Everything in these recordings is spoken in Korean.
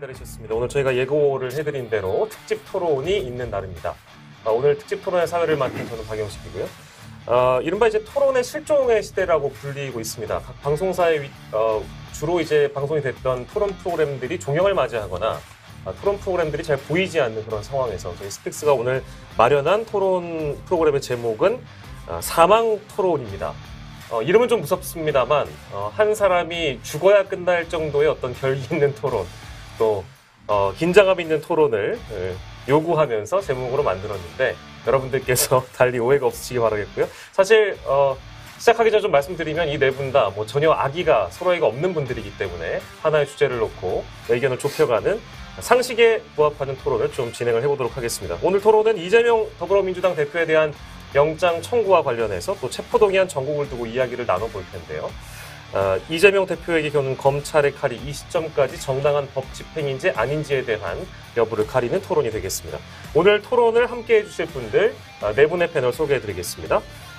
기다리셨습니다. 오늘 저희가 예고를 해드린 대로 특집 토론이 있는 날입니다. 아, 오늘 특집 토론의 사회를 맡은 저는 박영식이고요. 아, 이른바 이제 토론의 실종의 시대라고 불리고 있습니다. 각 방송사의 위, 어, 주로 이제 방송이 됐던 토론 프로그램들이 종영을 맞이하거나 아, 토론 프로그램들이 잘 보이지 않는 그런 상황에서 저희 스틱스가 오늘 마련한 토론 프로그램의 제목은 아, 사망 토론입니다. 어, 이름은 좀 무섭습니다만 어, 한 사람이 죽어야 끝날 정도의 어떤 결기 있는 토론 또 어, 긴장감 있는 토론을 예, 요구하면서 제목으로 만들었는데 여러분들께서 달리 오해가 없으시기 바라겠고요. 사실 어, 시작하기 전좀 말씀드리면 이 네 분다뭐 전혀 악의가 서로에게 없는 분들이기 때문에 하나의 주제를 놓고 의견을 좁혀가는 상식에 부합하는 토론을 좀 진행을 해보도록 하겠습니다. 오늘 토론은 이재명 더불어민주당 대표에 대한 영장 청구와 관련해서 또 체포동의안 전국을 두고 이야기를 나눠볼 텐데요. 어, 이재명 대표에게 겨눈 검찰의 칼이 이 시점까지 정당한 법 집행인지 아닌지에 대한 여부를 가리는 토론이 되겠습니다. 오늘 토론을 함께 해주실 분들 어, 네 분의 패널 소개해드리겠습니다.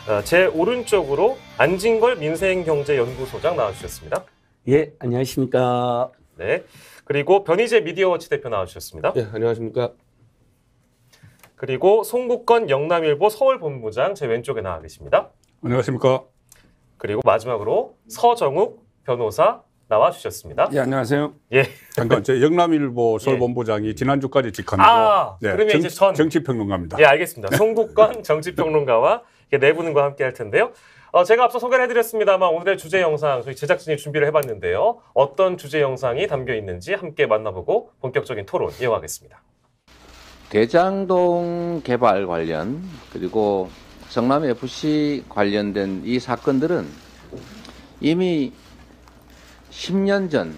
어, 제 오른쪽으로 안진걸 민생경제연구소장 나와주셨습니다. 예, 안녕하십니까. 네. 그리고 변희재 미디어워치 대표 나와주셨습니다. 예, 안녕하십니까. 그리고 송국건 영남일보 서울본부장 제 왼쪽에 나와 계십니다. 안녕하십니까. 그리고 마지막으로 서정욱 변호사 나와 주셨습니다. 예, 안녕하세요. 예. 잠깐 제 영남일보 예. 서울본부장이 예. 지난주까지 직함이고 아, 네, 그러면 정, 이제 전 정치평론가입니다. 예, 알겠습니다. 네. 송국관 정치평론가와 네 분과 함께 할 텐데요. 어, 제가 앞서 소개를 해드렸습니다만 오늘의 주제 영상 저희 제작진이 준비를 해봤는데요. 어떤 주제 영상이 담겨 있는지 함께 만나보고 본격적인 토론 이어가겠습니다. 대장동 개발 관련 그리고 성남 FC 관련된 이 사건들은 이미 10년 전,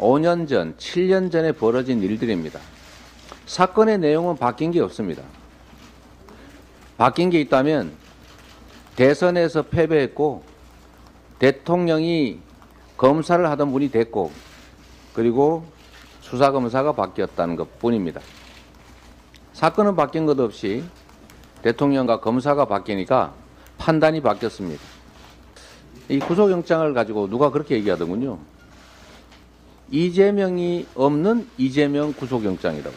5년 전, 7년 전에 벌어진 일들입니다. 사건의 내용은 바뀐 게 없습니다. 바뀐 게 있다면 대선에서 패배했고 대통령이 검사를 하던 분이 됐고 그리고 수사검사가 바뀌었다는 것 뿐입니다. 사건은 바뀐 것 없이 대통령과 검사가 바뀌니까 판단이 바뀌었습니다. 이 구속영장을 가지고 누가 그렇게 얘기하더군요. 이재명이 없는 이재명 구속영장이라고.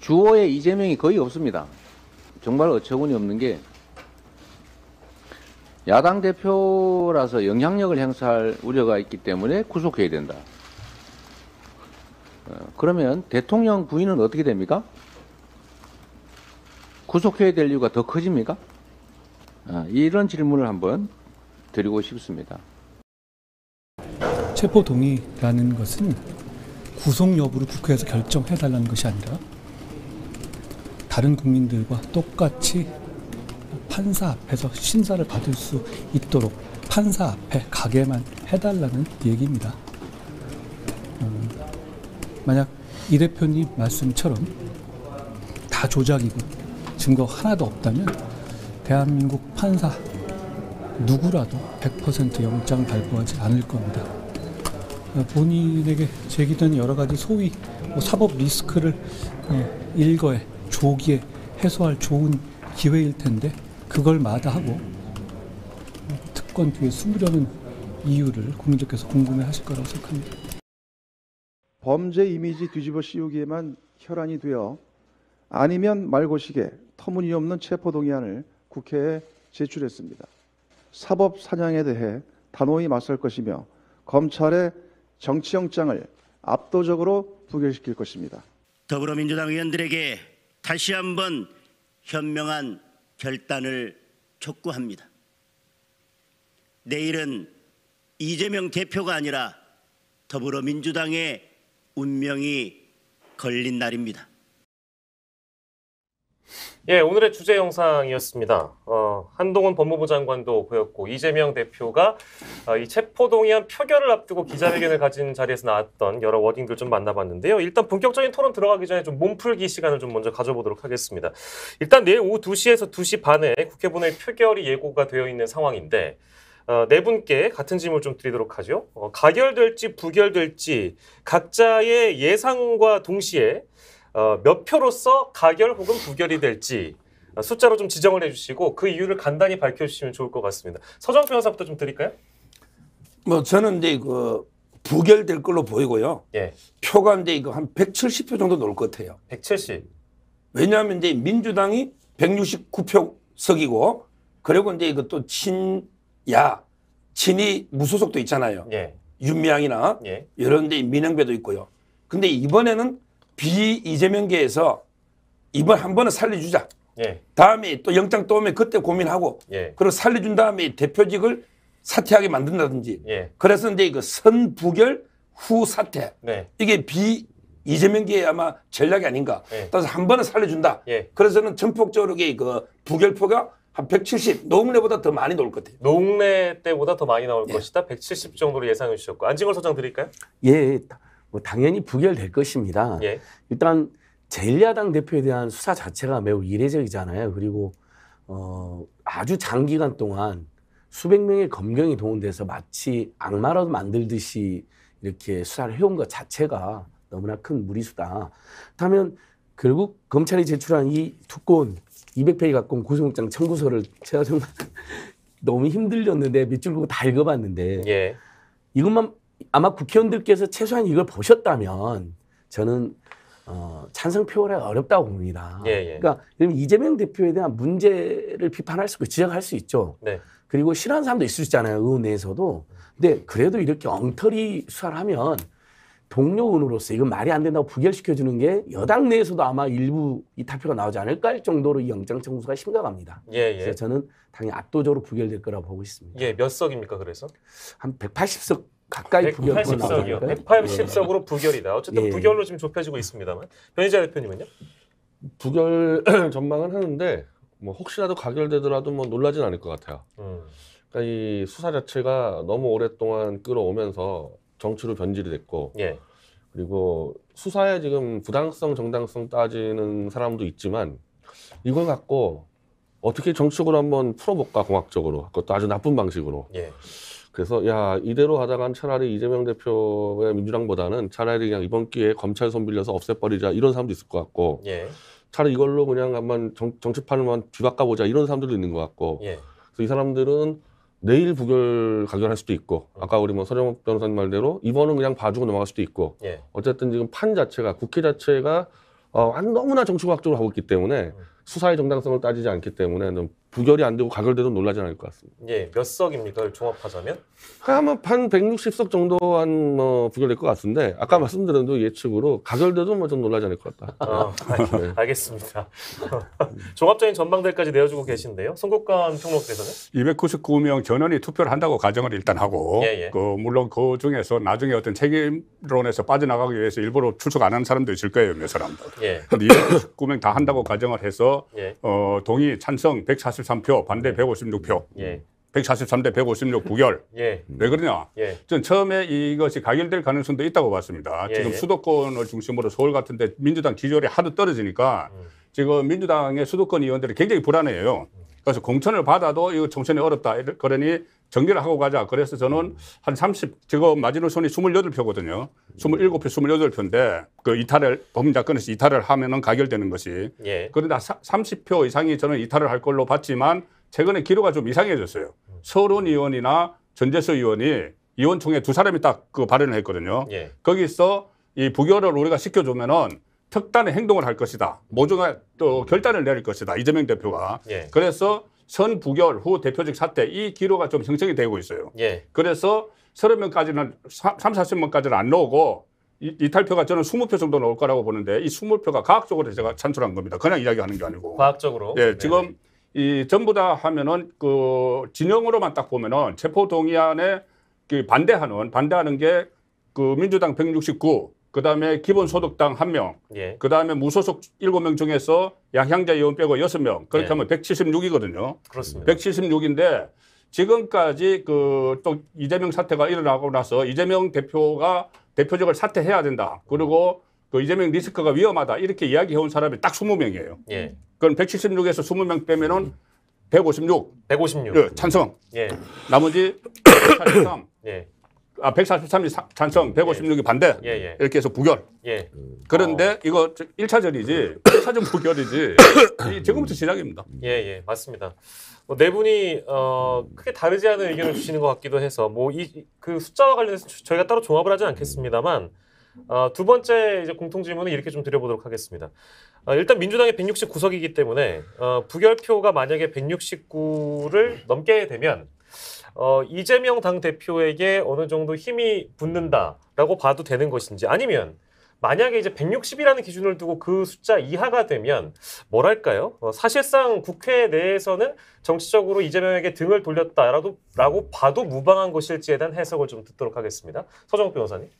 주호에 이재명이 거의 없습니다. 정말 어처구니 없는 게 야당 대표라서 영향력을 행사할 우려가 있기 때문에 구속해야 된다. 어, 그러면 대통령 부인은 어떻게 됩니까? 구속해야 될 이유가 더 커집니까? 아, 이런 질문을 한번 드리고 싶습니다. 체포 동의라는 것은 구속 여부를 국회에서 결정해달라는 것이 아니라 다른 국민들과 똑같이 판사 앞에서 심사를 받을 수 있도록 판사 앞에 가게만 해달라는 얘기입니다. 음, 만약 이 대표님 말씀처럼 다 조작이고 증거 하나도 없다면 대한민국 판사 누구라도 100% 영장 발부하지 않을 겁니다. 본인에게 제기된 여러 가지 소위 뭐 사법 리스크를 예, 일거에 조기에 해소할 좋은 기회일 텐데 그걸 마다하고 특권 뒤에 숨으려는 이유를 국민들께서 궁금해하실 거라고 생각합니다. 범죄 이미지 뒤집어 씌우기에만 혈안이 되어 아니면 말고시게 터무니없는 체포동의안을 국회에 제출했습니다. 사법 사냥에 대해 단호히 맞설 것이며 검찰의 정치영장을 압도적으로 부결시킬 것입니다. 더불어민주당 의원들에게 다시 한번 현명한 결단을 촉구합니다. 내일은 이재명 대표가 아니라 더불어민주당의 운명이 걸린 날입니다. 예, 오늘의 주제 영상이었습니다. 어, 한동훈 법무부 장관도 보였고 이재명 대표가 어, 이 체포동의안 표결을 앞두고 기자회견을 가진 자리에서 나왔던 여러 워딩들 좀 만나봤는데요. 일단 본격적인 토론 들어가기 전에 좀 몸풀기 시간을 좀 먼저 가져보도록 하겠습니다. 일단 내일 오후 2시에서 2시 반에 국회 본회의 표결이 예고가 되어 있는 상황인데 어, 네 분께 같은 질문을 좀 드리도록 하죠. 어, 가결될지 부결될지 각자의 예상과 동시에 어, 몇 표로서 가결 혹은 부결이 될지 어, 숫자로 좀 지정을 해주시고 그 이유를 간단히 밝혀주시면 좋을 것 같습니다. 서정 변호사부터 좀 드릴까요? 뭐 저는 이제 그 부결될 걸로 보이고요. 예. 표가 이제 이거 한 170표 정도 나올 것 같아요. 170. 왜냐하면 이제 민주당이 169표석이고 그리고 이제 이것도 친야 친이 무소속도 있잖아요. 예. 윤미향이나 예. 이런 데 민영배도 있고요. 근데 이번에는 비이재명계에서 이번 한 번은 살려주자. 예. 다음에 또 영장 또 오면 그때 고민하고 예. 그리고 살려준 다음에 대표직을 사퇴하게 만든다든지 예. 그래서 이제 그 선부결 후 사퇴 네. 이게 비 이재명계의 아마 전략이 아닌가 예. 따라서 한 번은 살려준다 예. 그래서는 전폭적으로 그 부결표가 한 170, 노웅래보다 더 많이 나올 것 같아요. 노웅래 때보다 더 많이 나올 예. 것이다. 170 정도로 예상해 주셨고 안진걸 소장 드릴까요? 예, 예. 뭐 당연히 부결될 것입니다. 예. 일단 제일야당 대표에 대한 수사 자체가 매우 이례적이잖아요. 그리고 어, 아주 장기간 동안 수백 명의 검경이 동원돼서 마치 악마라도 만들듯이 이렇게 수사를 해온 것 자체가 너무나 큰 무리수다. 그렇다면 결국 검찰이 제출한 이 두꺼운 200페이지 가까운 구속영장 청구서를 제가 정말 너무 힘들렸는데 밑줄 보고 다 읽어봤는데 예. 이것만 아마 국회의원들께서 최소한 이걸 보셨다면 저는 어, 찬성 표현하기 어렵다고 봅니다. 예, 예. 그러니까 이재명 대표에 대한 문제를 비판할 수 있고 지적할 수 있죠. 네. 그리고 싫어하는 사람도 있을 수 있잖아요. 의원 내에서도. 근데 그래도 이렇게 엉터리 수사를 하면 동료 의원으로서 이건 말이 안 된다고 부결시켜주는 게 여당 내에서도 아마 일부 이 타표가 나오지 않을까 할 정도로 이 영장 청구가 심각합니다. 예, 예. 그래서 저는 당연히 압도적으로 부결될 거라고 보고 있습니다. 예, 몇 석입니까 그래서? 한 180석 가까이 부결 180석이요. 180석으로 예. 부결이다. 어쨌든 예. 부결로 지금 좁혀지고 있습니다만 변희자 대표님은요? 부결 전망은 하는데 뭐 혹시라도 가결되더라도 뭐 놀라진 않을 것 같아요. 음. 그러니까 이 수사 자체가 너무 오랫동안 끌어오면서 정치로 변질이 됐고 예. 그리고 수사에 지금 부당성 정당성 따지는 사람도 있지만 이걸 갖고 어떻게 정치적으로 한번 풀어볼까 공학적으로 그것도 아주 나쁜 방식으로 예. 그래서 야 이대로 하다간 차라리 이재명 대표의 민주당보다는 차라리 그냥 이번 기회에 검찰 손 빌려서 없애버리자 이런 사람도 있을 것 같고 예. 차라리 이걸로 그냥 한번 정, 정 치판을만 뒤바꿔보자 이런 사람들도 있는 것 같고 예. 그래서 이 사람들은 내일 부결 가결할 수도 있고 음. 아까 우리 뭐 서정욱 변호사님 말대로 이번은 그냥 봐주고 넘어갈 수도 있고 예. 어쨌든 지금 판 자체가 국회 자체가 어, 너무나 정치과학적으로 하고 있기 때문에 음. 수사의 정당성을 따지지 않기 때문에 좀 부결이 안 되고 가결돼도 놀라지 않을 것 같습니다. 예, 몇 석입니까? 종합하자면? 한 160석 정도 한뭐 어, 부결될 것 같은데 아까 네. 말씀드린 예측으로 가결돼도 뭐 좀 놀라지 않을 것 같다. 어, 네. 알겠습니다. 종합적인 전망대까지 내어주고 계신데요. 송국관 평론께서는 299명 전원이 투표를 한다고 가정을 일단 하고 예, 예. 그 물론 그 중에서 나중에 어떤 책임론에서 빠져나가기 위해서 일부러 출석 안 하는 사람도 있을 거예요, 몇사람 예. 299명 다 한다고 가정을 해서 예. 어, 동의 찬성 140 143표, 반대 156표. 예. 143대 156 부결. 예. 왜 그러냐? 예. 전 처음에 이것이 가결될 가능성도 있다고 봤습니다. 예, 지금 예. 수도권을 중심으로 서울 같은데 민주당 지지율이 하도 떨어지니까 음. 지금 민주당의 수도권 의원들이 굉장히 불안해요. 음. 그래서 공천을 받아도 이거 정천이 어렵다. 그러니 정리를 하고 가자. 그래서 저는 한 30, 지금 마지노선이 28표거든요. 27표, 28표인데 그 이탈을, 범작권에서 이탈을 하면은 가결되는 것이. 예. 그러데 30표 이상이 저는 이탈을 할 걸로 봤지만 최근에 기로가 좀 이상해졌어요. 서론 의원이나 전재수 의원이 의원총회 두 사람이 딱 그 발언을 했거든요. 예. 거기서 이 부결을 우리가 시켜주면은 특단의 행동을 할 것이다. 모종의 또 결단을 내릴 것이다. 이재명 대표가. 예. 그래서 선부결 후 대표직 사태 이 기로가 좀 형성이 되고 있어요. 예. 그래서 서른 명까지는 삼 사십 명까지는안 나오고 이, 이탈표가 저는 스무 표 정도 나올 거라고 보는데 이 스무 표가 과학적으로 제가 찬출한 겁니다. 그냥 이야기하는 게 아니고. 과학적으로. 예, 지금 이 전부 다 하면은 그 진영으로만 딱 보면은 체포 동의안에 그 반대하는 반대하는 게 그 민주당 백육십구 그다음에 기본소득당 1명 예. 그다음에 무소속 7명 중에서 양향자 의원 빼고 6명 그렇게 예. 하면 176이거든요. 그렇습니다. 176인데 지금까지 그 또 이재명 사태가 일어나고 나서 이재명 대표가 대표적을 사퇴해야 된다. 그리고 그 이재명 리스크가 위험하다. 이렇게 이야기해온 사람이 딱 20명이에요. 예. 그럼 176에서 20명 빼면은 156. 156. 예, 찬성. 예. 나머지 143. 예. 아, 143이 찬성, 156이 반대. 예, 예. 이렇게 해서 부결. 예. 그런데 어. 이거 1차전이지, 1차전 부결이지, 지금부터 시작입니다. 음. 예, 예, 맞습니다. 뭐, 네 분이, 어, 크게 다르지 않은 의견을 주시는 것 같기도 해서, 뭐, 이, 그 숫자와 관련해서 저희가 따로 종합을 하진 않겠습니다만, 어, 두 번째 이제 공통 질문은 이렇게 좀 드려보도록 하겠습니다. 어, 일단 민주당의 169석이기 때문에, 어, 부결표가 만약에 169를 넘게 되면, 어, 이재명 당 대표에게 어느 정도 힘이 붙는다라고 봐도 되는 것인지 아니면 만약에 이제 160이라는 기준을 두고 그 숫자 이하가 되면 뭐랄까요? 어, 사실상 국회 내에서는 정치적으로 이재명에게 등을 돌렸다라고 라고 봐도 무방한 것일지에 대한 해석을 좀 듣도록 하겠습니다. 서정욱 변호사님.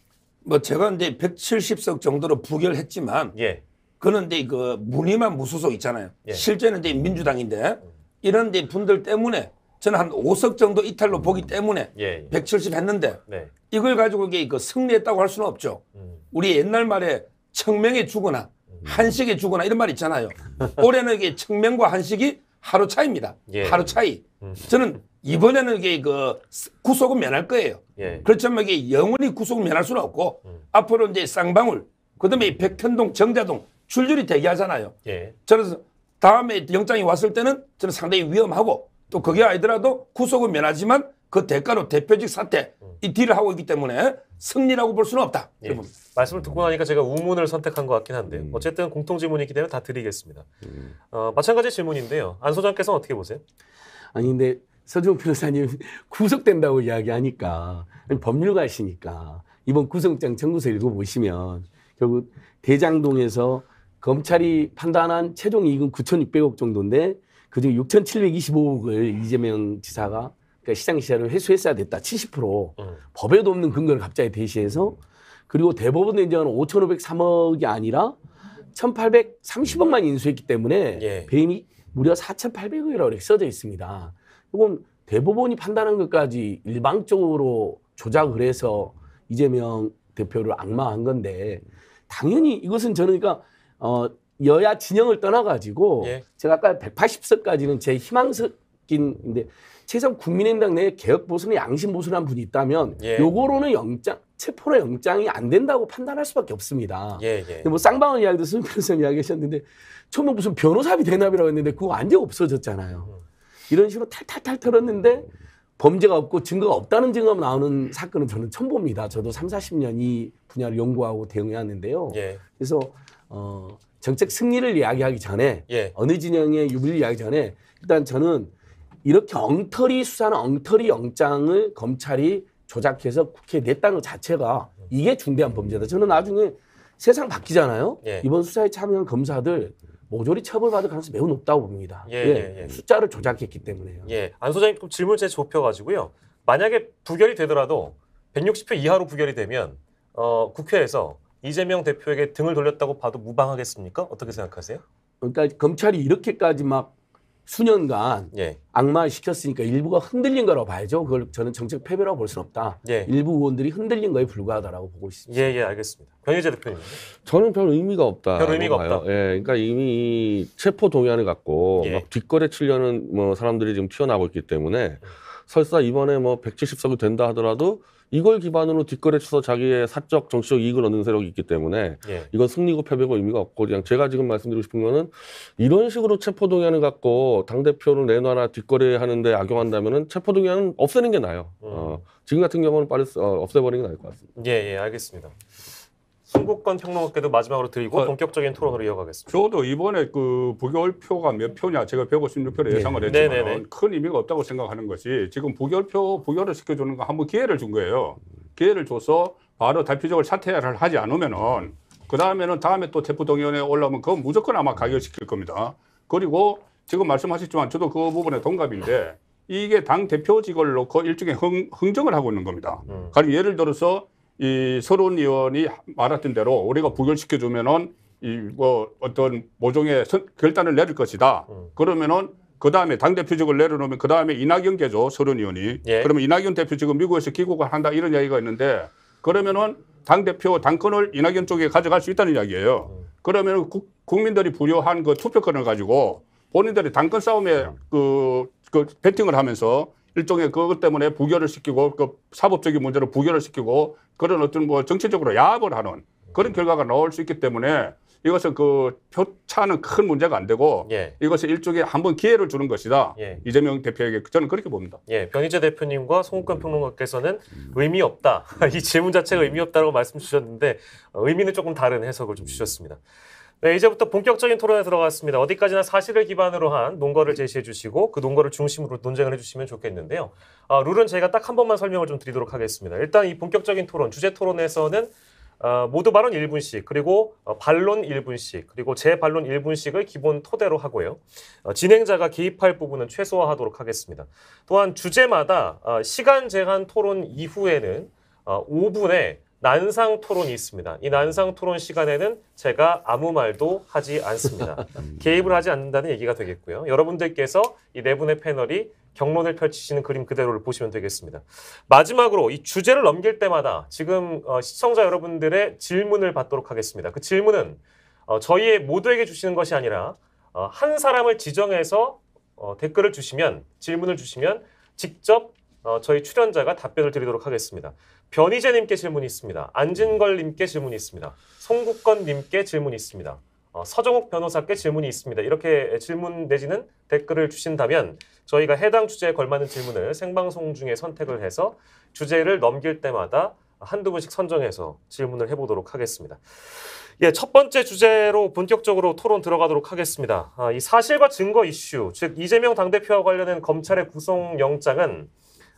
뭐 제가 이제 170석 정도로 부결했지만 예. 그런데 그 무늬만 무소속 있잖아요. 예. 실제는 이제 민주당인데 음. 이런 데 분들 때문에 저는 한 5석 정도 이탈로 보기 음. 때문에 예, 예. 170 했는데 네. 이걸 가지고 이게 그 승리했다고 할 수는 없죠. 음. 우리 옛날 말에 청명에 주거나 음. 한식에 주거나 이런 말 있잖아요. 올해는 이게 청명과 한식이 하루 차이입니다. 예. 하루 차이. 음. 저는 이번에는 이게 그 구속은 면할 거예요. 예. 그렇지만 이게 영원히 구속 면할 수는 없고 음. 앞으로 이제 쌍방울 그다음에 이 백현동 정자동 줄줄이 대기하잖아요. 예. 저는 다음에 영장이 왔을 때는 저는 상당히 위험하고 또 그게 아니더라도 구속은 면하지만 그 대가로 대표직 사퇴 음. 이 딜을 하고 있기 때문에 승리라고 볼 수는 없다. 예. 말씀을 듣고 나니까 제가 우문을 선택한 것 같긴 한데 음. 어쨌든 공통 질문이기 때문에 다 드리겠습니다. 음. 어, 마찬가지 질문인데요. 안소장께서 어떻게 보세요? 아니 근데 서종 변호사님 구속된다고 이야기하니까 법률가시니까 이번 구속장 청구서 읽어보시면 결국 대장동에서 검찰이 판단한 최종 이익은 9,600억 정도인데 그중에 6,725억을 이재명 지사가 그러니까 시장 시사를 회수했어야 됐다. 70% 음. 어. 법에도 없는 근거를 갑자기 대시해서 그리고 대법원 인정한 5,503억이 아니라 1,830억만 인수했기 때문에 예. 배임이 무려 4,800억이라고 써져 있습니다. 이건 대법원이 판단한 것까지 일방적으로 조작을 해서 이재명 대표를 악마한 건데 당연히 이것은 저는 그러니까 어 여야 진영을 떠나가지고 예. 제가 아까 180석까지는 제 희망석인데 최소한 국민의당 내에 개혁 보수는 양심 보수란 분이 있다면 예. 요거로는 영장 체포로 영장이 안 된다고 판단할 수밖에 없습니다. 예, 예. 뭐 쌍방울 이야기도 쓴 변호사님 이야기하셨는데 처음에 무슨 변호사비 대납이라고 했는데 그거 완전 없어졌잖아요. 음. 이런 식으로 탈탈탈 털었는데 범죄가 없고 증거가 없다는 증거가 나오는 사건은 저는 처음 봅니다. 저도 삼 사십 년이 분야를 연구하고 대응해 왔는데요. 예. 그래서 어 정책 승리를 이야기하기 전에 예. 어느 진영의 유불리 이야기 전에 일단 저는 이렇게 엉터리 수사는 엉터리 영장을 검찰이 조작해서 국회에 냈다는 것 자체가 이게 중대한 범죄다. 저는 나중에 세상 바뀌잖아요. 예. 이번 수사에 참여한 검사들 모조리 처벌받을 가능성이 매우 높다고 봅니다. 예, 예, 예, 예. 숫자를 조작했기 때문에요. 예. 안 소장님 그럼 질문 제 좁혀가지고요. 만약에 부결이 되더라도 160표 이하로 부결이 되면 어, 국회에서 이재명 대표에게 등을 돌렸다고 봐도 무방하겠습니까? 어떻게 생각하세요? 그러니까 검찰이 이렇게까지 막 수년간 예. 악마시켰으니까 일부가 흔들린 거라고 봐야죠. 그걸 저는 정책 패배라고 볼 수는 없다. 예. 일부 의원들이 흔들린 거에 불과하다라고 보고 있습니다. 예, 예, 알겠습니다. 변희재 대표님. 저는 별 의미가 없다. 별 의미가 봐요. 없다. 예, 그러니까 이미 체포 동의안을 갖고 예. 막 뒷거래 치려는 뭐 사람들이 지금 튀어나오고 있기 때문에 음. 설사 이번에 뭐 170석이 된다 하더라도 이걸 기반으로 뒷거래쳐서 자기의 사적 정치적 이익을 얻는 세력이 있기 때문에 예. 이건 승리고 패배고 의미가 없고 그냥 제가 지금 말씀드리고 싶은 거는 이런 식으로 체포 동의안을 갖고 당 대표를 내놔라 뒷거래하는데 악용한다면은 체포 동의안은 없애는 게 나아요. 음. 어, 지금 같은 경우는 빠르 어, 없애버리는 게 나을 것 같습니다. 예, 예, 알겠습니다. 승복권 평론가께도 마지막으로 드리고 아, 본격적인 토론으로 이어가겠습니다. 저도 이번에 그 부결표가 몇 표냐 제가 156표를 예상을 네. 했지만 네, 네네네. 큰 의미가 없다고 생각하는 것이 지금 부결표 부결을 시켜주는 거 한번 기회를 준 거예요. 기회를 줘서 바로 대표적으 사퇴를 하지 않으면은 그 다음에는 다음에 또 태프동의원에 올라오면 그건 무조건 아마 가결시킬 겁니다. 그리고 지금 말씀하셨지만 저도 그 부분에 동갑인데 이게 당 대표직을 놓고 일종의 흥, 정을 하고 있는 겁니다. 음. 가령 그러니까 예를 들어서 이 서론 의원이 말했던 대로 우리가 부결시켜주면은 이 뭐 어떤 모종의 선, 결단을 내릴 것이다. 음. 그러면은 그 다음에 당 대표직을 내려놓으면 그 다음에 이낙연 개조서론 의원이. 예. 그러면 이낙연 대표 지금 미국에서 귀국을 한다 이런 이야기가 있는데 그러면은 당 대표 당권을 이낙연 쪽에 가져갈 수 있다는 이야기예요. 음. 그러면 국, 국민들이 부여한 그 투표권을 가지고 본인들이 당권 싸움에 예. 그, 그 배팅을 하면서 일종의 그것 때문에 부결을 시키고 그 사법적인 문제로 부결을 시키고 그런 어떤 뭐 정치적으로 야합을 하는 그런 결과가 나올 수 있기 때문에 이것은 그 표차는 큰 문제가 안 되고 예. 이것은 일종의 한번 기회를 주는 것이다. 예. 이재명 대표에게 저는 그렇게 봅니다. 예, 변희재 대표님과 송욱관 평론가께서는 의미 없다. 이 질문 자체가 의미 없다고 말씀 주셨는데 어, 의미는 조금 다른 해석을 좀 주셨습니다. 네, 이제부터 본격적인 토론에 들어갔습니다. 어디까지나 사실을 기반으로 한 논거를 제시해 주시고 그 논거를 중심으로 논쟁을 해주시면 좋겠는데요. 아, 룰은 제가딱 한 번만 설명을 좀 드리도록 하겠습니다. 일단 이 본격적인 토론, 주제 토론에서는 어, 모두 발언 1분씩, 그리고 어, 반론 1분씩, 그리고 재반론 1분씩을 기본 토대로 하고요. 어, 진행자가 개입할 부분은 최소화하도록 하겠습니다. 또한 주제마다 아, 시간 제한 토론 이후에는 5분의 어, 난상 토론이 있습니다. 이 난상 토론 시간에는 제가 아무 말도 하지 않습니다. 개입을 하지 않는다는 얘기가 되겠고요. 여러분들께서 이 네 분의 패널이 경론을 펼치시는 그림 그대로를 보시면 되겠습니다. 마지막으로 이 주제를 넘길 때마다 지금 어, 시청자 여러분들의 질문을 받도록 하겠습니다. 그 질문은 어, 저희의 모두에게 주시는 것이 아니라 어, 한 사람을 지정해서 어, 댓글을 주시면 질문을 주시면 직접 어, 저희 출연자가 답변을 드리도록 하겠습니다. 변희재님께 질문이 있습니다. 안진걸님께 질문이 있습니다. 송국건님께 질문이 있습니다. 어, 서정욱 변호사께 질문이 있습니다. 이렇게 질문 내지는 댓글을 주신다면 저희가 해당 주제에 걸맞는 질문을 생방송 중에 선택을 해서 주제를 넘길 때마다 한두 분씩 선정해서 질문을 해보도록 하겠습니다. 예, 첫 번째 주제로 본격적으로 토론 들어가도록 하겠습니다. 아, 이 사실과 증거 이슈, 즉 이재명 당대표와 관련된 검찰의 구속영장은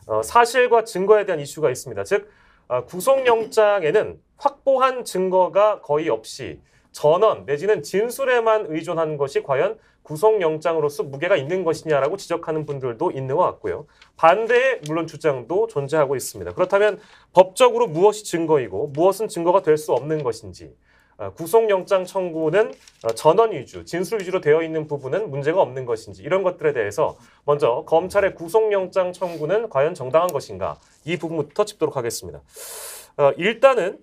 어, 사실과 증거에 대한 이슈가 있습니다. 즉 아, 구속영장에는 확보한 증거가 거의 없이 전언 내지는 진술에만 의존한 것이 과연 구속영장으로서 무게가 있는 것이냐라고 지적하는 분들도 있는 것 같고요. 반대의 물론 주장도 존재하고 있습니다. 그렇다면 법적으로 무엇이 증거이고 무엇은 증거가 될 수 없는 것인지 어, 구속영장 청구는 어, 전원 위주, 진술 위주로 되어 있는 부분은 문제가 없는 것인지 이런 것들에 대해서 먼저 검찰의 구속영장 청구는 과연 정당한 것인가 이 부분부터 짚도록 하겠습니다. 어, 일단은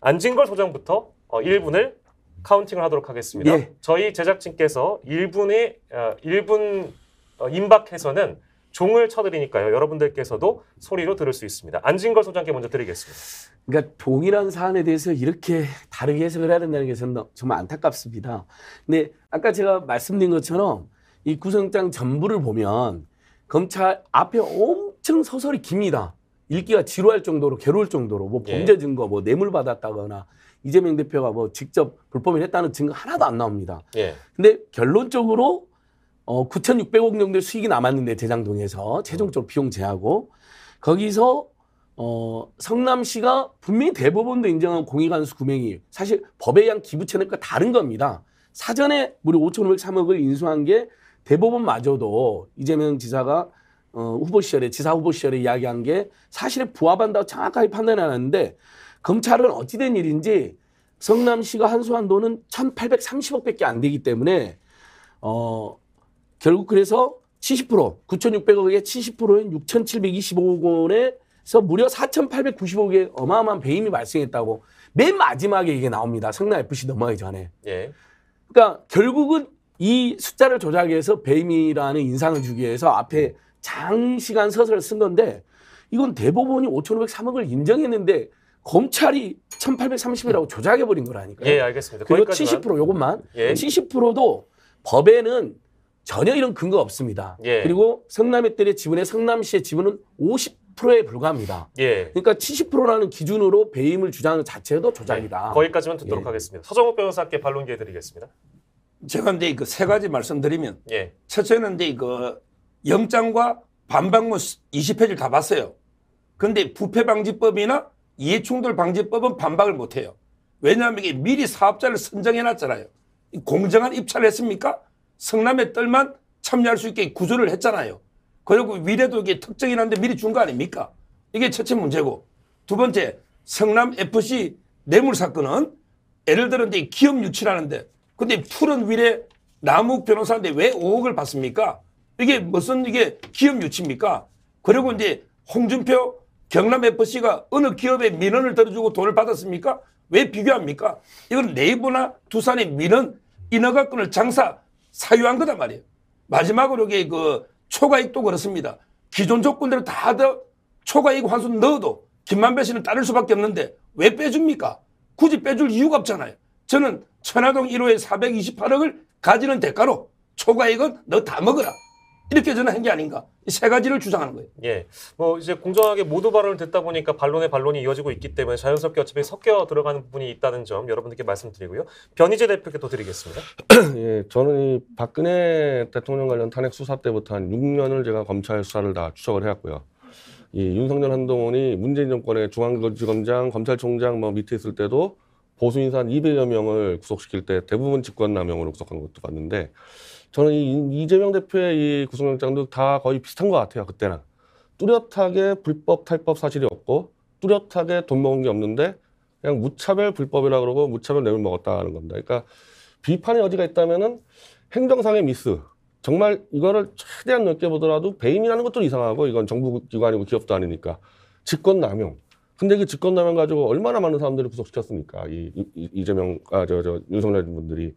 안진걸 소장부터 1분을 카운팅을 하도록 하겠습니다. 예. 저희 제작진께서 1분에 1분 임박해서는 종을 쳐드리니까요. 여러분들께서도 소리로 들을 수 있습니다. 안진걸 소장께 먼저 드리겠습니다. 그러니까 동일한 사안에 대해서 이렇게 다르게 해석을 해야 된다는 게 저는 정말 안타깝습니다. 근데 아까 제가 말씀드린 것처럼 이 구성장 전부를 보면 검찰 앞에 엄청 서설이 깁니다. 읽기가 지루할 정도로 괴로울 정도로 뭐 범죄 예. 증거 뭐 뇌물 받았다거나 이재명 대표가 뭐 직접 불법을 했다는 증거 하나도 안 나옵니다. 예. 근데 결론적으로 어, 9,600억 정도 수익이 남았는데 대장동에서 최종적으로 비용 제하고 거기서 어, 성남시가 분명히 대법원도 인정한 공익안수 구액이 사실 법에 의한 기부 채널과 그러니까 다른 겁니다. 사전에 무려 5,503억을 인수한 게 대법원마저도 이재명 지사가 어, 후보 시절에 지사 후보 시절에 이야기한 게 사실에 부합한다고 정확하게 판단해놨는데 검찰은 어찌된 일인지 성남시가 한수한 돈은 1,830억밖에 안 되기 때문에 어, 결국 그래서 70% 9 6 0 0억에 70%인 6,725억 원에서 무려 4 8 9 5억의 어마어마한 배임이 발생했다고 맨 마지막에 이게 나옵니다. 성남 FC 넘어가기 전에. 예. 그러니까 결국은 이 숫자를 조작해서 배임이라는 인상을 주기 위해서 앞에 장시간 서설을 쓴 건데 이건 대법원이 5,503억을 인정했는데 검찰이 1,830이라고 조작해버린 거라니까요. 예, 알겠습니다. 그리고 70% 요것만. 예. 70%도 법에는 전혀 이런 근거 없습니다. 예. 그리고 성남의 뜰의 지분의 성남시의 지분은 50%에 불과합니다. 예. 그러니까 70%라는 기준으로 배임을 주장하는 자체도 조작이다. 네. 거기까지만 듣도록 예. 하겠습니다. 서정욱 변호사께 반론 기회 드리겠습니다. 제가 이제 그세 가지 말씀드리면 예. 첫째는 이제 그 영장과 반박문 20페이지를 다 봤어요. 근데 부패방지법이나 이해충돌방지법은 반박을 못해요. 왜냐하면 이게 미리 사업자를 선정해놨잖아요. 공정한 입찰을 했습니까? 성남의 딸만 참여할 수 있게 구조를 했잖아요. 그리고 위례도 이게 특정이 한데 미리 준 거 아닙니까? 이게 첫째 문제고 두 번째 성남 FC 뇌물 사건은 예를 들어 이제 기업 유치라는데 근데 푸른 위례 남욱 변호사인데왜 5억을 받습니까? 이게 무슨 이게 기업 유치입니까? 그리고 이제 홍준표 경남 FC가 어느 기업의 민원을 들어주고 돈을 받았습니까? 왜 비교합니까? 이건 네이버나 두산의 민원 인허가권을 장사 사유한 거단 말이에요. 마지막으로 이게 그 초과익도 그렇습니다. 기존 조건대로 다 더 초과익 환수 넣어도 김만배 씨는 따를 수밖에 없는데 왜 빼줍니까? 굳이 빼줄 이유가 없잖아요. 저는 천화동 1호에 428억을 가지는 대가로 초과익은 너 다 먹어라. 이렇게 저는 한 게 아닌가. 이 세 가지를 주장하는 거예요. 예. 뭐 이제 공정하게 모두 발언을 듣다 보니까 반론에 반론이 이어지고 있기 때문에 자연스럽게 어차피 섞여 들어가는 부분이 있다는 점 여러분들께 말씀드리고요. 변희재 대표께 또 드리겠습니다. 예. 저는 이 박근혜 대통령 관련 탄핵 수사 때부터 한 6년을 제가 검찰 수사를 다 추적을 해왔고요. 이 윤석열 한동훈이 문재인 정권의 중앙지검장, 검찰총장 뭐 밑에 있을 때도 보수 인사 한 200여 명을 구속시킬 때 대부분 직권남용으로 구속한 것도 봤는데 저는 이, 이재명 대표의 이 구속영장도 다 거의 비슷한 것 같아요. 그때랑 뚜렷하게 불법 탈법 사실이 없고 뚜렷하게 돈 먹은 게 없는데 그냥 무차별 불법이라 그러고 무차별 뇌물 먹었다는 겁니다. 그러니까 비판의 여지가 있다면은 행정상의 미스. 정말 이거를 최대한 넓게 보더라도 배임이라는 것도 이상하고 이건 정부 기관이고 기업도 아니니까 직권 남용. 근데 그 직권남용 가지고 얼마나 많은 사람들을 구속시켰습니까? 이, 이 이재명, 아, 저, 저, 윤석열 분들이.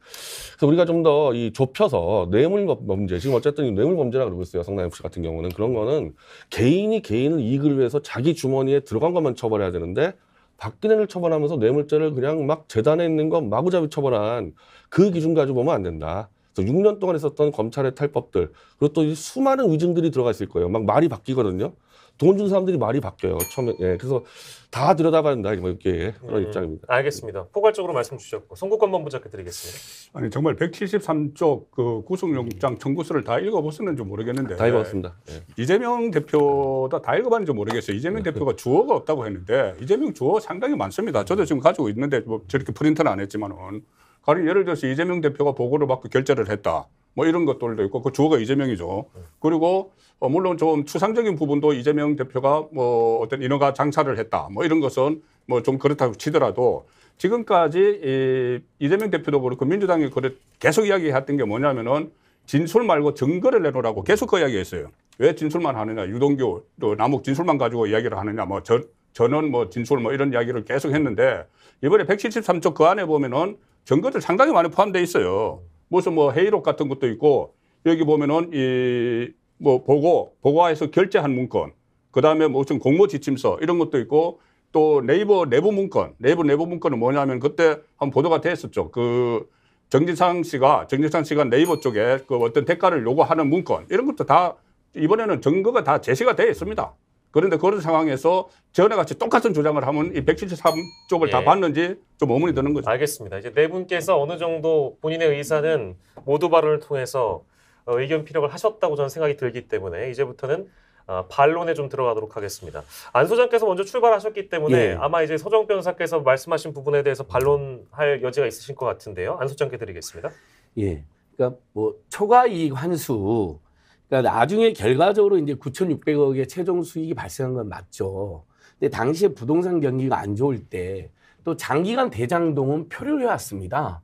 그래서 우리가 좀 더 이 좁혀서 뇌물 범죄, 지금 어쨌든 뇌물 범죄라 고 그러고 있어요. 성남FC 같은 경우는. 그런 거는 개인이 개인을 이익을 위해서 자기 주머니에 들어간 것만 처벌해야 되는데 박근혜를 처벌하면서 뇌물죄를 그냥 막 재단에 있는 건 마구잡이 처벌한 그 기준 가지고 보면 안 된다. 그래서 6년 동안 있었던 검찰의 탈법들 그리고 또 수많은 위증들이 들어가 있을 거예요. 막 말이 바뀌거든요. 돈준 사람들이 말이 바뀌어요. 처음에 예, 그래서 다 들여다봐야 된뭐 이렇게 그런 음, 입장입니다. 알겠습니다. 포괄적으로 말씀 주셨고 송국권 부장께 드리겠습니다. 아니 정말 173쪽 그 구속영장 청구서를 다 읽어보셨는지 모르겠는데 다읽어습니다 예. 예. 이재명 대표다 다 읽어봤는지 모르겠어요. 이재명 네. 대표가 주어가 없다고 했는데 이재명 주어 상당히 많습니다. 저도 지금 가지고 있는데 뭐 저렇게 프린트는 안 했지만은 가령 예를 들어서 이재명 대표가 보고를 받고 결제를 했다. 뭐 이런 것들도 있고 그 주어가 이재명이죠. 그리고 어 물론 좀 추상적인 부분도 이재명 대표가 뭐 어떤 인허가 장사를 했다 뭐 이런 것은 뭐 좀 그렇다고 치더라도 지금까지 이 이재명 대표도 그렇고 민주당이 그래 계속 이야기했던 게 뭐냐면은 진술 말고 증거를 내놓으라고 계속 그 이야기했어요. 왜 진술만 하느냐 유동규 또 남욱 진술만 가지고 이야기를 하느냐 뭐 저, 저는 뭐 진술 뭐 이런 이야기를 계속 했는데 이번에 1 7 3쪽그 안에 보면은 증거들 상당히 많이 포함돼 있어요. 무슨 뭐 회의록 같은 것도 있고 여기 보면은 이 뭐 보고 보고화에서 결제한 문건 그다음에 뭐 무슨 공모 지침서 이런 것도 있고 또 네이버 내부 문건 네이버 내부 문건은 뭐냐면 그때 한 보도가 됐었죠 그 정진상 씨가 정진상 씨가 네이버 쪽에 그 어떤 대가를 요구하는 문건 이런 것도 다 이번에는 증거가 다 제시가 되어 있습니다. 그런데 그런 상황에서 전에 같이 똑같은 주장을 하면 이 173쪽을 예. 다 봤는지 좀 의문이 드는 거죠. 알겠습니다. 이제 네 분께서 어느 정도 본인의 의사는 모두 발언을 통해서 어, 의견 피력을 하셨다고 저는 생각이 들기 때문에 이제부터는 어, 반론에 좀 들어가도록 하겠습니다. 안 소장께서 먼저 출발하셨기 때문에 예. 아마 이제 서정 변사께서 호 말씀하신 부분에 대해서 반론할 여지가 있으신 것 같은데요. 안 소장께 드리겠습니다. 예. 그러니까 뭐 초과 이익 환수 그러니까 나중에 결과적으로 이제 9,600억의 최종 수익이 발생한 건 맞죠. 근데 당시에 부동산 경기가 안 좋을 때 또 장기간 대장동은 표를 해왔습니다.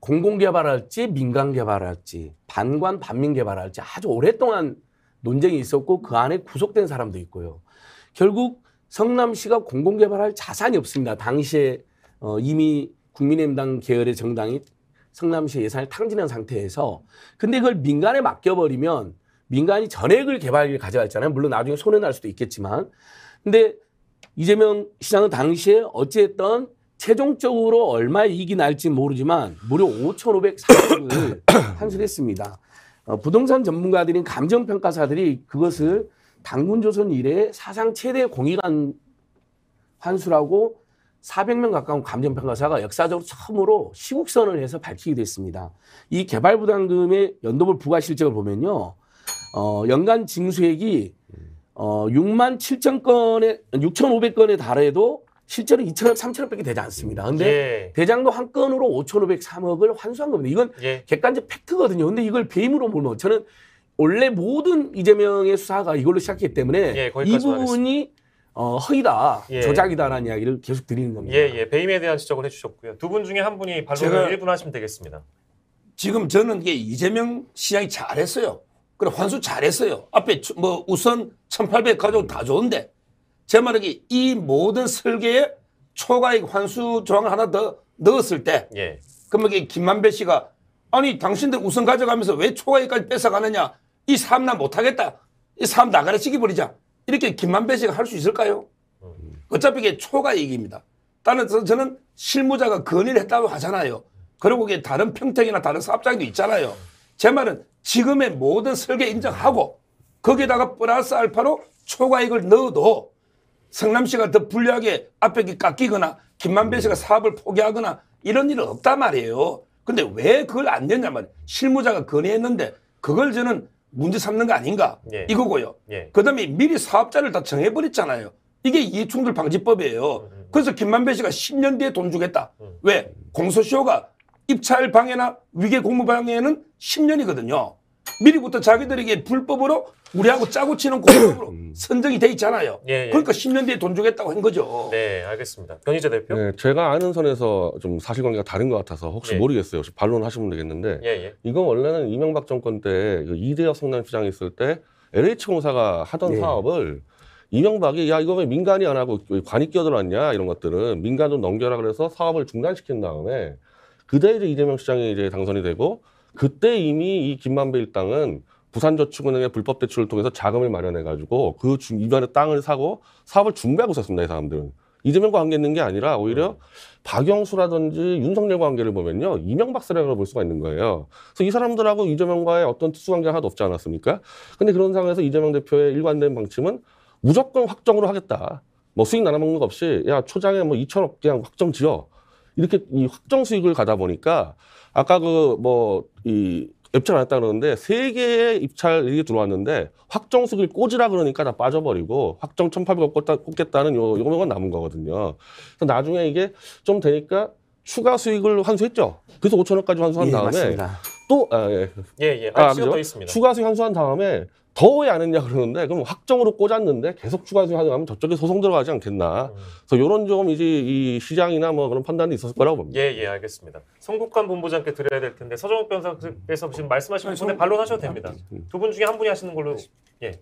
공공개발할지 민간개발할지 반관 반민개발할지 아주 오랫동안 논쟁이 있었고 그 안에 구속된 사람도 있고요. 결국 성남시가 공공개발할 자산이 없습니다. 당시에 어, 이미 국민의힘당 계열의 정당이 성남시 예산을 탕진한 상태에서 근데 그걸 민간에 맡겨버리면 민간이 전액을 개발을 가져갔잖아요. 물론 나중에 손해날 수도 있겠지만. 근데 이재명 시장은 당시에 어찌했던 최종적으로 얼마 이익이 날지 모르지만 무려 5,540억을 환수했습니다. 어, 부동산 전문가들인 감정평가사들이 그것을 당군조선 이래 사상 최대 공익한 환수라고 400명 가까운 감정평가사가 역사적으로 처음으로 시국선을 해서 밝히게 됐습니다. 이 개발부담금의 연도별 부과실적을 보면요. 어, 연간 징수액이 어, 6만 7천 건에 6,500건에 달해도 실제로 2천억, 3천억밖에 되지 않습니다. 근데 예. 대장도 한 건으로 5,503억을 환수한 겁니다. 이건 예. 객관적 팩트거든요. 근데 이걸 배임으로 보면 저는 원래 모든 이재명의 수사가 이걸로 시작했기 때문에 예, 이 부분이 어, 허위다, 예. 조작이다라는 이야기를 계속 드리는 겁니다. 예, 예. 배임에 대한 지적을 해주셨고요. 두 분 중에 한 분이 발론을 1분 하시면 되겠습니다. 지금 저는 이게 이재명 시장이 잘했어요. 그래 환수 잘했어요. 앞에 뭐 우선 1800 가져온 다 좋은데 제 말은 이 모든 설계에 초과액 환수 조항을 하나 더 넣었을 때 예. 그러면 김만배 씨가 아니 당신들 우선 가져가면서 왜초과액까지 뺏어가느냐 이 사업 나 못하겠다 이 사업 나가라 시기버리자 이렇게 김만배 씨가 할 수 있을까요? 음. 어차피 이게 초과액입니다 다른 저는 실무자가 건의를 했다고 하잖아요. 그리고 이게 다른 평택이나 다른 사업장도 있잖아요. 제 말은 지금의 모든 설계 인정하고 거기에다가 플러스 알파로 초과익을 넣어도 성남시가 더 불리하게 앞액이 깎이거나 김만배 씨가 사업을 포기하거나 이런 일은 없단 말이에요. 근데 왜 그걸 안 냈냐 말이에요. 실무자가 건의했는데 그걸 저는 문제 삼는 거 아닌가 예. 이거고요. 예. 그다음에 미리 사업자를 다 정해버렸잖아요. 이게 이해충돌 방지법이에요. 음, 음, 음. 그래서 김만배 씨가 10년 뒤에 돈 주겠다. 왜? 공소시효가 입찰 방해나 위계 공무 방해는 10년이거든요. 미리부터 자기들에게 불법으로 우리하고 짜고 치는 공법으로 음. 음. 선정이 돼 있잖아요. 예, 예. 그러니까 10년 뒤에 돈 주겠다고 한 거죠. 네, 알겠습니다. 변희재 대표. 네, 제가 아는 선에서 좀 사실관계가 다른 것 같아서 혹시 예. 모르겠어요. 혹시 반론하시면 되겠는데 예, 예. 이건 원래는 이명박 정권 때 그 이대혁 성남시장이 있을 때 LH공사가 하던 예. 사업을 이명박이 야 이거 왜 민간이 안 하고 관이 끼어들었냐 이런 것들은 민간 좀 넘겨라 그래서 사업을 중단시킨 다음에 그때 이제 이재명 시장이 이제 당선이 되고 그때 이미 이 김만배 일당은 부산저축은행의 불법 대출을 통해서 자금을 마련해 가지고 그 중, 이번에 땅을 사고 사업을 준비하고 있었습니다. 이 사람들은. 이재명과 관계 있는 게 아니라 오히려 음. 박영수라든지 윤석열과 관계를 보면요. 이명박 세력으로 볼 수가 있는 거예요. 그래서 이 사람들하고 이재명과의 어떤 특수관계가 하나도 없지 않았습니까? 근데 그런 상황에서 이재명 대표의 일관된 방침은 무조건 확정으로 하겠다. 뭐 수익 나눠먹는 거 없이 야 초장에 뭐 2천억 그냥 확정 지어. 이렇게 이 확정 수익을 가다 보니까 아까 그뭐이 입찰 안 했다 그러는데 세 개의 입찰 이게 들어왔는데 확정 수익을 꽂으라 그러니까 다 빠져버리고 확정 천팔백0억 꽂다, 꽂겠다는 요요명가 남은 거거든요. 그래서 나중에 이게 좀 되니까 추가 수익을 환수했죠. 그래서 오천 원까지 환수한 예, 다음에 맞습니다. 또 아, 예. 예, 예. 아, 아, 시간 더 있습니다. 추가 수익 환수한 다음에 더왜안 했냐 그러는데 그럼 확정으로 꽂았는데 계속 추가 수사하면 저쪽에 소송 들어가지 않겠나. 음. 그래서 이런 좀 이제 이 시장이나 뭐 그런 판단이 있었을 거라고 봅니다. 예, 예, 알겠습니다. 성국관 본부장께 드려야 될 텐데 서정욱 변호사께서 지금 말씀하신 분에 성... 반론하셔도 됩니다. 음. 두분 중에 한 분이 하시는 걸로. 예.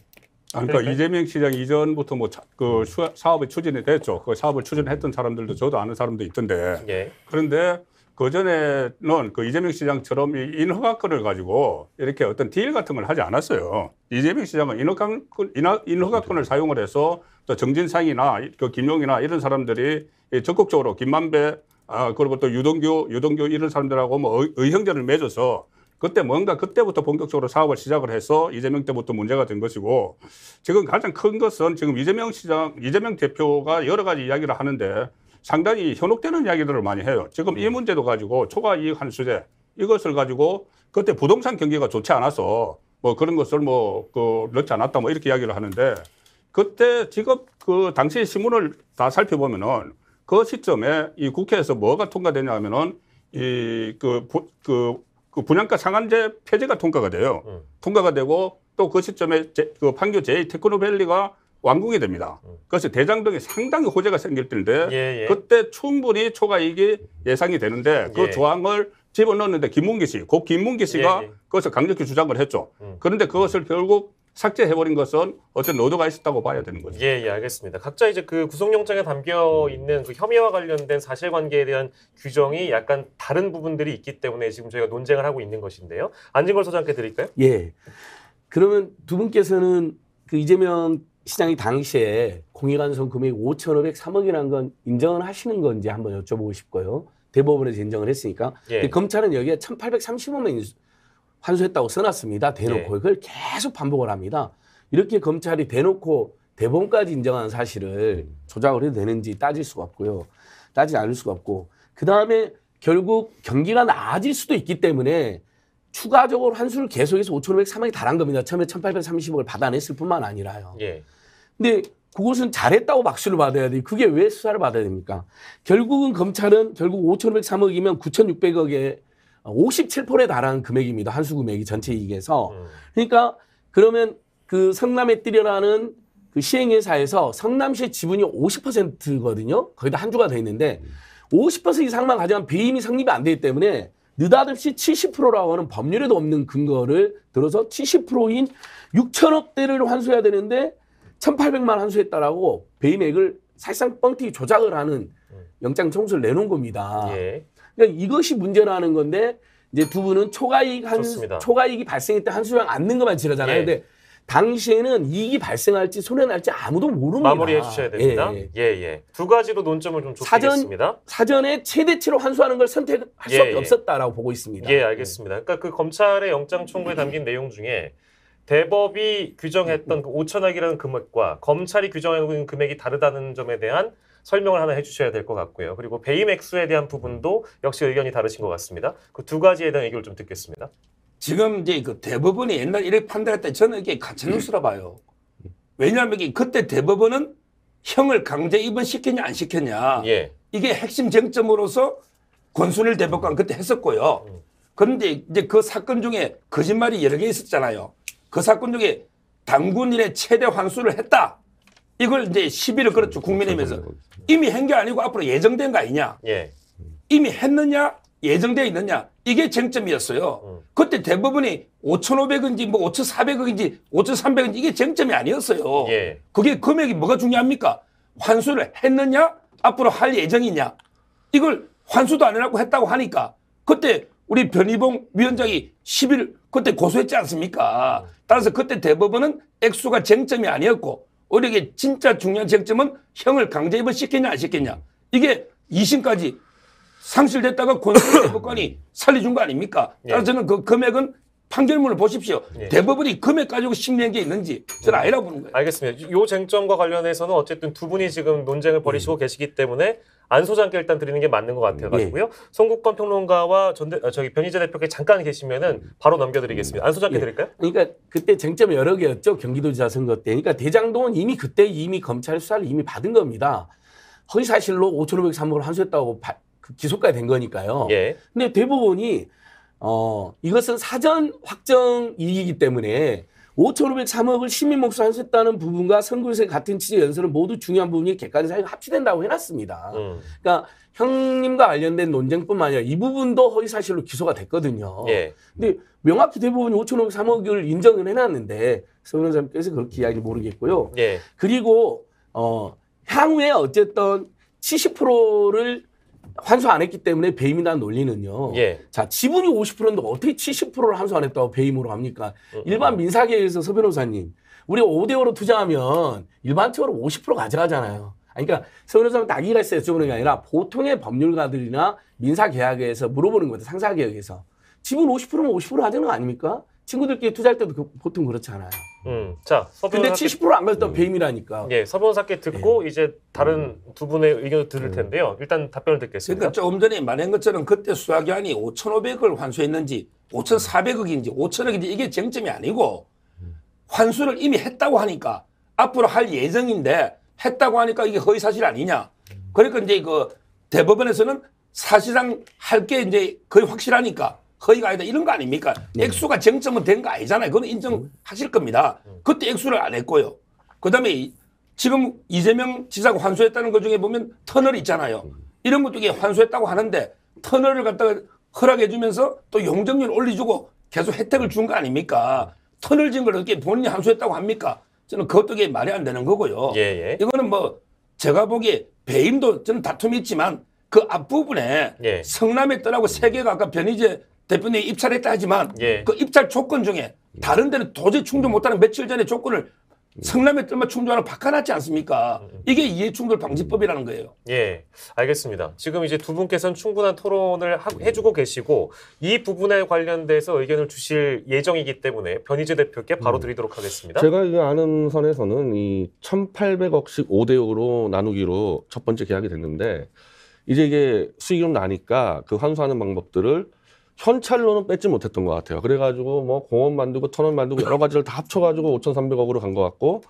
아, 그러니까 그러니까 이재명 시장 이전부터 뭐 그 사업이 추진이 됐죠. 그 사업을 추진했던 사람들도 저도 아는 사람도 있던데. 예. 그런데 그 전에는 그 이재명 시장처럼 이 인허가권을 가지고 이렇게 어떤 딜 같은 걸 하지 않았어요. 이재명 시장은 인허가권, 인허가권을 사용을 해서 또 정진상이나 그 김용이나 이런 사람들이 적극적으로 김만배 아, 그리고 또 유동규, 유동규 이런 사람들하고 뭐 의형전을 맺어서 그때 뭔가 그때부터 본격적으로 사업을 시작을 해서 이재명 때부터 문제가 된 것이고 지금 가장 큰 것은 지금 이재명 시장, 이재명 대표가 여러 가지 이야기를 하는데 상당히 현혹되는 이야기들을 많이 해요. 지금 이 음. 문제도 가지고 초과 이익 한수제 이것을 가지고 그때 부동산 경기가 좋지 않아서 뭐 그런 것을 뭐 그 넣지 않았다 뭐 이렇게 이야기를 하는데 그때 지금 그 당시 신문을 다 살펴보면은 그 시점에 이 국회에서 뭐가 통과되냐면은 하 이그 그, 그 분양가 상한제 폐지가 통과가 돼요. 음. 통과가 되고 또 그 시점에 제, 그 판교 제이 테크노밸리가 왕공이 됩니다. 음. 그래서 대장 등에 상당히 호재가 생길 텐데 예, 예. 그때 충분히 초과이익이 예상이 되는데 그 예. 조항을 집어넣었는데 김문기 씨, 곧 김문기 씨가 예, 예. 그것을 강력히 주장을 했죠. 음. 그런데 그것을 결국 삭제해버린 것은 어쨌든 도가 있었다고 봐야 되는 거죠. 예, 예, 알겠습니다. 각자 이제 그 구속영장에 담겨 음. 있는 그 혐의와 관련된 사실관계에 대한 규정이 약간 다른 부분들이 있기 때문에 지금 저희가 논쟁을 하고 있는 것인데요. 안진걸 소장께 드릴까요? 예. 그러면 두 분께서는 그 이재명 시장이 당시에 공익완성 금액 5,503억이라는 건 인정을 하시는 건지 한번 여쭤보고 싶고요. 대법원에서 인정을 했으니까. 예. 검찰은 여기에 1,830억만 환수했다고 써놨습니다. 대놓고. 예. 그걸 계속 반복을 합니다. 이렇게 검찰이 대놓고 대법원까지 인정한 사실을 음. 조작을 해도 되는지 따질 수가 없고요. 따지 않을 수가 없고. 그 다음에 결국 경기가 나아질 수도 있기 때문에 추가적으로 환수를 계속해서 5,503억이 달한 겁니다. 처음에 1,830억을 받아냈을 뿐만 아니라요. 예. 근데 그것은 잘했다고 박수를 받아야 돼. 그게 왜 수사를 받아야 됩니까? 결국은 검찰은 결국 5,503억이면 9,600억에 57%에 달하는 금액입니다. 환수 금액이 전체 이익에서. 음. 그러니까 그러면 그 성남에 뛰려라는그 시행회사에서 성남시의 지분이 50%거든요. 거의 다한 주가 돼 있는데 음. 50% 이상만 가져가면 배임이 성립이 안 되기 때문에 느닷없이 70%라고 하는 법률에도 없는 근거를 들어서 70%인 6천억대를 환수해야 되는데 1,800만 환수했다라고 배임액을 사실상 뻥튀기 조작을 하는 영장 청소를 내놓은 겁니다. 예. 그러니까 이것이 문제라는 건데 이제 두 분은 초과이익 한 초과이익이 발생했때 한수량 안 는 것만 지르잖아요. 예. 근데 당시에는 이익이 발생할지 손해날지 아무도 모릅니다. 마무리해 주셔야 됩니다. 예, 예, 예. 예, 두 가지로 논점을 좀 좁히겠습니다. 사전, 에 최대치로 환수하는 걸 선택할 예, 수 예, 없었다라고 보고 있습니다. 예, 알겠습니다. 그러니까 그 검찰의 영장 청구에 담긴 내용 중에 대법이 규정했던 그 5천억이라는 금액과 검찰이 규정해놓은 금액이 다르다는 점에 대한 설명을 하나 해주셔야 될 것 같고요. 그리고 배임 액수에 대한 부분도 역시 의견이 다르신 것 같습니다. 그 두 가지에 대한 의견을 좀 듣겠습니다. 지금 이제 그 대법원이 옛날 이렇게 판단했다. 저는 이게 가짜뉴스라 예. 봐요. 왜냐하면 그때 대법원은 형을 강제 입원시켰냐 안 시켰냐. 예. 이게 핵심 쟁점으로서 권순일 대법관 그때 했었고요. 그런데 이제 그 사건 중에 거짓말이 여러 개 있었잖아요. 그 사건 중에 당군인의 최대 환수를 했다. 이걸 이제 시비를 그렇죠. 걸었죠 국민의힘에서 그렇죠. 이미 한 게 아니고 앞으로 예정된 거 아니냐. 예. 이미 했느냐 예정되어 있느냐 이게 쟁점이었어요. 음. 그때 대부분이 5,500원인지 뭐 5,400원인지 5,300원인지 이게 쟁점이 아니었어요. 예. 그게 금액이 뭐가 중요합니까? 환수를 했느냐 앞으로 할 예정이냐 이걸 환수도 안 해라고 했다고 하니까 그때 우리 변희봉 위원장이 10일 그때 고소했지 않습니까? 음. 따라서 그때 대법원은 액수가 쟁점이 아니었고 우리려게 진짜 중요한 쟁점은 형을 강제입을 시키냐 안 시키냐 이게 2심까지 상실됐다가 권수대법관이 살려준 거 아닙니까? 예. 따라서 저는 그 금액은 판결문을 보십시오. 예. 대법원이 금액 가지고 심리한 게 있는지 저는 음. 아니라고 보는 거예요. 알겠습니다. 요 쟁점과 관련해서는 어쨌든 두 분이 지금 논쟁을 벌이시고 음. 계시기 때문에 안 소장께 일단 드리는 게 맞는 것 같아요. 가지고요. 음. 예. 송국권 평론가와 전대, 아, 저기 변희재 대표께 잠깐 계시면은 바로 넘겨드리겠습니다. 안 소장께 예. 드릴까요? 그러니까 그때 쟁점 이 여러 개였죠. 경기도지사 선거 때. 그러니까 대장동은 이미 그때 이미 검찰 수사를 이미 받은 겁니다. 허위사실로 5,503억을 환수했다고 그 기소까지 된 거니까요. 예. 근데 대법원이 어, 이것은 사전 확정 이익이기 때문에 5,503억을 시민 몫으로 수했다는 부분과 선거유세 같은 취지 연설은 모두 중요한 부분이 객관적 사유가 합치된다고 해놨습니다. 음. 그러니까 형님과 관련된 논쟁뿐만 아니라 이 부분도 허위사실로 기소가 됐거든요. 예. 근데 명확히 대부분이 5,503억을 인정을 해놨는데 서 변호사님께서 그렇게 이야기를 모르겠고요. 예. 그리고 어, 향후에 어쨌든 70%를 환수 안 했기 때문에 배임이라는 논리는요. 예. 자, 지분이 50%인데 어떻게 70%를 환수 안 했다고 배임으로 합니까? 음, 음, 일반 음. 민사계에서 서 변호사님, 우리가 5대5로 투자하면 일반적으로 50% 가져가잖아요. 그러니까 서 변호사님 딱이가 있어 여쭤보는 게 아니라 보통의 법률가들이나 민사계약에서 물어보는 거죠. 상사계약에서. 지분 50%면 50% 하자는 거 아닙니까? 친구들끼리 투자할 때도 그- 보통 그렇지 않아요. 음. 자, 근데 서변호사께 70%안 받았던고 배임이라니까. 예, 서변호사께 듣고 예. 이제 다른 음. 두 분의 의견을 들을 음. 텐데요. 일단 답변을 듣겠습니다. 그러니까 조금 전에 말한 것처럼 그때 수학기관이 5,500억을 환수했는지 5,400억인지 5,000억인지 이게 쟁점이 아니고 환수를 이미 했다고 하니까 앞으로 할 예정인데 했다고 하니까 이게 허위 사실 아니냐. 그러니까 이제 그 대법원에서는 사실상 할 게 이제 거의 확실하니까 허위가 아니다 이런 거 아닙니까? 네. 액수가 정점은 된 거 아니잖아요. 그건 인정하실 겁니다. 그때 액수를 안 했고요. 그다음에 지금 이재명 지사가 환수했다는 것 중에 보면 터널 있잖아요. 이런 것도 이게 환수했다고 하는데 터널을 갖다가 허락해주면서 또 용적률 올려주고 계속 혜택을 준 거 아닙니까? 터널 지은 걸 어떻게 본인이 환수했다고 합니까? 저는 그것도 이게 말이 안 되는 거고요. 예, 예. 이거는 뭐 제가 보기에 배임도 저는 다툼이 있지만 그 앞부분에 예. 성남에 떠나고 세계가 아까 변희재 대표님 입찰했다 하지만 예. 그 입찰 조건 중에 예. 다른 데는 도저히 충족 못하는 며칠 전에 조건을 예. 성남에 뜰만 충족하는 바꿔놨지 않습니까? 음, 음. 이게 이해충돌 방지법이라는 거예요. 예, 알겠습니다. 지금 이제 두 분께서는 충분한 토론을 하, 해주고 계시고 이 부분에 관련돼서 의견을 주실 예정이기 때문에 변희재 대표께 바로 음. 드리도록 하겠습니다. 제가 이제 아는 선에서는 이 1,800억씩 5대5로 나누기로 첫 번째 계약이 됐는데 이제 이게 수익이 나니까 그 환수하는 방법들을 현찰로는 뺏지 못했던 것 같아요. 그래가지고 뭐 공원 만들고 터널 만들고 여러 가지를 다 합쳐가지고 5,300억으로 간 것 같고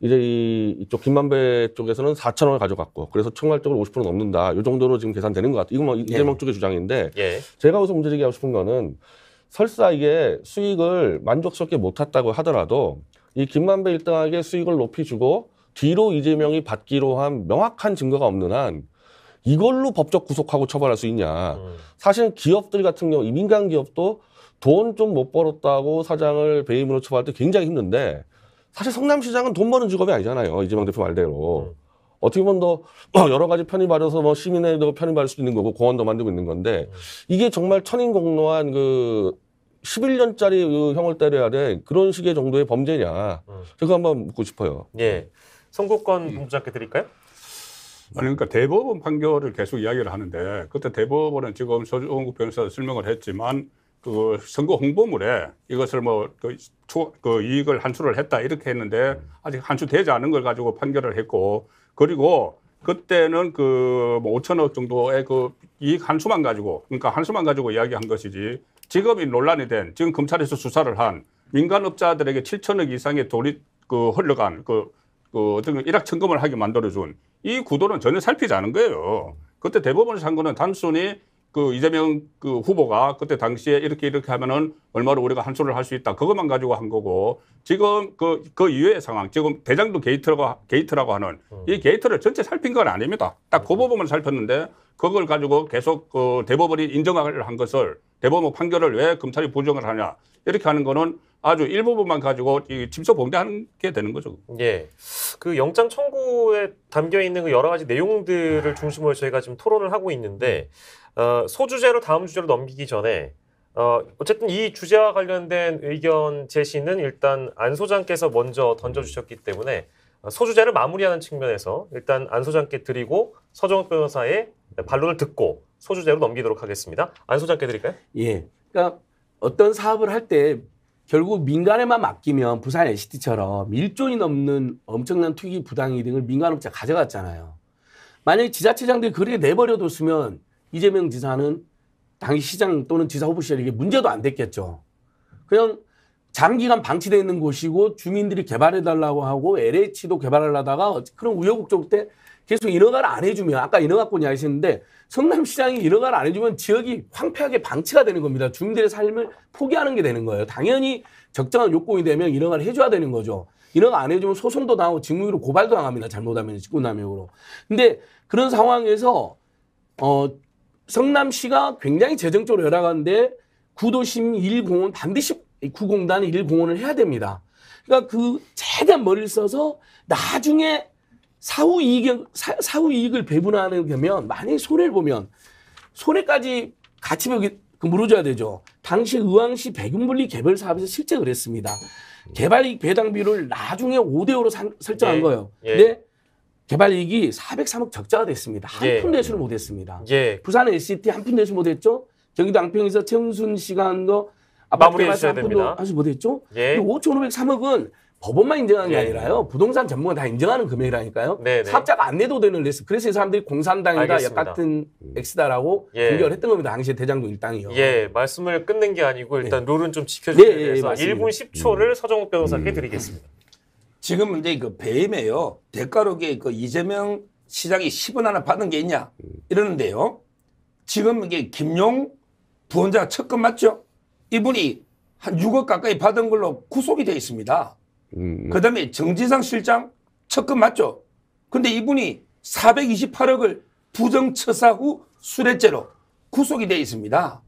이제 이, 이쪽 김만배 쪽에서는 4천억을 가져갔고 그래서 총괄적으로 50% 넘는다. 이 정도로 지금 계산되는 것 같아요. 이거 뭐 예. 이재명 쪽의 주장인데 예. 제가 우선 문제 제기하고 싶은 거는 설사 이게 수익을 만족스럽게 못했다고 하더라도 이 김만배 일당에게 수익을 높이 주고 뒤로 이재명이 받기로 한 명확한 증거가 없는 한 이걸로 법적 구속하고 처벌할 수 있냐. 음. 사실 기업들 같은 경우, 이 민간 기업도 돈 좀 못 벌었다고 사장을 배임으로 처벌할 때 굉장히 힘든데, 사실 성남시장은 돈 버는 직업이 아니잖아요. 이재명 대표 말대로. 음. 어떻게 보면 더 여러 가지 편입받아서뭐 시민회도 편입할 수 있는 거고 공원도 만들고 있는 건데 음. 이게 정말 천인공노한 그 11년짜리 그 형을 때려야 돼 그런 식의 정도의 범죄냐 음. 제가 한번 묻고 싶어요. 예, 선고권 예. 공부장께 드릴까요? 그러니까 대법원 판결을 계속 이야기를 하는데 그때 대법원은 지금 서종국 변호사 설명을 했지만 그 선거 홍보물에 이것을 뭐그 초, 그 이익을 한수를 했다 이렇게 했는데 아직 한수되지 않은 걸 가지고 판결을 했고 그리고 그때는 그뭐 5천억 정도의 그 이익 한 수만 가지고 그러니까 한 수만 가지고 이야기한 것이지 지금이 논란이 된 지금 검찰에서 수사를 한 민간업자들에게 7천억 이상의 돈이 그 흘러간 그, 그 어떤 일확천금을 하게 만들어준 이 구도는 전혀 살피지 않은 거예요. 그때 대법원에서 한 거는 단순히 그 이재명 그 후보가 그때 당시에 이렇게 이렇게 하면은 얼마로 우리가 한수를 할 수 있다. 그것만 가지고 한 거고 지금 그, 그 이외의 상황, 지금 대장도 게이트라고, 게이트라고 하는 어. 이 게이트를 전체 살핀 건 아닙니다. 딱그부분을 살폈는데 그걸 가지고 계속 그 대법원이 인정을 한 것을 대법원 판결을 왜 검찰이 부정을 하냐. 이렇게 하는 거는 아주 일부분만 가지고 이 침소 봉대하는 게 되는 거죠. 예. 그 영장 청구에 담겨 있는 그 여러 가지 내용들을 중심으로 저희가 지금 토론을 하고 있는데 어, 소주제로 다음 주제로 넘기기 전에 어, 어쨌든 이 주제와 관련된 의견 제시는 일단 안 소장께서 먼저 던져주셨기 때문에 어, 소주제를 마무리하는 측면에서 일단 안 소장께 드리고 서정욱 변호사의 반론을 듣고 소주제로 넘기도록 하겠습니다. 안 소장께 드릴까요? 예. 그러니까 어떤 사업을 할때 결국 민간에만 맡기면 부산 LCT처럼 1조이 넘는 엄청난 투기 부당이 등을 민간업체가 가져갔잖아요. 만약에 지자체장들이 그렇게 내버려뒀으면 이재명 지사는 당시 시장 또는 지사 후보 시절에 문제도 안 됐겠죠. 그냥 장기간 방치되어 있는 곳이고 주민들이 개발해달라고 하고 LH도 개발하려다가 그런 우여곡절 때 계속 인허가를 안 해주면 아까 인허가권 이아니하셨는데 성남시장이 인허가를 안 해주면 지역이 황폐하게 방치가 되는 겁니다. 주민들의 삶을 포기하는 게 되는 거예요. 당연히 적정한 요건이 되면 인허가를 해줘야 되는 거죠. 인허가 안 해주면 소송도 당하고 직무유로 고발도 당합니다. 잘못하면 직권남용으로. 근데 그런 상황에서 어 성남시가 굉장히 재정적으로 열악한데 구도심 1공원 반드시 구공단 1공원을 해야 됩니다. 그러니까 그 최대한 머리를 써서 나중에 사후 이익 사후 이익을 배분하는 경면 만약 손해를 보면 손해까지 같이 그 물어줘야 되죠. 당시 의왕시 백운분리 개별 사업에서 실제 그랬습니다. 개발 이익 배당 비율 나중에 5대 5로 설정한 예, 거예요. 예. 근데 개발 이익이 403억 적자가 됐습니다. 한푼 예. 대수를 못 했습니다. 예. 부산 LCT 한푼 대수 못 했죠. 경기도 앙평에서 최은순 씨가 한 마무리해 주야 됩니다. 한푼 못 했죠. 예. 5,503억은 법원만 인정하는게 예. 아니라요. 부동산 전문가 다 인정하는 금액이라니까요. 네네. 사업자가 안 내도 되는 레스. 그래서 사람들이 공산당이다, 약 같은 엑스다라고 음. 예. 결격했던 겁니다. 당시 에 대장동 일당이요. 예, 말씀을 끝낸 게 아니고 일단 예. 룰은 좀 지켜주셔야 예, 돼서 예, 1분 예, 10초를 음. 서정욱 변호사께 음. 드리겠습니다. 지금 이제 그 배임에요. 대가로게 그 이재명 시장이 10원 하나 받은 게 있냐 이러는데요. 지금 이게 김용 부원자 첫근 맞죠? 이분이 한 6억 가까이 받은 걸로 구속이 돼 있습니다. 음, 음. 그다음에 정지상 실장 척근 맞죠? 근데 이분이 428억을 부정처사 후 수뢰죄로 구속이 돼 있습니다.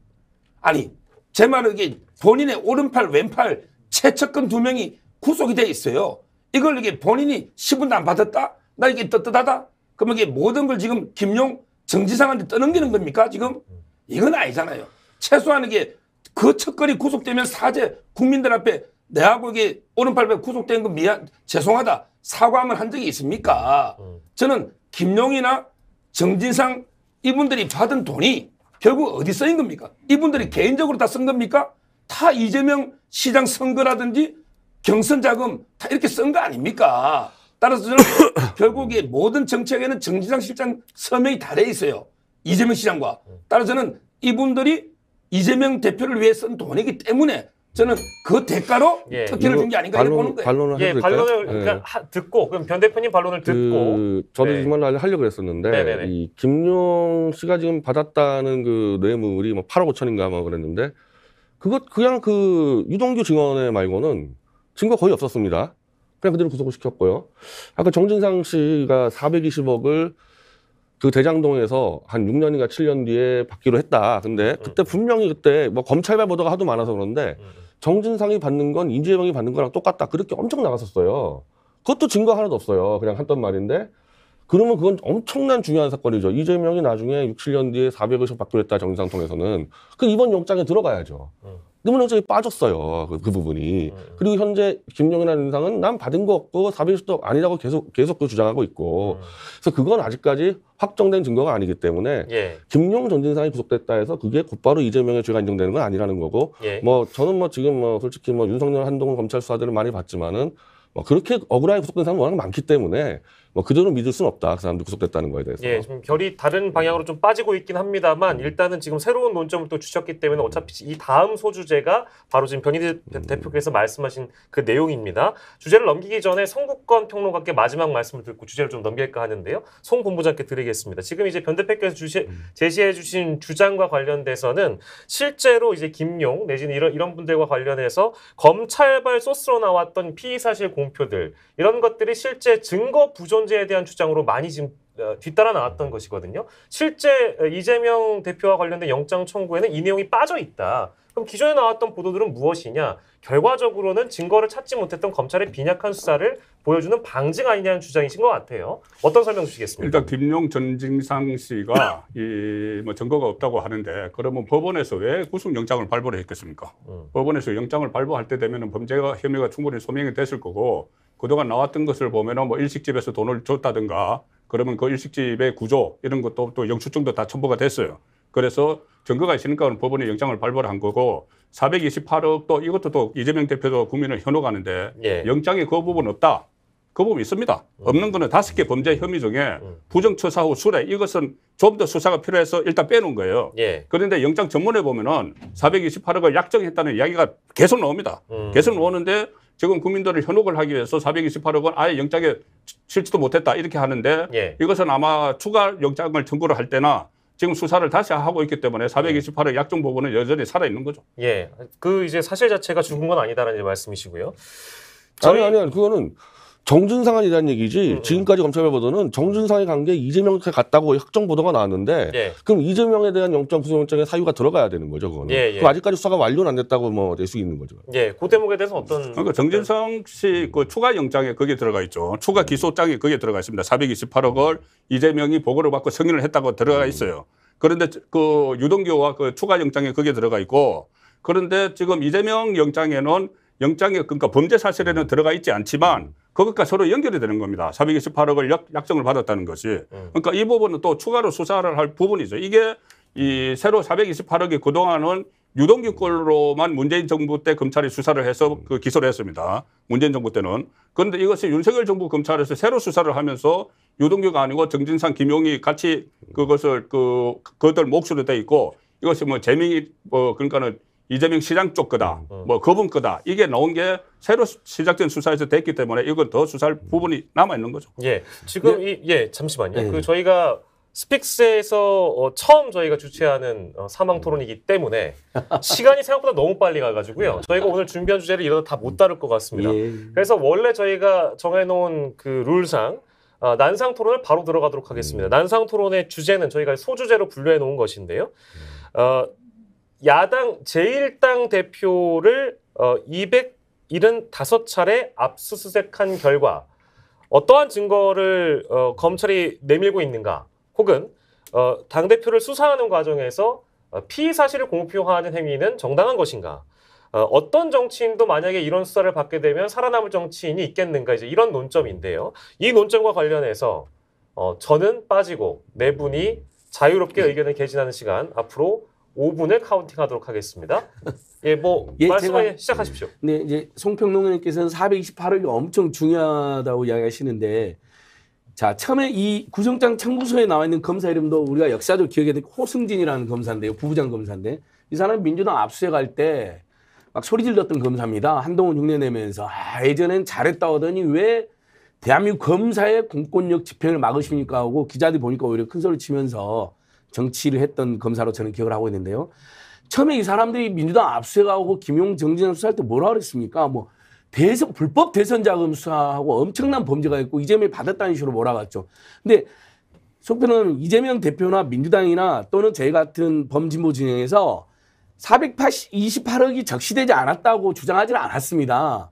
아니 제 말은 이게 본인의 오른팔 왼팔 최측근 두 명이 구속이 돼 있어요. 이걸 이게 본인이 10분도 안 받았다? 나 이게 떳떳하다? 그러면 이게 모든 걸 지금 김용 정지상한테 떠넘기는 겁니까 지금? 이건 아니잖아요. 최소한 이게 그 척거리 구속되면 사죄 국민들 앞에 내하국이 오른팔배 구속된 건 미안, 죄송하다. 사과함을 한 적이 있습니까? 음. 저는 김용이나 정진상 이분들이 받은 돈이 결국 어디 쓰인 겁니까? 이분들이 개인적으로 다 쓴 겁니까? 다 이재명 시장 선거라든지 경선 자금 다 이렇게 쓴 거 아닙니까? 따라서 저는 결국에 모든 정책에는 정진상 실장 서명이 달해 있어요. 이재명 시장과. 음. 따라서 저는 이분들이 이재명 대표를 위해 쓴 돈이기 때문에 저는 그 대가로 예. 특혜를 준 게 아닌가 이렇게 보는 거예요. 반론을 예, 될까요? 반론을 그냥 그러니까 예. 하, 듣고 그럼 변 대표님 반론을 그, 듣고 저도 네. 이만을 하려고 그랬었는데 네네네. 네, 네. 이 김용 씨가 지금 받았다는 그 뇌물이 뭐 8억 5천인가 뭐 그랬는데 그것 그냥 그 유동규 증언에 말고는 증거 거의 없었습니다. 그냥 그대로 구속을 시켰고요. 아까 정진상 씨가 420억을 그 대장동에서 한 6년인가 7년 뒤에 받기로 했다. 근데 그때 음. 분명히 그때 뭐 검찰발 보도가 하도 많아서 그런데 음. 정진상이 받는 건인재해이 받는 거랑 똑같다. 그렇게 엄청 나갔었어요. 그것도 증거 하나도 없어요. 그냥 했던 말인데. 그러면 그건 엄청난 중요한 사건이죠. 이재명이 나중에 6, 7년 뒤에 400의석 받기로 했다. 정진상 통해서는. 그 이번 영장에 들어가야죠. 음. 너무나 빠졌어요. 그, 그, 부분이. 음. 그리고 현재 김이라는 인상은 난 받은 거 없고 사비수도 아니라고 계속 계속 그 주장하고 있고. 음. 그래서 그건 아직까지 확정된 증거가 아니기 때문에 예. 김용 전 진상이 구속됐다 해서 그게 곧바로 이재명의 죄가 인정되는 건 아니라는 거고. 예. 뭐 저는 뭐 지금 뭐 솔직히 뭐 윤석열 한동훈 검찰 수사들을 많이 봤지만은 뭐 그렇게 억울하게 구속된 사람 워낙 많기 때문에 뭐 그대로 믿을 수는 없다. 그사람도 구속됐다는 거에 대해서. 예, 지금 결이 다른 방향으로 좀 빠지고 있긴 합니다만 음. 일단은 지금 새로운 논점을 또 주셨기 때문에 음. 어차피 이 다음 소주제가 바로 지금 변희대 음. 표께서 말씀하신 그 내용입니다. 주제를 넘기기 전에 송국건 평론가께 마지막 말씀을 듣고 주제를 좀 넘길까 하는데요. 송 본부장께 드리겠습니다. 지금 이제 변 대표께서 주시, 제시해 주신 주장과 관련돼서는 실제로 이제 김용 내지는 이런 이런 분들과 관련해서 검찰발 소스로 나왔던 피의 사실 공표들 이런 것들이 실제 증거 부존 문제에 대한 주장으로 많이 지금 어, 뒤따라 나왔던 것이거든요. 실제 어, 이재명 대표와 관련된 영장 청구에는 이 내용이 빠져 있다. 그럼 기존에 나왔던 보도들은 무엇이냐? 결과적으로는 증거를 찾지 못했던 검찰의 빈약한 수사를 보여주는 방증 아니냐는 주장이신 것 같아요. 어떤 설명 주시겠습니까? 일단 김용 전징상 씨가 이뭐 증거가 없다고 하는데 그러면 법원에서 왜 구속영장을 발부를 했겠습니까? 음. 법원에서 영장을 발부할 때 되면은 범죄가 혐의가 충분히 소명이 됐을 거고 그동안 나왔던 것을 보면은 뭐 일식집에서 돈을 줬다든가 그러면 그 일식집의 구조 이런 것도 또 영수증도 다 첨부가 됐어요. 그래서 증거가 있으니까 법원에 영장을 발부를 한 거고 428억 또 이것도 또 이재명 대표도 국민을 현혹하는데 예. 영장에 그 부분 없다. 그 부분 있습니다. 음. 없는 거는 다섯 개 범죄 혐의 중에 음. 부정처사 후 수뢰 이것은 좀 더 수사가 필요해서 일단 빼놓은 거예요. 예. 그런데 영장 전문에 보면은 428억을 약정했다는 이야기가 계속 나옵니다. 음. 계속 나오는데 지금 국민들을 현혹을 하기 위해서 428억은 아예 영장에 실지도 못했다 이렇게 하는데 예. 이것은 아마 추가 영장을 청구를 할 때나 지금 수사를 다시 하고 있기 때문에 428의 예. 약정 부분은 여전히 살아 있는 거죠. 예, 그 이제 사실 자체가 죽은 건 아니다라는 말씀이시고요. 저희... 아니 아니요, 그거는 정준상한이라는 얘기지 음, 음, 지금까지 검찰 보도는 정준상의 관계 이재명에 갔다고 확정 보도가 나왔는데 예. 그럼 이재명에 대한 영장 구속영장의 사유가 들어가야 되는 거죠 그거는 예, 예. 그럼 아직까지 수사가 완료는 안 됐다고 뭐낼수 있는 거죠 예, 그 대목에 대해서 어떤 그러니까 정준상 씨그 음. 추가 영장에 그게 들어가 있죠 추가 음. 기소장에 그게 들어가 있습니다 428억을 이재명이 보고를 받고 승인을 했다고 들어가 있어요 그런데 그 유동규와 그 추가 영장에 그게 들어가 있고 그런데 지금 이재명 영장에는 영장에 그러니까 범죄 사실에는 들어가 있지 않지만 그것과 서로 연결이 되는 겁니다. 428억을 약, 약정을 받았다는 것이. 음. 그러니까 이 부분은 또 추가로 수사를 할 부분이죠. 이게 이 새로 428억이 그동안은 유동규권으로만 문재인 정부 때 검찰이 수사를 해서 음. 그 기소를 했습니다. 문재인 정부 때는. 그런데 이것이 윤석열 정부 검찰에서 새로 수사를 하면서 유동규가 아니고 정진상, 김용이 같이 그것을 그, 그들 목소리 돼 있고 이것이 뭐재미뭐 그러니까는 이재명 시장 쪽 거다, 어, 어. 뭐 그분 거다 이게 나온 게 새로 시작된 수사에서 됐기 때문에 이건 더 수사할 음. 부분이 남아 있는 거죠. 예, 지금 네. 이, 예 잠시만요. 네. 그 저희가 스픽스에서 어, 처음 저희가 주최하는 어, 사망 음. 토론이기 때문에 시간이 생각보다 너무 빨리 가가지고요. 네. 저희가 오늘 준비한 주제를 이러다 다 못 다룰 것 같습니다. 예. 그래서 원래 저희가 정해놓은 그 룰상 어, 난상 토론을 바로 들어가도록 하겠습니다. 음. 난상 토론의 주제는 저희가 소주제로 분류해 놓은 것인데요. 어, 야당 제1당 대표를 어, 275차례 압수수색한 결과 어떠한 증거를 어, 검찰이 내밀고 있는가 혹은 어, 당대표를 수사하는 과정에서 어, 피의 사실을 공표하는 행위는 정당한 것인가 어, 어떤 정치인도 만약에 이런 수사를 받게 되면 살아남을 정치인이 있겠는가 이제 이런 논점인데요. 이 논점과 관련해서 어, 저는 빠지고 네 분이 자유롭게 네. 의견을 개진하는 시간 앞으로 5분을 카운팅하도록 하겠습니다. 예, 뭐 예, 말씀 제가, 시작하십시오. 네, 이제 송평농 의께서는 428억이 엄청 중요하다고 이야기하시는데 자, 처음에 이 구성장 청구서에 나와 있는 검사 이름도 우리가 역사적 기억해야 호승진이라는 검사인데요. 부부장 검사인데 이 사람 민주당 압수해갈 때 막 소리 질렀던 검사입니다. 한동훈 흉내 내면서 아, 예전엔 잘했다 하더니 왜 대한민국 검사의 공권력 집행을 막으십니까 하고 기자들이 보니까 오히려 큰 소리 치면서 정치를 했던 검사로 저는 기억을 하고 있는데요. 처음에 이 사람들이 민주당 압수해가고 김용 정진영 수사할 때 뭐라 그랬습니까? 뭐 대선 불법 대선 자금 수사하고 엄청난 범죄가 있고 이재명이 받았다는 식으로 몰아갔죠. 근데 속편은 이재명 대표나 민주당이나 또는 저희 같은 범진보 진영에서 428억이 적시되지 않았다고 주장하지는 않았습니다.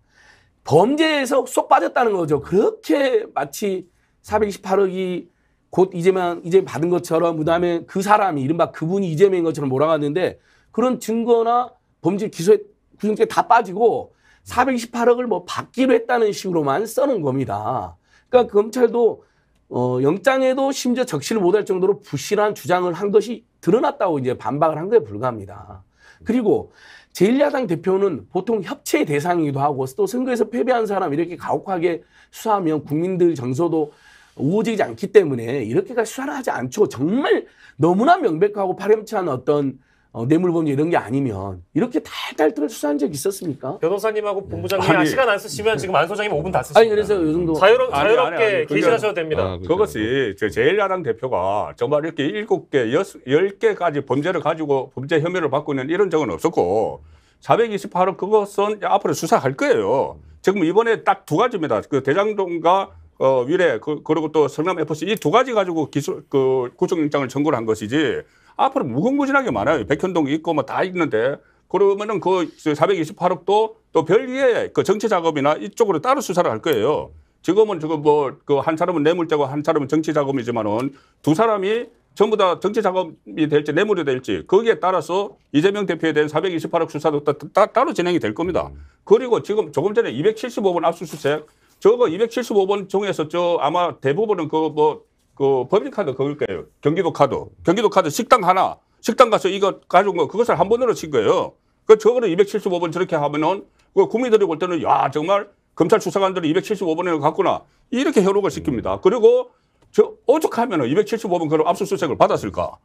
범죄에서 쏙 빠졌다는 거죠. 그렇게 마치 428억이 곧 이재명, 이제 받은 것처럼 그다음에 그 사람이 이른바 그분이 이재명인 것처럼 몰아갔는데 그런 증거나 범죄 기소에 구성죄 다 빠지고 428억을 뭐 받기로 했다는 식으로만 써는 겁니다. 그러니까 검찰도 어, 영장에도 심지어 적시를 못할 정도로 부실한 주장을 한 것이 드러났다고 이제 반박을 한 거에 불과합니다. 그리고 제1야당 대표는 보통 협치의 대상이기도 하고 또 선거에서 패배한 사람 이렇게 가혹하게 수사하면 국민들 정서도 우호적이지 않기 때문에 이렇게까지 수사하지 않죠. 정말 너무나 명백하고 파렴치한 어떤 어, 뇌물범죄 이런 게 아니면 이렇게 달달 떨어 수사한 적이 있었습니까? 변호사님하고 본부장님 네. 시간 안 쓰시면 지금 안 소장님 5분 다 쓰시면 아니 그래서 요 정도 자유롭, 게계시하셔도 됩니다. 아, 그것이 제일야당 대표가 정말 이렇게 일곱 개 6, 10개까지 범죄를 가지고 범죄 혐의를 받고 있는 이런 적은 없었고 428억 그것은 앞으로 수사할 거예요. 지금 이번에 딱 두 가지입니다. 그 대장동과 어, 위례 그, 그리고 또 성남 FC 이 두 가지 가지고 기술 그 구속영장을 청구를 한 것이지 앞으로 무궁무진하게 많아요. 백현동 있고 뭐 다 있는데 그러면은 그 428억도 또 별개의 그 정치 작업이나 이쪽으로 따로 수사를 할 거예요. 지금은 지금 뭐 그 한 사람은 뇌물죄고 한 사람은 정치 작업이지만은 두 사람이 전부 다 정치 작업이 될지 뇌물이 될지 거기에 따라서 이재명 대표에 대한 428억 수사도 따, 따, 따로 진행이 될 겁니다. 음. 그리고 지금 조금 전에 275번 압수수색 저거 275번 종에서 저 아마 대부분은 그 뭐그 뭐, 그 법인카드 그걸 거예요. 경기도 카드. 경기도 카드 식당 하나. 식당 가서 이거 가져온 거 그것을 한 번으로 친 거예요. 그 저거를 275번 저렇게 하면은 그 국민들이 볼 때는 야 정말 검찰 수사관들이 2 7 5번을 갔구나 이렇게 현혹을 시킵니다. 그리고 저 오죽하면은 275번 그럼 압수수색을 받았을까?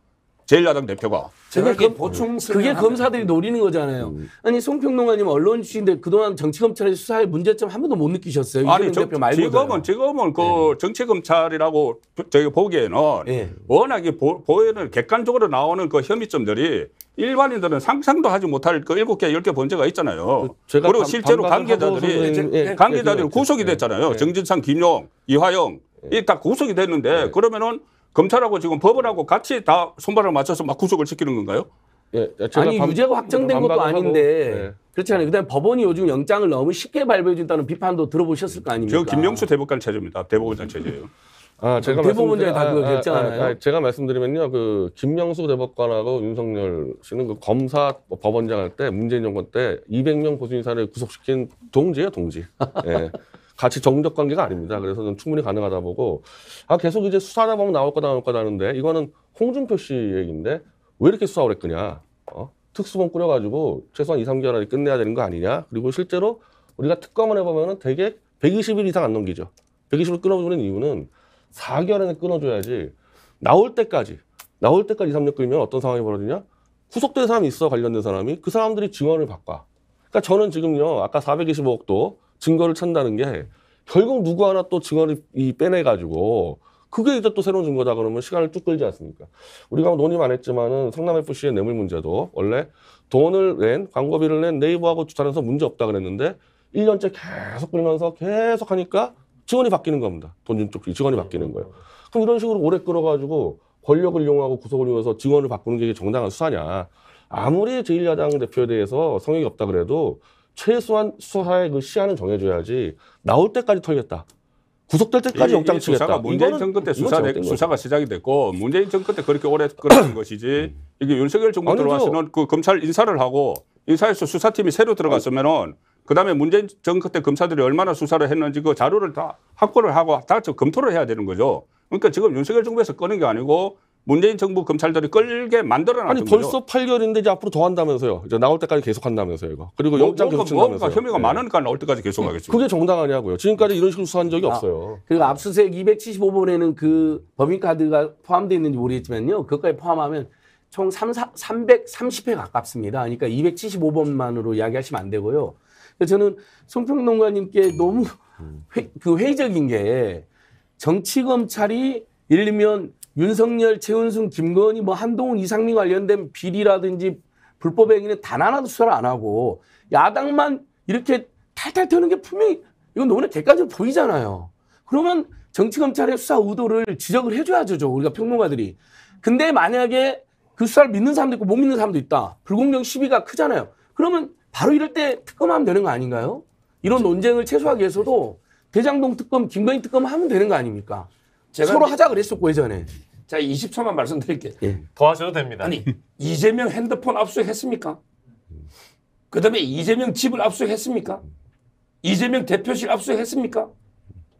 제일야당 대표가. 제가 그게 보충 그게 검사들이 노리는 거잖아요. 음. 아니 송평농가님 언론 출신인데 그동안 정치검찰의 수사의 문제점 한 번도 못 느끼셨어요. 아니 저, 대표 말고 지금은 지금은 그 네. 정치검찰이라고 저희 보기에는 네. 워낙에 보, 보에는 객관적으로 나오는 그 혐의점들이 일반인들은 상상도 하지 못할 그 일곱 개, 열개본 적이 있잖아요. 그 그리고 실제로 관계자들이 예, 예, 관계자들이 구속이 됐잖아요. 예. 정진상, 김용, 이화영 이다 구속이 됐는데 그러면은. 검찰하고 지금 법원하고 같이 다 손발을 맞춰서 막 구속을 시키는 건가요? 예, 예 아니 유죄가 확정된 것도 아닌데 네. 그렇지 않아요. 그다음 법원이 요즘 영장을 너무 쉽게 발부해준다는 비판도 들어보셨을 거 아닙니까? 저 김명수 대법관 체제입니다. 대법원장 체제예요. 아, 제가 대법원장이 다 그거 결정하나요? 아, 아, 아, 제가 말씀드리면요, 그 김명수 대법관하고 윤석열 씨는 그 검사 법원장 할때 문재인 정권 때 200명 보수인사를 구속시킨 동지예요, 동지. 예. 같이 정적 관계가 아닙니다. 그래서 저 충분히 가능하다 보고 아 계속 이제 수사하다 보면 나올 거다 나올 거다 하는데 이거는 홍준표 씨 얘기인데 왜 이렇게 수사를 했느냐 어? 특수본 꾸려가지고 최소한 2, 3개월 안에 끝내야 되는 거 아니냐 그리고 실제로 우리가 특검을 해보면 되게 120일 이상 안 넘기죠. 120일 끊어주는 이유는 4개월 안에 끊어줘야지 나올 때까지 나올 때까지 2, 3년 끌면 어떤 상황이 벌어지냐? 구속된 사람이 있어 관련된 사람이 그 사람들이 증언을 바꿔. 그러니까 저는 지금요 아까 425억도 증거를 찾는다는 게 결국 누구 하나 또증언을이 빼내가지고 그게 이제 또 새로운 증거다 그러면 시간을 쭉 끌지 않습니까? 우리가 뭐 논의만 안 했지만은 성남FC의 뇌물 문제도 원래 돈을 낸, 광고비를 낸 네이버하고 주차해서 문제 없다 그랬는데 1년째 계속 끌면서 계속 하니까 직원이 바뀌는 겁니다. 돈준 쪽 직원이 바뀌는 거예요. 그럼 이런 식으로 오래 끌어가지고 권력을 이용하고 구속을 이용해서 증언을 바꾸는 게 정당한 수사냐. 아무리 제1야당 대표에 대해서 성역이 없다 그래도 최소한 수사의 그 시한은 정해줘야지 나올 때까지 털겠다. 구속될 때까지 영장 치겠다. 수사가 문재인 정권 때 수사, 수사가 시작이 됐고 문재인 정권 때 그렇게 오래 끌어진 것이지 이게 윤석열 정부 들어와서는 그 검찰 인사를 하고 인사에서 수사팀이 새로 들어갔으면은 그다음에 문재인 정권 때 검사들이 얼마나 수사를 했는지 그 자료를 다 확보를 하고 다 검토를 해야 되는 거죠. 그러니까 지금 윤석열 정부에서 꺼낸 게 아니고 문재인 정부 검찰들이 끌게 만들어놨던 아니 벌써 거죠. 8개월인데 이제 앞으로 더 한다면서요. 이제 나올 때까지 계속 한다면서요. 이거. 그리고 뭐, 영장 뭐, 계속 친면서가 혐의가 예. 많으니까 나올 때까지 계속 그, 하겠죠. 그게 정당하냐고요. 지금까지 이런 식으로 수사한 적이 아, 없어요. 그리고 압수수색 275번에는 그 법인카드가 포함되어 있는지 모르겠지만요. 그것까지 포함하면 총 3, 330회 가깝습니다. 그러니까 275번만으로 이야기하시면 안 되고요. 그래서 저는 송평농가님께 너무 회, 그 회의적인 게 정치검찰이 일면 윤석열, 최은승 김건희, 뭐 한동훈, 이상민 관련된 비리라든지 불법 행위는 단 하나도 수사를 안 하고 야당만 이렇게 탈탈 터는게 분명히 이건 너무나 객관적으로 보이잖아요. 그러면 정치검찰의 수사 의도를 지적을 해줘야죠. 우리가 평론가들이. 근데 만약에 그 수사를 믿는 사람도 있고 못 믿는 사람도 있다. 불공정 시비가 크잖아요. 그러면 바로 이럴 때 특검하면 되는 거 아닌가요? 이런 그렇죠. 논쟁을 최소화하기 위해서도 대장동 특검, 김건희 특검 하면 되는 거 아닙니까? 서로 하자 그랬었고 예전에. 자, 20초만 말씀드릴게요. 예. 더 하셔도 됩니다. 아니, 이재명 핸드폰 압수했습니까? 그 다음에 이재명 집을 압수했습니까? 이재명 대표실 압수했습니까?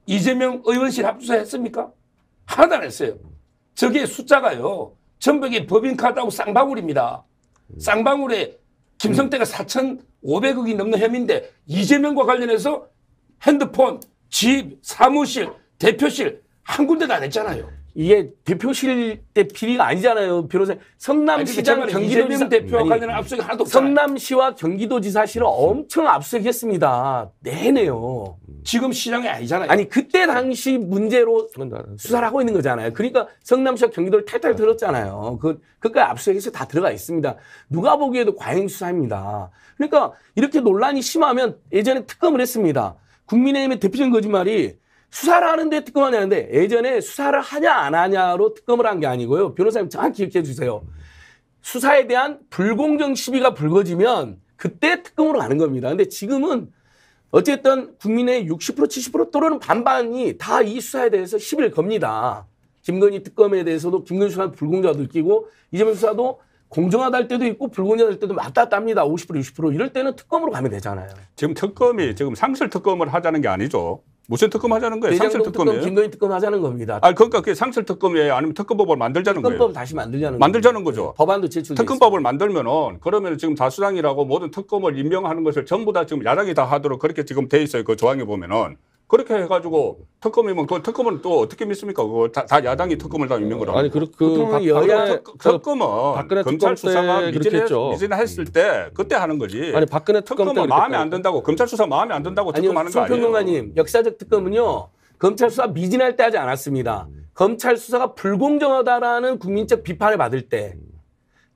이재명 의원실 압수했습니까? 하나도 안 했어요. 저게 숫자가요. 전북의 법인카드하고 쌍방울입니다. 쌍방울에 김성태가 4,500억이 넘는 혐의인데 이재명과 관련해서 핸드폰, 집, 사무실, 대표실 한 군데도 안 했잖아요. 이게 대표실 때 비리가 아니잖아요. 비로소 성남시장 아니, 그러니까 경기도지사 대표 관련 압수수색 하도 성남시와 경기도지사실을 엄청 압수수색했습니다. 내내요. 지금 시장이 아니잖아요. 아니 그때 당시 문제로 수사를 하고 있는 거잖아요. 그러니까 성남시와 경기도를 탈탈 아. 들었잖아요. 그 그까 압수수색에서 다 들어가 있습니다. 누가 보기에도 과잉 수사입니다. 그러니까 이렇게 논란이 심하면 예전에 특검을 했습니다. 국민의힘의 대표적인 거짓말이 수사를 하는데 특검을 하냐는데 예전에 수사를 하냐 안 하냐로 특검을 한 게 아니고요. 변호사님 정확히 기억해 주세요. 수사에 대한 불공정 시비가 불거지면 그때 특검으로 가는 겁니다. 근데 지금은 어쨌든 국민의 60% 70% 또는 반반이 다 이 수사에 대해서 시비를 겁니다. 김건희 특검에 대해서도 김건희 수사 불공정하다 느끼고 이재명 수사도 공정하다 할 때도 있고 불공정할 때도 맞다 답니다. 50% 60% 이럴 때는 특검으로 가면 되잖아요. 지금 특검이 지금 상설 특검을 하자는 게 아니죠. 무슨 특검 하자는 거예요? 상설 특검이에요. 특검, 김건희 특검 하자는 겁니다. 아 그러니까 그게 상설 특검이에요. 아니면 특검법을 만들자는 특검법 거예요. 특검법 다시 만들자는 만들자는 거죠. 거죠. 네, 법안도 제출. 특검법을 만들면은 그러면 지금 다수당이라고 모든 특검을 임명하는 것을 전부 다 지금 야당이 다 하도록 그렇게 지금 돼 있어요. 그 조항에 보면은. 그렇게 해가지고 특검이면 뭐 그 특검은 또 어떻게 믿습니까? 그거 다, 다 야당이 특검을 다 믿는 거라고. 아니 그 그렇게 그 여야 특검은 검찰 수사가 미진했죠. 미진했을 때 그때 하는 거지. 아니 박근혜 특검은 특검 마음에 안 든다고 검찰 수사 마음에 안 든다고 특검하는 거 아니에요? 송평론가님 역사적 특검은요 검찰 수사 미진할 때 하지 않았습니다. 검찰 수사가 불공정하다라는 국민적 비판을 받을 때.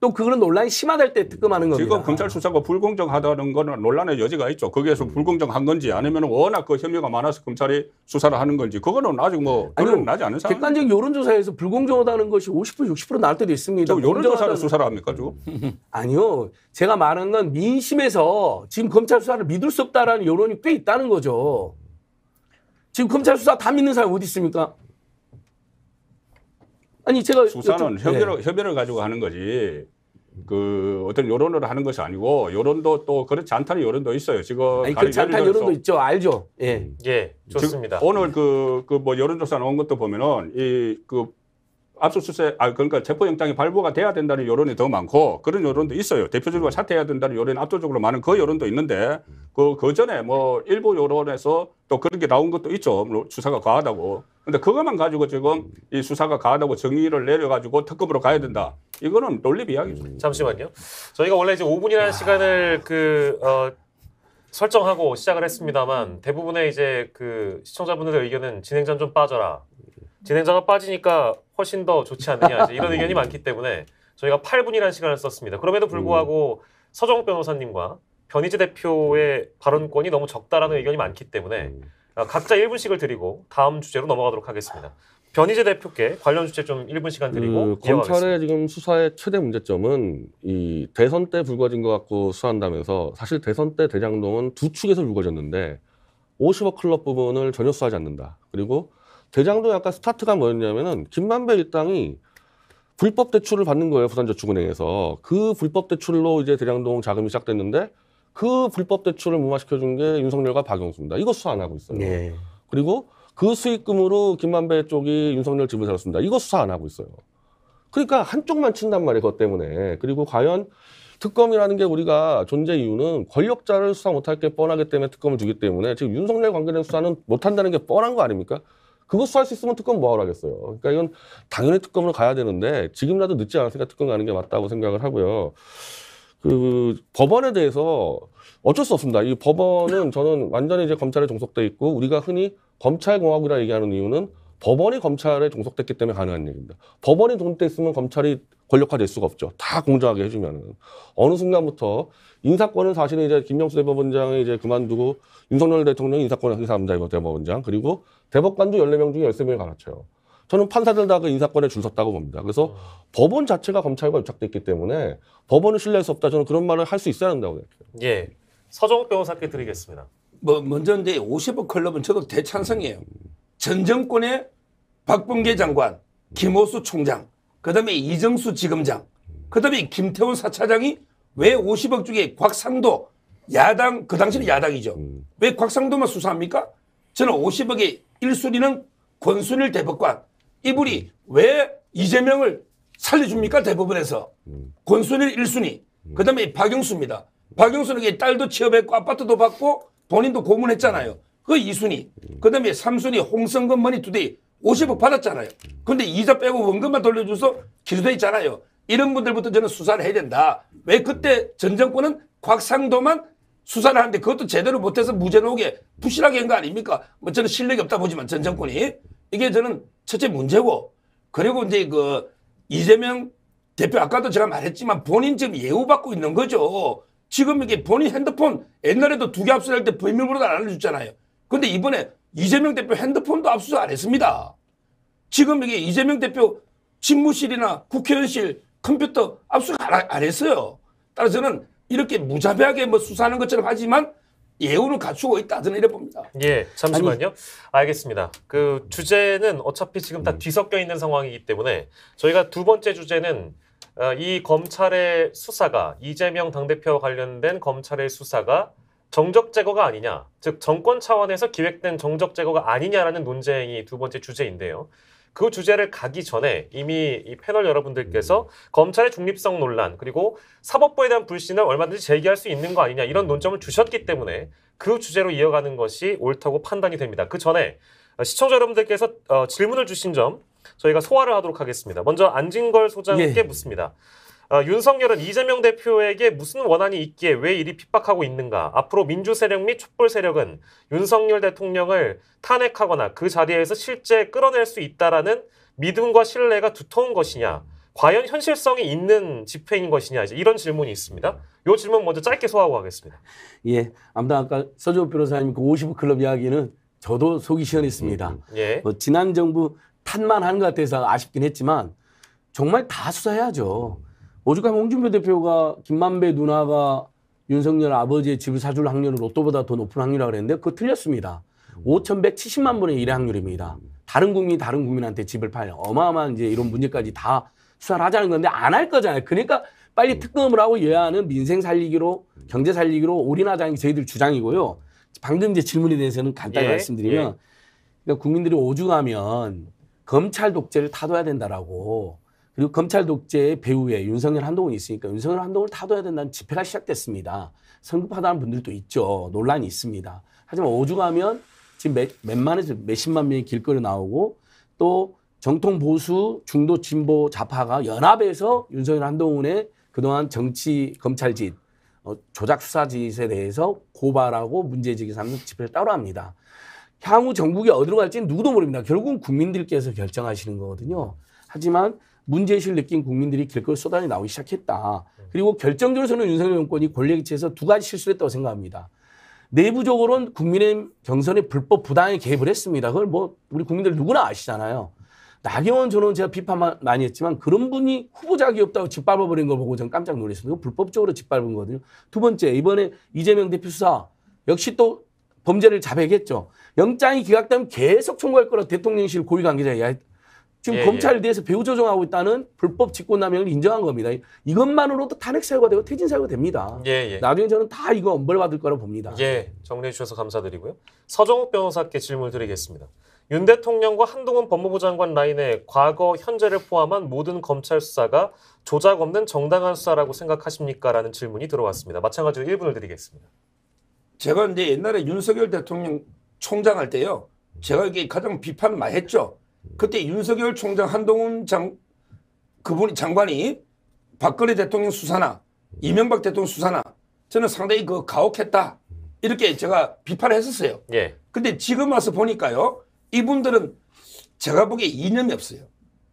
또 그거는 논란이 심화될 때 특검하는 겁니다. 지금 검찰 수사가 불공정하다는 거는 논란의 여지가 있죠. 거기에서 음. 불공정한 건지 아니면 워낙 그 혐의가 많아서 검찰이 수사를 하는 건지 그거는 아직 뭐 결론 나지 않은 상황. 객관적 여론조사에서 불공정하다는 것이 50% 60% 나올 때도 있습니다. 여론조사를 수사를 합니까 지금? 아니요. 제가 말한 건 민심에서 지금 검찰 수사를 믿을 수 없다라는 여론이 꽤 있다는 거죠. 지금 검찰 수사 다 믿는 사람 어디 있습니까? 아니 제가 수사는 여쭤... 협의를, 네. 협의를 가지고 하는 거지 그 어떤 여론으로 하는 것이 아니고 여론도 또 그렇지 않다는 여론도 있어요. 지금 아니, 그렇지 않다는 여론도 있죠. 알죠. 예. 음. 예. 좋습니다. 오늘 그 그 뭐 여론조사 나온 것도 보면은 이 그 압수수색, 아, 그러니까 체포영장이 발부가 돼야 된다는 여론이 더 많고 그런 여론도 있어요. 대표적으로 음. 사퇴해야 된다는 여론이 압도적으로 많은 그 여론도 있는데 음. 그, 그 전에 뭐 일부 여론에서 또 그런 게 나온 것도 있죠. 수사가 과하다고. 근데 그것만 가지고 지금 이 수사가 과하다고 정의를 내려가지고 특검으로 가야 된다. 이거는 논리 비약기죠 음, 잠시만요. 저희가 원래 이제 5분이라는 아... 시간을 그 어, 설정하고 시작을 했습니다만 대부분의 이제 그 시청자분들의 의견은 진행자는 좀 빠져라. 진행자가 빠지니까 훨씬 더 좋지 않느냐 이런 의견이 많기 때문에 저희가 8분이라는 시간을 썼습니다. 그럼에도 불구하고 음. 서정 욱 변호사님과 변희재 대표의 발언권이 너무 적다라는 의견이 많기 때문에 음. 각자 1분씩을 드리고 다음 주제로 넘어가도록 하겠습니다. 변희재 대표께 관련 주제 좀 1분 시간 드리고 그 검찰의 지금 수사의 최대 문제점은 이 대선 때 불거진 것 같고 수사한다면서 사실 대선 때 대장동은 두 축에서 불거졌는데 50억 클럽 부분을 전혀 수하지 사 않는다. 그리고 대장동 약간 스타트가 뭐였냐면은 김만배 일당이 불법 대출을 받는 거예요 부산저축은행에서 그 불법 대출로 이제 대장동 자금이 시작됐는데 그 불법 대출을 무마시켜준 게 윤석열과 박영수입니다. 이거 수사 안 하고 있어요. 네. 그리고 그 수익금으로 김만배 쪽이 윤석열 집을 살았습니다. 이거 수사 안 하고 있어요. 그러니까 한쪽만 친단 말이에요. 그것 때문에. 그리고 과연 특검이라는 게 우리가 존재 이유는 권력자를 수사 못할 게 뻔하기 때문에 특검을 주기 때문에 지금 윤석열 관계된 수사는 못한다는 게 뻔한 거 아닙니까? 그거 수할 수 있으면 특검 뭐하러 하겠어요. 그러니까 이건 당연히 특검으로 가야 되는데 지금이라도 늦지 않았으니까 특검 가는 게 맞다고 생각을 하고요. 그 법원에 대해서 어쩔 수 없습니다. 이 법원은 저는 완전히 이제 검찰에 종속돼 있고 우리가 흔히 검찰공화국이라 얘기하는 이유는 법원이 검찰에 종속됐기 때문에 가능한 얘기입니다. 법원이 돈돼 있으면 검찰이 권력화될 수가 없죠. 다 공정하게 해주면은 어느 순간부터 인사권은 사실은 이제 김영수 대법원장이 이제 그만두고 윤석열 대통령이 인사권을 행사합니다. 이거 대법원장 그리고 대법관도 열네 명 중에 열세 명이 갈아쳐요. 저는 판사들 다 그 인사권에 줄 섰다고 봅니다. 그래서 음. 법원 자체가 검찰과 유착돼 있기 때문에 법원을 신뢰할 수 없다. 저는 그런 말을 할 수 있어야 한다고 생각해요. 예. 서정욱 변호사께 드리겠습니다. 뭐 먼저 이제 50억 클럽은 저도 대찬성이에요. 전 정권의 박범계 장관, 김호수 총장, 그다음에 이정수 지검장, 그다음에 김태훈 사차장이 왜 50억 중에 곽상도 야당 그 당시는 야당이죠. 음. 왜 곽상도만 수사합니까? 저는 50억의 1순위는 권순일 대법관. 이분이 왜 이재명을 살려줍니까? 대법원에서. 음. 권순일 1순위. 음. 그다음에 박영수입니다. 박영수는 딸도 취업했고 아파트도 받고 본인도 고문했잖아요. 그 2순위. 그 다음에 3순위 홍성근 머니 투데이 50억 받았잖아요. 근데 이자 빼고 원금만 돌려줘서 기소돼 있잖아요. 이런 분들부터 저는 수사를 해야 된다. 왜 그때 전 정권은 곽상도만 수사를 하는데 그것도 제대로 못해서 무죄 나오게 부실하게 한 거 아닙니까? 뭐 저는 실력이 없다 보지만 전 정권이. 이게 저는 첫째 문제고 그리고 이제 그 이재명 대표 아까도 제가 말했지만 본인 지금 예우받고 있는 거죠. 지금 이게 본인 핸드폰 옛날에도 두 개 압수할 때 비밀번호도 안 알려줬잖아요. 근데 이번에 이재명 대표 핸드폰도 압수수 안 했습니다. 지금 이게 이재명 대표 집무실이나 국회의원실 컴퓨터 압수 안, 안 했어요. 따라서 저는 이렇게 무자비하게 뭐 수사하는 것처럼 하지만 예우는 갖추고 있다 저는 이래 봅니다. 예, 잠시만요. 아니, 알겠습니다. 그 주제는 어차피 지금 다 뒤섞여 있는 상황이기 때문에 저희가 두 번째 주제는 어, 이 검찰의 수사가 이재명 당대표와 관련된 검찰의 수사가 정적 제거가 아니냐, 즉 정권 차원에서 기획된 정적 제거가 아니냐라는 논쟁이 두 번째 주제인데요. 그 주제를 가기 전에 이미 이 패널 여러분들께서 음. 검찰의 중립성 논란 그리고 사법부에 대한 불신을 얼마든지 제기할 수 있는 거 아니냐 이런 논점을 주셨기 때문에 그 주제로 이어가는 것이 옳다고 판단이 됩니다. 그 전에 시청자 여러분들께서 어, 질문을 주신 점 저희가 소화를 하도록 하겠습니다. 먼저 안진걸 소장께 예. 묻습니다. 어, 윤석열은 이재명 대표에게 무슨 원한이 있기에 왜 이리 핍박하고 있는가? 앞으로 민주 세력 및 촛불 세력은 윤석열 대통령을 탄핵하거나 그 자리에서 실제 끌어낼 수 있다라는 믿음과 신뢰가 두터운 것이냐? 과연 현실성이 있는 집회인 것이냐 이제 이런 질문이 있습니다. 이 질문 먼저 짧게 소화하고 가겠습니다 예, 아무튼 아까 서조 변호사님 그 50클럽 이야기는 저도 속이 시원했습니다. 예. 뭐 지난 정부 탄만 하는 것 같아서 아쉽긴 했지만 정말 다 수사해야죠. 오죽하면 홍준표 대표가 김만배 누나가 윤석열 아버지의 집을 사줄 확률은 로또보다 더 높은 확률이라고 그랬는데 그거 틀렸습니다. 5,170만 분의 1의 확률입니다. 다른 국민이 다른 국민한테 집을 팔려. 어마어마한 이제 이런 문제까지 다 수사를 하자는 건데 안 할 거잖아요. 그러니까 빨리 특검을 하고 여야는 민생 살리기로 경제 살리기로 올인하자는 게 저희들 주장이고요. 방금 이제 질문에 대해서는 간단히 예, 말씀드리면 예. 그러니까 국민들이 오죽하면 검찰 독재를 타둬야 된다라고 그리고 검찰 독재의 배후에 윤석열 한동훈이 있으니까 윤석열 한동훈을 타둬야 된다는 집회가 시작됐습니다. 성급하다는 분들도 있죠. 논란이 있습니다. 하지만 오죽하면 지금 몇, 몇만에서 몇십만 명이 길거리 나오고 또 정통 보수 중도 진보 좌파가 연합해서 윤석열 한동훈의 그동안 정치 검찰짓 어, 조작 수사짓에 대해서 고발하고 문제제기삼면 집회를 따로 합니다. 향후 정국이 어디로 갈지는 누구도 모릅니다. 결국은 국민들께서 결정하시는 거거든요. 하지만 문제의식을 느낀 국민들이 길거리 쏟아져 나오기 시작했다. 그리고 결정적으로 저는 윤석열 정권이 권력위치에서 두 가지 실수를 했다고 생각합니다. 내부적으로는 국민의 경선에 불법 부당하게 개입을 했습니다. 그걸 뭐 우리 국민들 누구나 아시잖아요. 나경원 저는 제가 비판 많이 했지만 그런 분이 후보자 귀없다고 짓밟아버린 걸 보고 저는 깜짝 놀랐습니다. 불법적으로 짓밟은 거거든요. 두 번째 이번에 이재명 대표 수사 역시 또 범죄를 자백했죠. 영장이 기각되면 계속 청구할 거라 대통령실 고위 관계자 야 지금 예, 예. 검찰에 예. 대서 배후 조정하고 있다는 불법 직권남용을 인정한 겁니다. 이것만으로도 탄핵 사유가 되고 퇴진 사유가 됩니다. 예, 예. 나중에 저는 다 이거 엄벌 받을 거라고 봅니다. 예, 정리해 주셔서 감사드리고요. 서정욱 변호사께 질문 드리겠습니다. 윤 대통령과 한동훈 법무부 장관 라인의 과거 현재를 포함한 모든 검찰 수사가 조작 없는 정당한 수사라고 생각하십니까라는 질문이 들어왔습니다. 마찬가지로 1분을 드리겠습니다. 제가 이제 옛날에 윤석열 대통령 총장 할 때요. 제가 이게 가장 비판을 많이 했죠. 그때 윤석열 총장 한동훈 장 그분이 장관이 박근혜 대통령 수사나 이명박 대통령 수사나 저는 상당히 그 가혹했다 이렇게 제가 비판을 했었어요. 예. 근데 지금 와서 보니까요 이분들은 제가 보기에 이념이 없어요.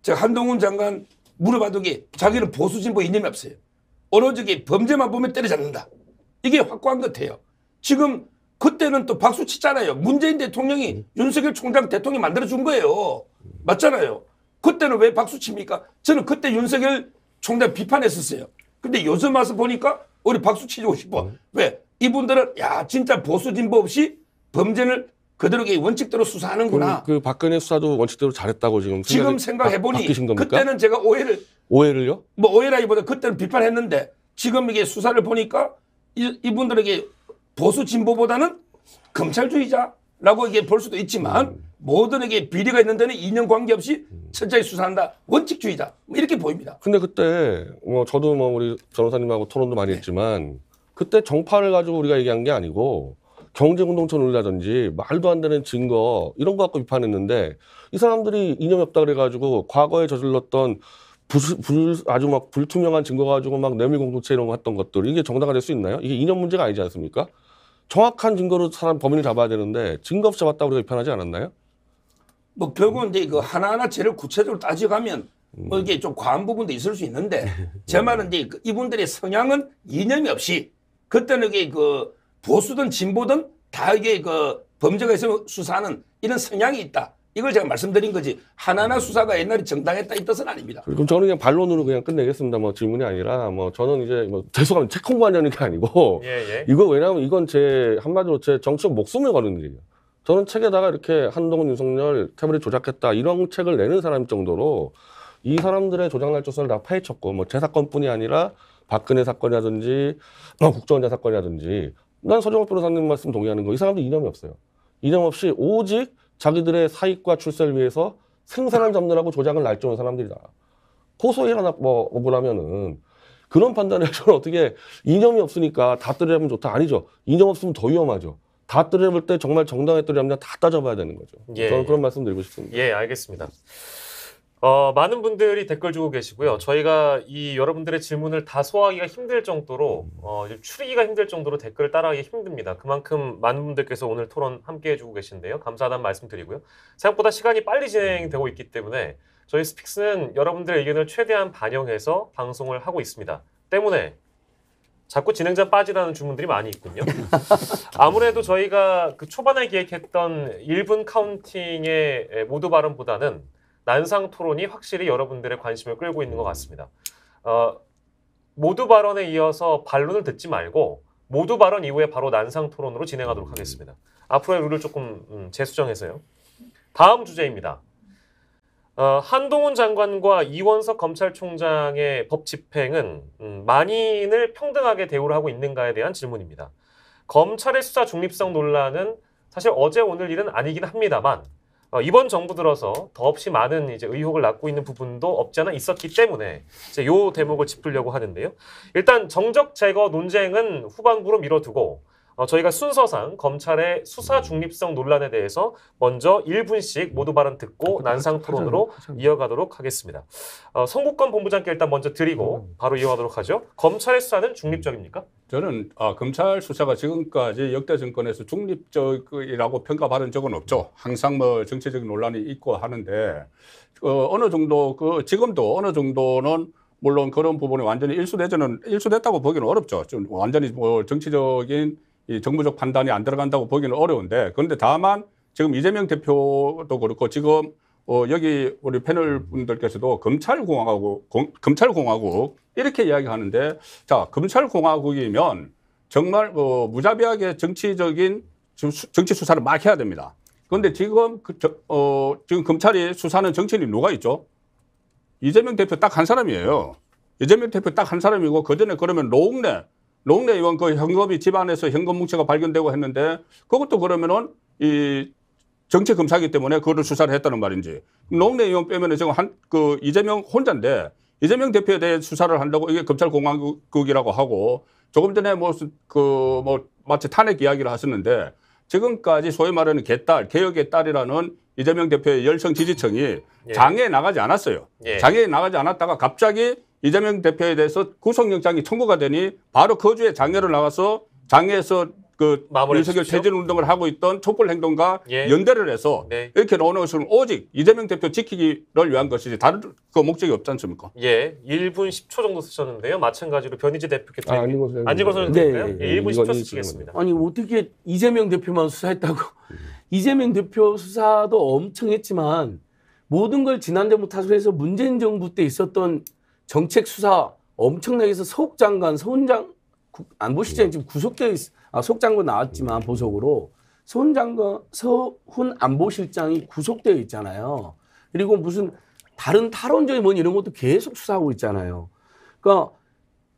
제가 한동훈 장관 물어봐도 게 자기는 보수 진보 뭐 이념이 없어요. 오로지 범죄만 보면 때려잡는다. 이게 확고한 것 같아요. 지금 그때는 또 박수 치잖아요. 문재인 대통령이 음. 윤석열 총장 대통령이 만들어준 거예요. 맞잖아요. 그때는 왜 박수 칩니까? 저는 그때 윤석열 총장 비판했었어요. 근데 요즘 와서 보니까 우리 박수 치고 싶어. 음. 왜? 이분들은 야 진짜 보수 진보 없이 범죄를 그대로 원칙대로 수사하는구나. 그, 그 박근혜 수사도 원칙대로 잘했다고 지금 지금 생각해 보니 그때는 제가 오해를 오해를요? 뭐 오해라기보다 그때는 비판했는데 지금 이게 수사를 보니까 이, 이분들에게 보수 진보보다는 검찰주의자라고 이게 볼 수도 있지만 음. 모든 에게 비리가 있는 데는 인연 관계없이 음. 철저히 수사한다. 원칙주의자. 뭐 이렇게 보입니다. 근데 그때 뭐 저도 뭐 우리 변호사님하고 토론도 많이 네. 했지만 그때 정파를 가지고 우리가 얘기한 게 아니고 경제공동체 논리라든지 말도 안 되는 증거 이런 거 갖고 비판했는데 이 사람들이 이념이 없다 그래가지고 과거에 저질렀던 불, 불, 아주 막 불투명한 증거 가지고 막 내밀 공동체 이런 거 했던 것들 이게 정당화될 수 있나요? 이게 이념 문제가 아니지 않습니까? 정확한 증거로 사람 범인을 잡아야 되는데 증거 없이 잡았다고 우리가 비판하지 않았나요? 뭐 결국은 이제 그 하나하나 죄를 구체적으로 따져가면 뭐 이게 좀 과한 부분도 있을 수 있는데 제 말은 이제 그 이분들의 성향은 이념이 없이 그때는 이게 그 보수든 진보든 다 이게 그 범죄가 있으면 수사하는 이런 성향이 있다. 이걸 제가 말씀드린 거지 하나하나 음. 수사가 옛날에 정당했다 이 뜻은 아닙니다. 그럼 저는 그냥 반론으로 그냥 끝내겠습니다. 뭐 질문이 아니라 뭐 저는 이제 뭐 죄송합니다. 채권 관련이 아니고 예, 예. 이거 왜냐하면 이건 제 한마디로 제 정치적 목숨을 거는 일이에요. 저는 책에다가 이렇게 한동훈, 윤석열 캐물이 조작했다 이런 책을 내는 사람 정도로 이 사람들의 조작날 조선을 다 파헤쳤고 뭐제 사건뿐이 아니라 박근혜 사건이라든지 어, 국정원장 사건이라든지 난 서정호 변호사님 말씀 동의하는 거 이 사람들 이념이 없어요. 이념 없이 오직 자기들의 사익과 출세를 위해서 생사을 잡느라고 조장을 날뛰는 사람들이다. 고소해라 뭐 억울하면은 그런 판단을 해서 어떻게 이념이 없으니까 다 때려잡으면 좋다 아니죠. 이념 없으면 더 위험하죠. 다 때려잡을 때 정말 정당했더라면 다 따져봐야 되는 거죠. 예, 저는 그런 말씀 드리고 싶습니다. 예, 알겠습니다. 어, 많은 분들이 댓글 주고 계시고요. 저희가 이 여러분들의 질문을 다 소화하기가 힘들 정도로 어, 추리기가 힘들 정도로 댓글을 따라하기 힘듭니다. 그만큼 많은 분들께서 오늘 토론 함께 해주고 계신데요. 감사하다는 말씀드리고요. 생각보다 시간이 빨리 진행되고 있기 때문에 저희 스픽스는 여러분들의 의견을 최대한 반영해서 방송을 하고 있습니다. 때문에 자꾸 진행자 빠지라는 주문들이 많이 있군요. 아무래도 저희가 그 초반에 기획했던 1분 카운팅의 모두 발언보다는 난상 토론이 확실히 여러분들의 관심을 끌고 있는 것 같습니다. 어, 모두 발언에 이어서 반론을 듣지 말고 모두 발언 이후에 바로 난상 토론으로 진행하도록 하겠습니다. 앞으로의 룰을 조금 음, 재수정해서요. 다음 주제입니다. 어, 한동훈 장관과 이원석 검찰총장의 법 집행은 음, 만인을 평등하게 대우를 하고 있는가에 대한 질문입니다. 검찰의 수사 중립성 논란은 사실 어제 오늘 일은 아니긴 합니다만 어, 이번 정부 들어서 더없이 많은 이제 의혹을 낳고 있는 부분도 없지 않아 있었기 때문에 이제 요 대목을 짚으려고 하는데요. 일단 정적 제거 논쟁은 후반부로 미뤄두고 어, 저희가 순서상 검찰의 수사 중립성 논란에 대해서 먼저 1분씩 모두 발언 듣고 아, 그렇죠. 난상 그렇죠. 토론으로 그렇죠. 이어가도록 하겠습니다. 어, 성국권 본부장께 일단 먼저 드리고 음. 바로 이어가도록 하죠. 검찰의 수사는 중립적입니까? 저는 아, 검찰 수사가 지금까지 역대 정권에서 중립적이라고 평가받은 적은 없죠. 항상 뭐 정치적인 논란이 있고 하는데 어, 어느 정도 그 지금도 어느 정도는 물론 그런 부분이 완전히 일수되지는 일수됐다고 보기는 어렵죠. 좀 완전히 뭐 정치적인 이 정부적 판단이 안 들어간다고 보기는 어려운데 그런데 다만 지금 이재명 대표도 그렇고 지금 어, 여기 우리 패널 분들께서도 검찰공화국, 공, 검찰공화국 이렇게 이야기하는데 자, 검찰공화국이면 정말 어, 무자비하게 정치적인 수, 정치 수사를 막 해야 됩니다. 그런데 지금 그, 저, 어, 지금 검찰이 수사는 정치인이 누가 있죠? 이재명 대표 딱 한 사람이에요. 이재명 대표 딱 한 사람이고 그전에 그러면 노웅래 농내 의원 그 현금이 집안에서 현금 뭉치가 발견되고 했는데 그것도 그러면은 이정책 검사기 때문에 그거를 수사를 했다는 말인지 농내 의원 빼면은 지금 한 그 이재명 혼자인데 이재명 대표에 대해 수사를 한다고 이게 검찰공화국이라고 하고 조금 전에 뭐그뭐 그 뭐 마치 탄핵 이야기를 하셨는데 지금까지 소위 말하는 개딸 개혁의 딸이라는 이재명 대표의 열성 지지층이 예. 장애에 나가지 않았어요. 예. 장애에 나가지 않았다가 갑자기 이재명 대표에 대해서 구속영장이 청구가 되니 바로 거주에 그 장애를 나와서 장애에서 그 윤석열 퇴진 운동을 하고 있던 촛불 행동과 예. 연대를 해서 네. 이렇게 나오는 것은 오직 이재명 대표 지키기를 위한 것이지 다른 그 목적이 없지 않습니까? 예, 1분 10초 정도 쓰셨는데요. 마찬가지로 변희재 대표께서 아, 안익호 선생님 네, 네, 예, 1분 예, 10초 쓰시겠습니다. 아니 어떻게 이재명 대표만 수사했다고? 이재명 대표 수사도 엄청 했지만 모든 걸지난대부터 해서 문재인 정부 때 있었던 정책 수사 엄청나게 해서 서욱 장관, 서훈장 안보실장이 아, 예. 지금 구속되어 있, 아, 속 장관 나왔지만 보석으로 서훈 장관, 서훈 안보실장이 구속되어 있잖아요. 그리고 무슨 다른 탈원전이 뭔 뭐 이런 것도 계속 수사하고 있잖아요. 그러니까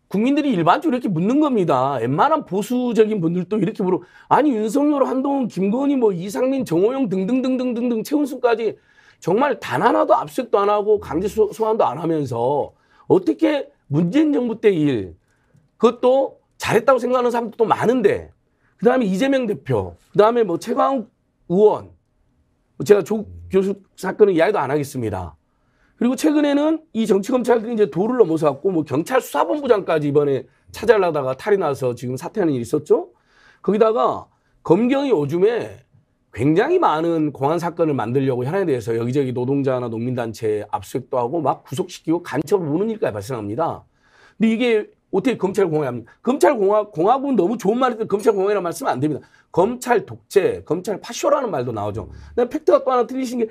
국민들이 일반적으로 이렇게 묻는 겁니다. 웬만한 보수적인 분들도 이렇게 물어. 아니 윤석열, 한동훈, 김건희, 뭐 이상민, 정호영 등등등등등등 최은수까지 정말 단 하나도 압색도 수안 하고 강제 소환도 안 하면서 어떻게 문재인 정부 때 일, 그것도 잘했다고 생각하는 사람도 많은데, 그 다음에 이재명 대표, 그 다음에 뭐 최광욱 의원, 뭐 제가 조 교수 사건은 이야기도 안 하겠습니다. 그리고 최근에는 이 정치검찰이 이제 도를 넘어서 갖고 뭐 경찰 수사본부장까지 이번에 찾아려다가 탈이 나서 지금 사퇴하는 일이 있었죠. 거기다가 검경이 요즘에 굉장히 많은 공안 사건을 만들려고 현안에 대해서 여기저기 노동자나 농민단체 압수색도 수 하고 막 구속시키고 간첩을 오는 일까지 발생합니다. 근데 이게 어떻게 검찰 공화합니까? 검찰 공화, 공화국은 너무 좋은 말인데 검찰 공화라는 말씀 안 됩니다. 검찰 독재, 검찰 파쇼라는 말도 나오죠. 근데 팩트가 또 하나 틀리신 게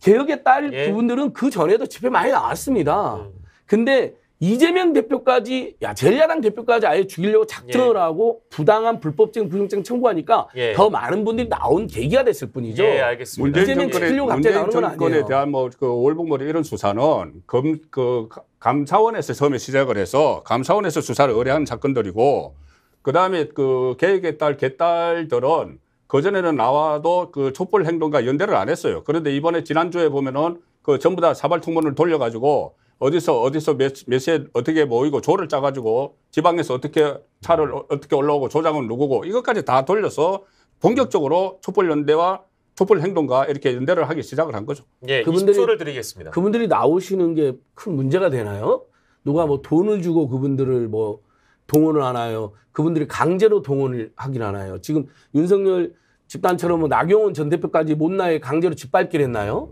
개혁의 딸 예. 부분들은 그 전에도 집회 많이 나왔습니다. 음. 근데 이재명 대표까지 야 젤야당 대표까지 아예 죽이려고 작전을 예. 하고 부당한 불법적 인 부정증 청구하니까 예. 더 많은 분들이 나온 계기가 됐을 뿐이죠. 예, 알겠습니다. 문재인 정권에, 문재인 정권에 대한 뭐그 올복머리 이런 수사는 검그 감사원에서 처음에 시작을 해서 감사원에서 수사를 의뢰한 사건들이고 그다음에 그 계획에 딸 개딸들은 그전에는 나와도 그 촛불 행동과 연대를 안 했어요. 그런데 이번에 지난주에 보면은 그 전부 다 사발 통문을 돌려가지고 어디서 어디서 몇, 몇 시에 어떻게 모이고 조를 짜가지고 지방에서 어떻게 차를 어, 어떻게 올라오고 조장은 누구고 이것까지 다 돌려서 본격적으로 촛불연대와 촛불행동과 이렇게 연대를 하기 시작을 한 거죠. 예, 그분들이, 20초를 드리겠습니다. 그분들이 나오시는 게 큰 문제가 되나요? 누가 뭐 돈을 주고 그분들을 뭐 동원을 하나요? 그분들이 강제로 동원을 하긴 하나요? 지금 윤석열 집단처럼 뭐 나경원 전 대표까지 못나에 강제로 짓밟기를 했나요?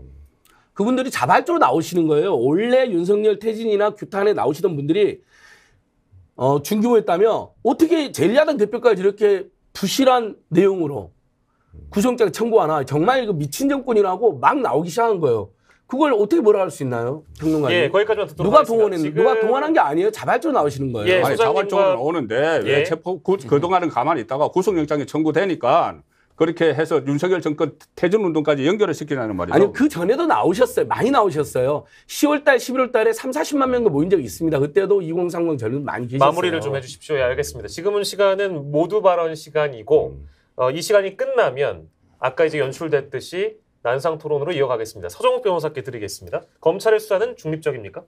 그분들이 자발적으로 나오시는 거예요. 원래 윤석열 태진이나 규탄에 나오시던 분들이 어, 중규모였다며 어떻게 제리야당 대표까지 이렇게 부실한 내용으로 구속영장 청구하나 정말 이거 미친 정권이라고 막 나오기 시작한 거예요. 그걸 어떻게 뭐라 할 수 있나요? 평론가님. 예, 거기까지만 듣도록 누가 동원했 지금... 누가 동원한 게 아니에요. 자발적으로 나오시는 거예요. 예, 아니, 자발적으로 나오는데 예. 왜 체포 그, 그동안은 가만히 있다가 구속영장이 청구되니까 그렇게 해서 윤석열 정권 퇴진 운동까지 연결을 시키라는 말이죠. 아니 그 전에도 나오셨어요. 많이 나오셨어요. 10월달, 11월달에 3, 40만 명도 모인 적이 있습니다. 그때도 2030 젊은 많이 계셨어요. 마무리를 좀 해주십시오. 예, 알겠습니다. 지금은 시간은 모두 발언 시간이고 어, 이 시간이 끝나면 아까 이제 연출됐듯이 난상 토론으로 이어가겠습니다. 서정욱 변호사께 드리겠습니다. 검찰의 수사는 중립적입니까?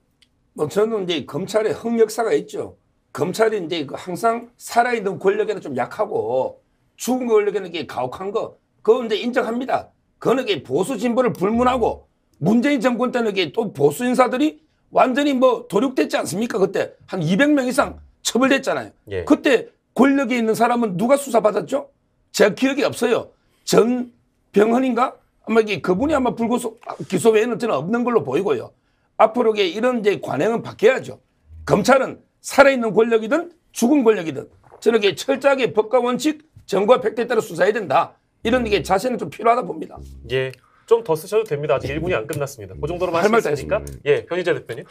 뭐 저는 이제 검찰의 흥역사가 있죠. 검찰이 이 항상 살아있는 권력에는 좀 약하고 죽은 걸 그는 게 가혹한 거 그건 이제 인정합니다. 그는 보수 진보를 불문하고 문재인 정권 때는 또 보수 인사들이 완전히 뭐 도륙됐지 않습니까? 그때 한 200명 이상 처벌됐잖아요. 예. 그때 권력에 있는 사람은 누가 수사받았죠? 제 기억이 없어요. 전 병헌인가? 아마 이게 그분이 아마 불구속 기소 외에는 저는 없는 걸로 보이고요. 앞으로 이런 이제 관행은 바뀌어야죠. 검찰은 살아있는 권력이든 죽은 권력이든 저렇게 철저하게 법과 원칙 정과 팩트에 따라 수사해야 된다. 이런 게 자세는 좀 필요하다 봅니다. 예. 좀 더 쓰셔도 됩니다. 아직 1분이 안 끝났습니다. 그 정도로만 할말 있으니까. 예, 변희재 대표님.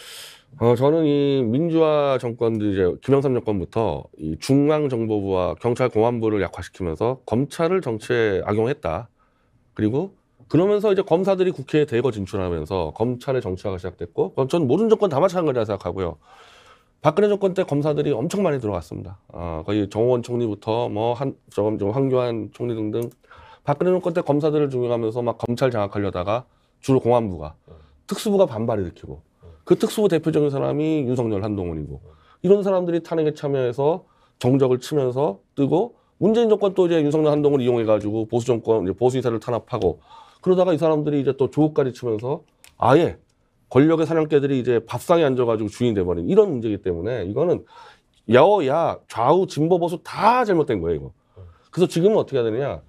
어, 저는 이 민주화 정권도 이제 김영삼 정권부터 이 중앙정보부와 경찰 공안부를 약화시키면서 검찰을 정치에 악용했다. 그리고 그러면서 이제 검사들이 국회에 대거 진출하면서 검찰의 정치화가 시작됐고, 그럼 저는 모든 정권 다 마찬가지라 생각하고요. 박근혜 정권 때 검사들이 엄청 많이 들어갔습니다. 어, 거의 정호원 총리부터 뭐 한, 좀, 좀 황교안 총리 등등 박근혜 정권 때 검사들을 중용하면서 막 검찰 장악하려다가 주로 공안부가 특수부가 반발 일으키고 그 특수부 대표적인 사람이 윤석열 한동훈이고 이런 사람들이 탄핵에 참여해서 정적을 치면서 뜨고 문재인 정권 또 이제 윤석열 한동훈 이용해가지고 보수 정권 보수 인사를 탄압하고 그러다가 이 사람들이 이제 또 조국까지 치면서 아예 권력의 사냥개들이 이제 밥상에 앉아가지고 주인이 돼버린 이런 문제이기 때문에 이거는 여야 좌우 진보 보수 다 잘못된 거예요 이거. 그래서 지금은 어떻게 해야 되느냐?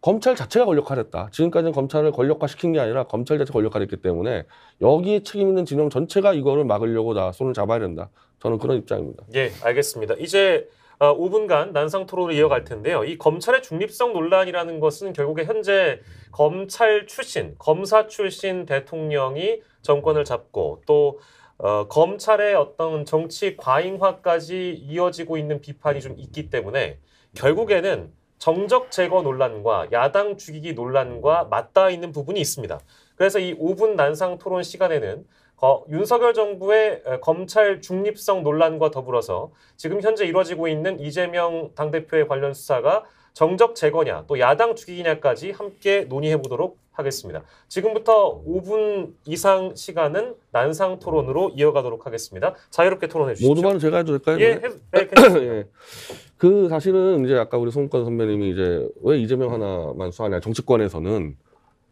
검찰 자체가 권력화됐다. 지금까지는 검찰을 권력화시킨 게 아니라 검찰 자체 가 권력화됐기 때문에 여기에 책임 있는 진영 전체가 이거를 막으려고 나 손을 잡아야 된다. 저는 그런 입장입니다. 예, 알겠습니다. 이제 5분간 어, 난상 토론을 이어갈 텐데요. 이 검찰의 중립성 논란이라는 것은 결국에 현재 검찰 출신, 검사 출신 대통령이 정권을 잡고 또 어, 검찰의 어떤 정치 과잉화까지 이어지고 있는 비판이 좀 있기 때문에 결국에는 정적 제거 논란과 야당 죽이기 논란과 맞닿아 있는 부분이 있습니다. 그래서 이 5분 난상 토론 시간에는 어, 윤석열 정부의 검찰 중립성 논란과 더불어서 지금 현재 이루어지고 있는 이재명 당대표의 관련 수사가 정적 제거냐 또 야당 죽이기냐까지 함께 논의해 보도록 하겠습니다. 지금부터 5분 이상 시간은 난상 토론으로 이어가도록 하겠습니다. 자유롭게 토론해 주시죠. 모두만 제가 해도 될까요? 예, 해, 네, 예. 그 사실은 이제 아까 우리 송권 선배님이 이제 왜 이재명 하나만 수하냐 정치권에서는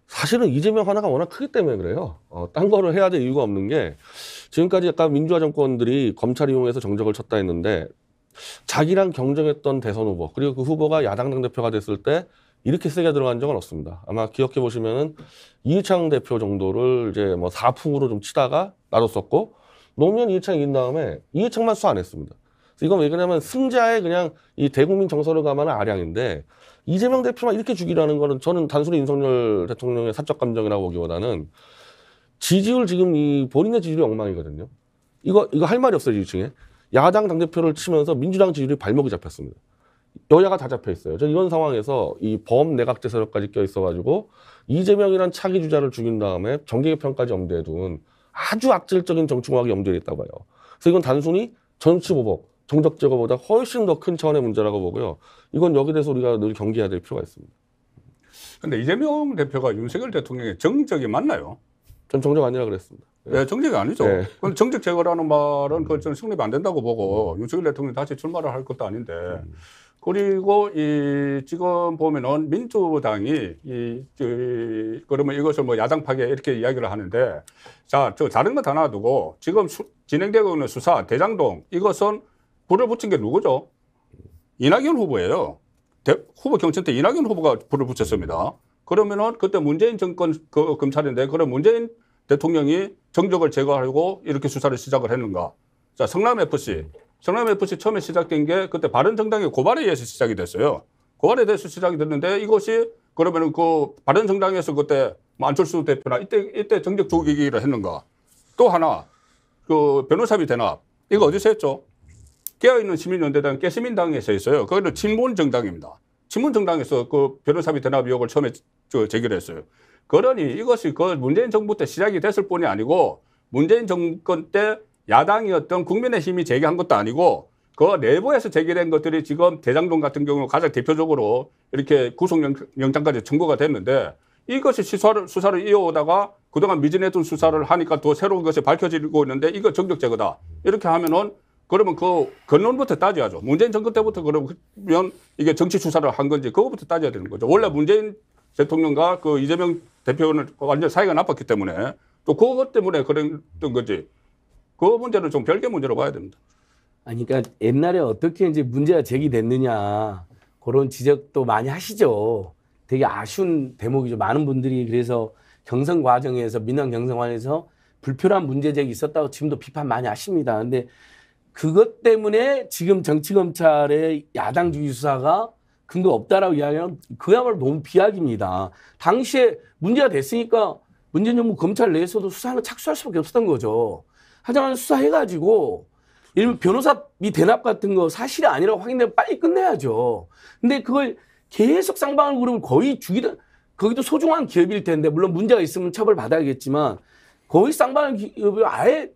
사실은 이재명 하나가 워낙 크기 때문에 그래요. 어, 딴 거를 해야 될 이유가 없는 게 지금까지 약간 민주화 정권들이 검찰 이용해서 정적을 쳤다 했는데 자기랑 경쟁했던 대선 후보 그리고 그 후보가 야당 당대표가 됐을 때 이렇게 세게 들어간 적은 없습니다. 아마 기억해 보시면은 이유창 대표 정도를 이제 뭐 사풍으로 좀 치다가 나눴었고 노무현 이유창이 긴 다음에 이유창만 수안 했습니다. 이건 왜 그러냐면 승자의 그냥 이 대국민 정서를 감안한 아량인데 이재명 대표만 이렇게 죽이라는 거는 저는 단순히 윤석열 대통령의 사적 감정이라고 보기보다는 지지율 지금 이 본인의 지지율 이 엉망이거든요. 이거 이거 할 말이 없어요 지지층에. 야당 당대표를 치면서 민주당 지지율이 발목이 잡혔습니다. 여야가 다 잡혀 있어요. 저 이런 상황에서 이 범내각제 세력까지 껴 있어가지고 이재명이란 차기 주자를 죽인 다음에 정계 개편까지 염두에 둔 아주 악질적인 정충화학이 염두에 있다 봐요. 그래서 이건 단순히 정치 보복, 정적 제거보다 훨씬 더 큰 차원의 문제라고 보고요. 이건 여기 대해서 우리가 늘 경계해야 될 필요가 있습니다. 근데 이재명 대표가 윤석열 대통령의 정적이 맞나요? 전 정적 아니라 그랬습니다. 예, 정책이 아니죠. 예. 그 정책 제거라는 말은 그 저는 성립이 안 된다고 보고 음. 윤석열 대통령이 다시 출마를 할 것도 아닌데 그리고 이 지금 보면은 민주당이 이, 이 그러면 이것을 뭐 야당 파괴 이렇게 이야기를 하는데 자저 다른 거다 놔두고 지금 수, 진행되고 있는 수사 대장동 이것은 불을 붙인 게 누구죠? 이낙연 후보예요. 대, 후보 경선 때 이낙연 후보가 불을 붙였습니다. 그러면은 그때 문재인 정권 그, 검찰인데 그럼 문재인 대통령이 정적을 제거하려고 이렇게 수사를 시작을 했는가. 자, 성남FC. 성남FC 처음에 시작된 게 그때 바른정당의 고발에 의해서 시작이 됐어요. 고발에 대해서 시작이 됐는데 이것이 그러면은 그 바른정당에서 그때 뭐 안철수 대표나 이때, 이때 정적 조기기를 했는가. 또 하나, 그 변호사비 대납. 이거 어디서 했죠? 깨어있는 시민연대당 깨시민당에서 있어요. 거기는 친문 정당입니다. 친문 정당에서 그 변호사비 대납 의혹을 처음에 저 제기를 했어요. 그러니 이것이 그 문재인 정부 때 시작이 됐을 뿐이 아니고 문재인 정권 때 야당이었던 국민의힘이 제기한 것도 아니고 그 내부에서 제기된 것들이 지금 대장동 같은 경우 가장 대표적으로 이렇게 구속영장까지 청구가 됐는데 이것이 수사를, 수사를 이어오다가 그동안 미진했던 수사를 하니까 또 새로운 것이 밝혀지고 있는데 이거 정적제거다. 이렇게 하면은 그러면 그 근론부터 따져야죠. 문재인 정권 때부터 그러면 이게 정치 수사를 한 건지 그거부터 따져야 되는 거죠. 원래 문재인 대통령과 그 이재명 대표는 완전 사이가 나빴기 때문에 또 그것 때문에 그랬던 거지. 그 문제는 좀 별개 문제로 봐야 됩니다. 아니, 그러니까 옛날에 어떻게 이제 문제가 제기됐느냐 그런 지적도 많이 하시죠. 되게 아쉬운 대목이죠. 많은 분들이 그래서 경선 과정에서 민원 경선 관에서 불필요한 문제 제기 있었다고 지금도 비판 많이 하십니다. 근데 그것 때문에 지금 정치 검찰의 야당 주기 수사가 근거 없다라고 이야기하면 그야말로 너무 비약입니다. 당시에 문제가 됐으니까 문재인 정부 검찰 내에서도 수사를 착수할 수밖에 없었던 거죠. 하지만 수사해가지고 이부 변호사비 대납 같은 거 사실이 아니라고 확인되면 빨리 끝내야죠. 근데 그걸 계속 쌍방울 그룹을 거의 죽이던 거기도 소중한 기업일 텐데 물론 문제가 있으면 처벌 받아야겠지만 거의 쌍방울 기업을 아예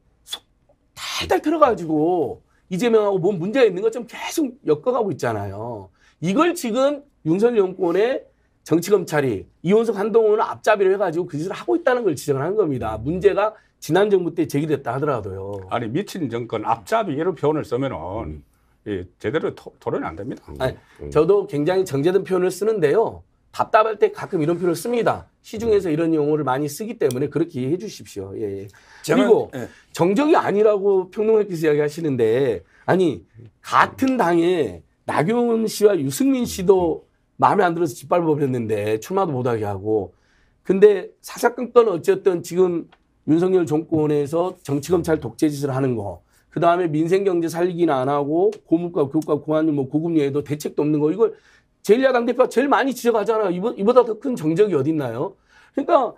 달달 털어가지고 이재명하고 뭔 문제가 있는 것처럼 계속 엮어가고 있잖아요. 이걸 지금 윤석열 정권의 정치검찰이 이원석 한동훈을 앞잡이로 해가지고 그 짓을 하고 있다는 걸 지적을 한 겁니다. 문제가 지난 정부 때 제기됐다 하더라도요. 아니 미친 정권 앞잡이로 표현을 쓰면은 예, 제대로 토, 토론이 안 됩니다. 아니, 음. 저도 굉장히 정제된 표현을 쓰는데요. 답답할 때 가끔 이런 표현을 씁니다. 시중에서 이런 용어를 많이 쓰기 때문에 그렇게 해 주십시오. 예, 예. 그리고 예. 정정이 아니라고 평론가께서 이야기하시는데 아니 같은 당에 나경원 씨와 유승민 씨도 마음에 안 들어서 짓밟아버렸는데 출마도 못하게 하고 근데 사사건건 어쨌든 지금 윤석열 정권에서 정치검찰 독재짓을 하는 거. 그 다음에 민생경제 살리기는 안 하고 고물가, 교과, 고환율, 뭐고급리에도 대책도 없는 거. 이걸 제1야당 대표가 제일 많이 지적하잖아요. 이보다 더 큰 정적이 어딨나요? 그러니까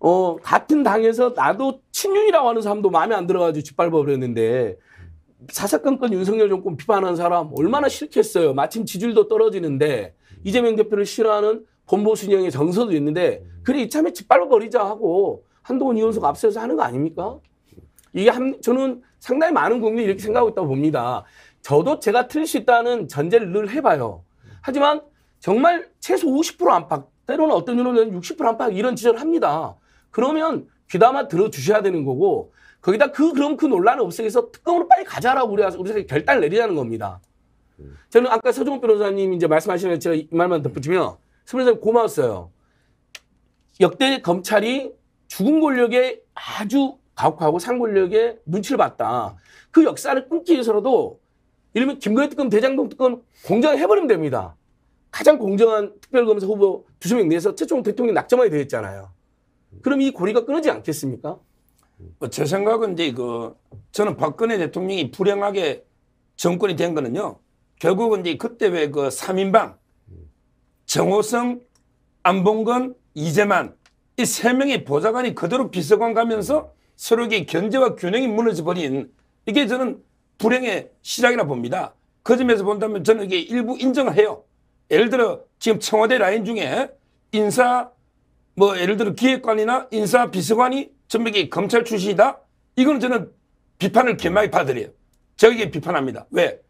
어, 같은 당에서 나도 친윤이라고 하는 사람도 마음에 안 들어가지고 짓밟아버렸는데 사사건건 윤석열 정권 비판하는 사람 얼마나 싫겠어요. 마침 지지율도 떨어지는데 이재명 대표를 싫어하는 본보순영의 정서도 있는데 그래 이참에 짓밟아버리자 하고 한동훈 이원석 앞서서 하는 거 아닙니까? 이게 한, 저는 상당히 많은 국민이 이렇게 생각하고 있다고 봅니다. 저도 제가 틀릴 수 있다는 전제를 늘 해봐요. 하지만 정말 최소 50% 안팎, 때로는 어떤 이유로는60% 안팎 이런 지적을 합니다. 그러면 귀담아 들어주셔야 되는 거고 거기다 그 그럼 그 논란을 없애서 특검으로 빨리 가자라고 우리가 우리가 결단을 내리자는 겁니다. 저는 아까 서종욱 변호사님 이제 말씀하신것 제가 이 말만 덧붙이면 서 변호사님 고마웠어요. 역대 검찰이 죽은 권력에 아주 가혹하고 상권력에 눈치를 봤다. 그 역사를 끊기 위해서라도 이러면 김건희 특검, 대장동 특검 공정해버리면 을 됩니다. 가장 공정한 특별검사 후보 두명 내에서 최종 대통령 낙점하게 되었잖아요 그럼 이 고리가 끊어지지 않겠습니까? 뭐 제생각은 이제 그 저는 박근혜 대통령이 불행하게 정권이 된 거는요. 결국은 이제 그때 왜그 3인방 정호성, 안봉근, 이재만 이 세 명의 보좌관이 그대로 비서관 가면서 서로의 견제와 균형이 무너져 버린 이게 저는 불행의 시작이라 봅니다. 그 점에서 본다면 저는 이게 일부 인정해요. 을 예를 들어 지금 청와대 라인 중에 인사 뭐 예를 들어 기획관이나 인사 비서관이 전백이 검찰 출신이다? 이거는 저는 비판을 겸하게 받아들여요. 저에게 비판합니다. 왜?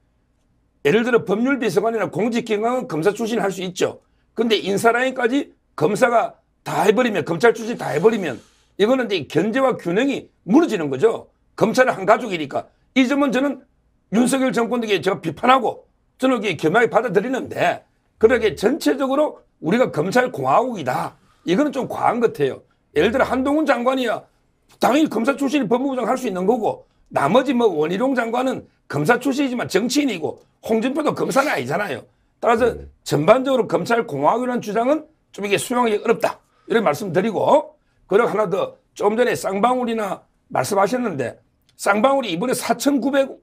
예를 들어 법률비서관이나 공직기관은 검사 출신 할수 있죠. 근데 인사라인까지 검사가 다 해버리면 검찰 출신 다 해버리면 이거는 이제 견제와 균형이 무너지는 거죠. 검찰은 한 가족이니까 이 점은 저는 윤석열 정권에게 제가 비판하고 저는 이게 겸하게 받아들이는데 그러게 전체적으로 우리가 검찰 공화국이다 이거는 좀 과한 것 같아요. 예를 들어 한동훈 장관이야 당연히 검사 출신이 법무부 장관 할수 있는 거고 나머지 뭐 원희룡 장관은 검사 출신이지만 정치인이고 홍준표도 검사는 아니잖아요. 따라서 네. 전반적으로 검찰 공화국이라는 주장은 좀 이게 수용하기 어렵다. 이런 말씀드리고 그리고 하나 더 조금 전에 쌍방울이나 말씀하셨는데 쌍방울이 이번에 4,900,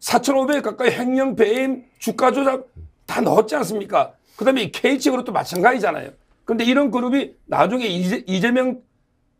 4,500 가까이 횡령 배임 주가 조작 다 넣었지 않습니까? 그다음에 k 측으로 또 마찬가지잖아요. 그런데 이런 그룹이 나중에 이재명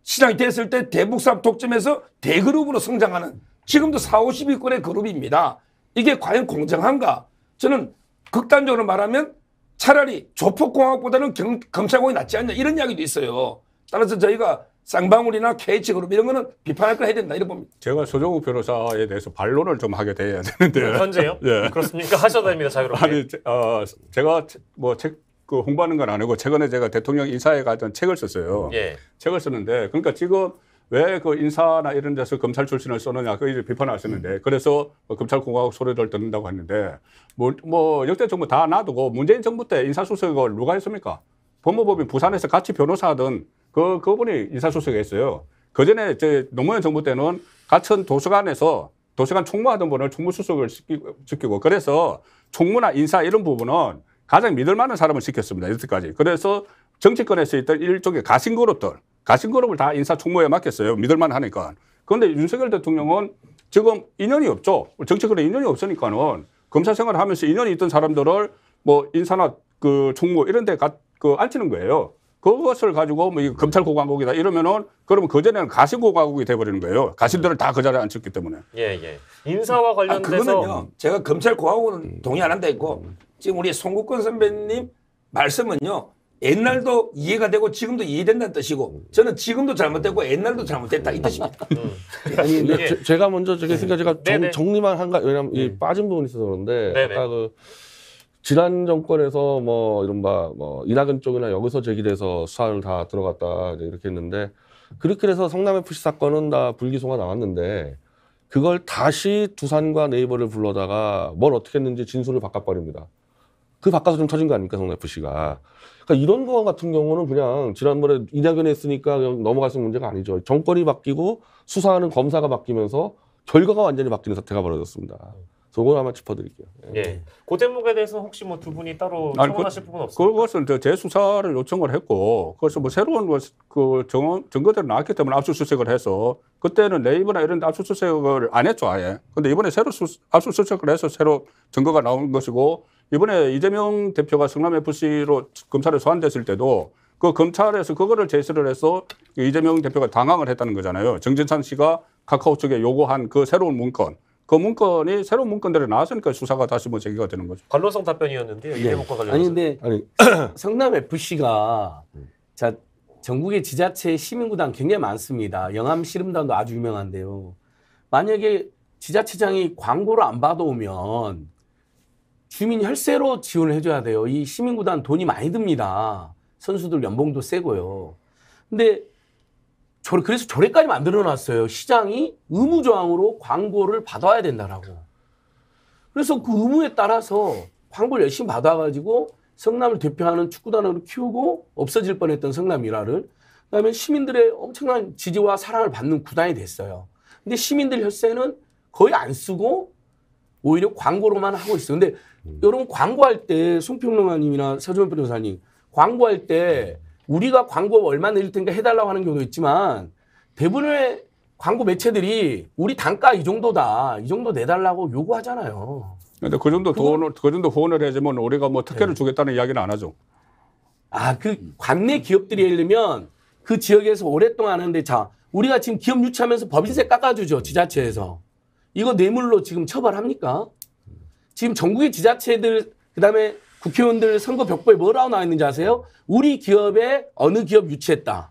시장이 됐을 때 대북사업 독점에서 대그룹으로 성장하는 지금도 4, 50위권의 그룹입니다. 이게 과연 공정한가? 저는 극단적으로 말하면 차라리 조폭공학보다는 경, 검찰공이 낫지 않냐 이런 이야기도 있어요. 따라서 저희가 쌍방울이나 KH그룹 이런 거는 비판할 걸 해야 된다 이런 겁니다. 제가 소정욱 변호사에 대해서 반론을 좀 하게 돼야 되는데 네, 현재요? 네. 그렇습니까? 하셔도 됩니다 자유롭게. 아니 어, 제가 뭐책 그 홍보하는 건 아니고 최근에 제가 대통령 인사에 가던 책을 썼어요. 예. 책을 썼는데 그러니까 지금 왜 그 인사나 이런 데서 검찰 출신을 쓰느냐그 이제 비판하셨는데 음. 그래서 뭐 검찰 공화국 소리를 듣는다고 했는데 뭐, 뭐 역대 정부 다 놔두고 문재인 정부 때 인사수석을 누가 했습니까? 법무법인 부산에서 같이 변호사하던 그 그분이 인사수석에있어요그 전에 저 노무현 정부 때는 같은 도서관에서 도서관 총무하던 분을 총무수석을 지키고 그래서 총무나 인사 이런 부분은 가장 믿을 만한 사람을 시켰습니다. 여태까지. 그래서 정치권에서 있던 일종의 가신그룹들, 가신그룹을 다 인사총무에 맡겼어요. 믿을 만하니까. 그런데 윤석열 대통령은 지금 인연이 없죠. 정치권에 인연이 없으니까는 검사 생활을 하면서 인연이 있던 사람들을 뭐 인사나 그 총무 이런 데 가, 그 앉히는 거예요. 그것을 가지고 뭐 이 검찰 고강국이다 이러면은 그러면 그전에는 가신 고강국이 돼버리는 거예요. 가신들을 다 그 자리에 앉혔기 때문에. 예, 예. 인사와 관련돼서. 아, 그거는요. 제가 검찰 고강국은 동의 안 한다 했고 지금 우리 송국권 선배님 말씀은요. 옛날도 이해가 되고 지금도 이해된다는 뜻이고 저는 지금도 잘못되고 옛날도 잘못됐다 이 뜻입니다. 음. 네. 아니 근데 예. 제, 가 먼저 저게 네. 생각 제가 정, 네, 정리만 한가 왜냐면 네. 빠진 부분이 있어서 그런데 네네. 아까 그 지난 정권에서 뭐 이른바 뭐 이낙연 쪽이나 여기서 제기돼서 수사를 다 들어갔다 이렇게 했는데 그렇게 해서 성남 FC 사건은 다 불기소가 나왔는데 그걸 다시 두산과 네이버를 불러다가 뭘 어떻게 했는지 진술을 바꿔버립니다. 그 바꿔서 좀터진거 아닙니까 성남 FC가. 그러니까 이런 거 같은 경우는 그냥 지난번에 이낙연이 했으니까 그냥 넘어갈 수 있는 문제가 아니죠. 정권이 바뀌고 수사하는 검사가 바뀌면서 결과가 완전히 바뀌는 사태가 벌어졌습니다. 그걸 아마 짚어드릴게요. 예. 고그 예. 대목에 대해서 혹시 뭐 두 분이 따로 그 청원하실 그, 부분 없어요? 그것은 재수사를 요청을 했고, 그것서뭐 새로운 그정거증거대로 나왔기 때문에 압수수색을 해서 그때는 네이버나 이런 데 압수수색을 안 했죠, 아예. 근데 이번에 새로 수, 압수수색을 해서 새로 증거가 나온 것이고, 이번에 이재명 대표가 성남FC로 검찰에 소환됐을 때도 그 검찰에서 그거를 제시를 해서 이재명 대표가 당황을 했다는 거잖아요. 정진찬 씨가 카카오 측에 요구한 그 새로운 문건. 그 문건이 새로운 문건대로 나왔으니까 수사가 다시 뭐 제기가 되는 거죠. 관로성 답변이었는데요. 예. 이대목과 관련해서. 아니 근데 아니. 성남 FC가 자 전국의 지자체 시민구단 굉장히 많습니다. 영암 씨름단도 아주 유명한데요. 만약에 지자체장이 광고를 안 받아오면 주민 혈세로 지원을 해줘야 돼요. 이 시민구단 돈이 많이 듭니다. 선수들 연봉도 세고요. 근데 저, 그래서 저래까지 만들어놨어요. 시장이 의무조항으로 광고를 받아야 된다라고. 그래서 그 의무에 따라서 광고를 열심히 받아가지고 성남을 대표하는 축구단으로 키우고 없어질 뻔했던 성남이라를 그다음에 시민들의 엄청난 지지와 사랑을 받는 구단이 됐어요. 근데 시민들 혈세는 거의 안 쓰고 오히려 광고로만 하고 있어요. 근데 여러분 광고할 때 송평론가님이나 서주원 변호사님 광고할 때 우리가 광고 얼마 내릴 텐가 해달라고 하는 경우도 있지만 대부분의 광고 매체들이 우리 단가 이 정도다 이 정도 내달라고 요구하잖아요. 근데 그 정도 그건... 돈을 그 정도 후원을 해주면 우리가 뭐 특혜를 네. 주겠다는 이야기는 안 하죠. 아그 관내 기업들이 예를 들그 지역에서 오랫동안 하는데 자 우리가 지금 기업 유치하면서 법인세 깎아주죠 지자체에서 이거 뇌물로 지금 처벌합니까? 지금 전국의 지자체들 그다음에 국회의원들 선거 벽보에 뭐라고 나와 있는지 아세요? 우리 기업에 어느 기업 유치했다.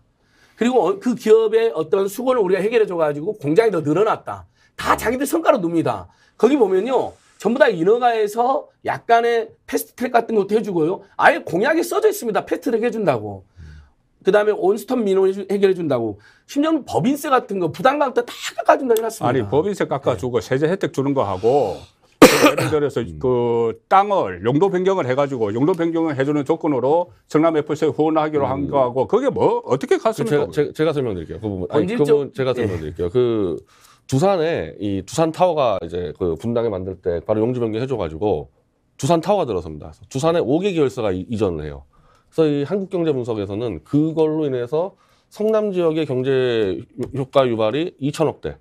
그리고 어, 그 기업의 어떤 수고를 우리가 해결해 줘가지고 공장이 더 늘어났다. 다 자기들 성과로 놉니다. 거기 보면요. 전부 다 인허가에서 약간의 패스트트랙 같은 것도 해주고요. 아예 공약에 써져 있습니다. 패스트트랙 해준다고. 그 다음에 온스턴 민원 해결해 준다고. 심지어는 법인세 같은 거 부담감 다 깎아준다 이랬습니다 아니 법인세 깎아주고 네. 세제 혜택 주는 거 하고 예를 들어서 음. 그 땅을 용도 변경을 해가지고 용도 변경을 해주는 조건으로 성남 f c 후원하기로 한 음. 거하고 그게 뭐 어떻게 그 갔습니까? 그 제가, 제가 설명드릴게요. 그 부분. 아니, 그 부분 제가 예. 설명드릴게요. 그 두산에 이 두산 타워가 이제 그 분당에 만들 때 바로 용지 변경 해줘가지고 두산 타워가 들어섭니다. 두산에 5개 계열사가 이- 이전을 해요. 그래서 이 한국경제분석에서는 그걸로 인해서 성남 지역의 경제 효과 유발이 2천억 대,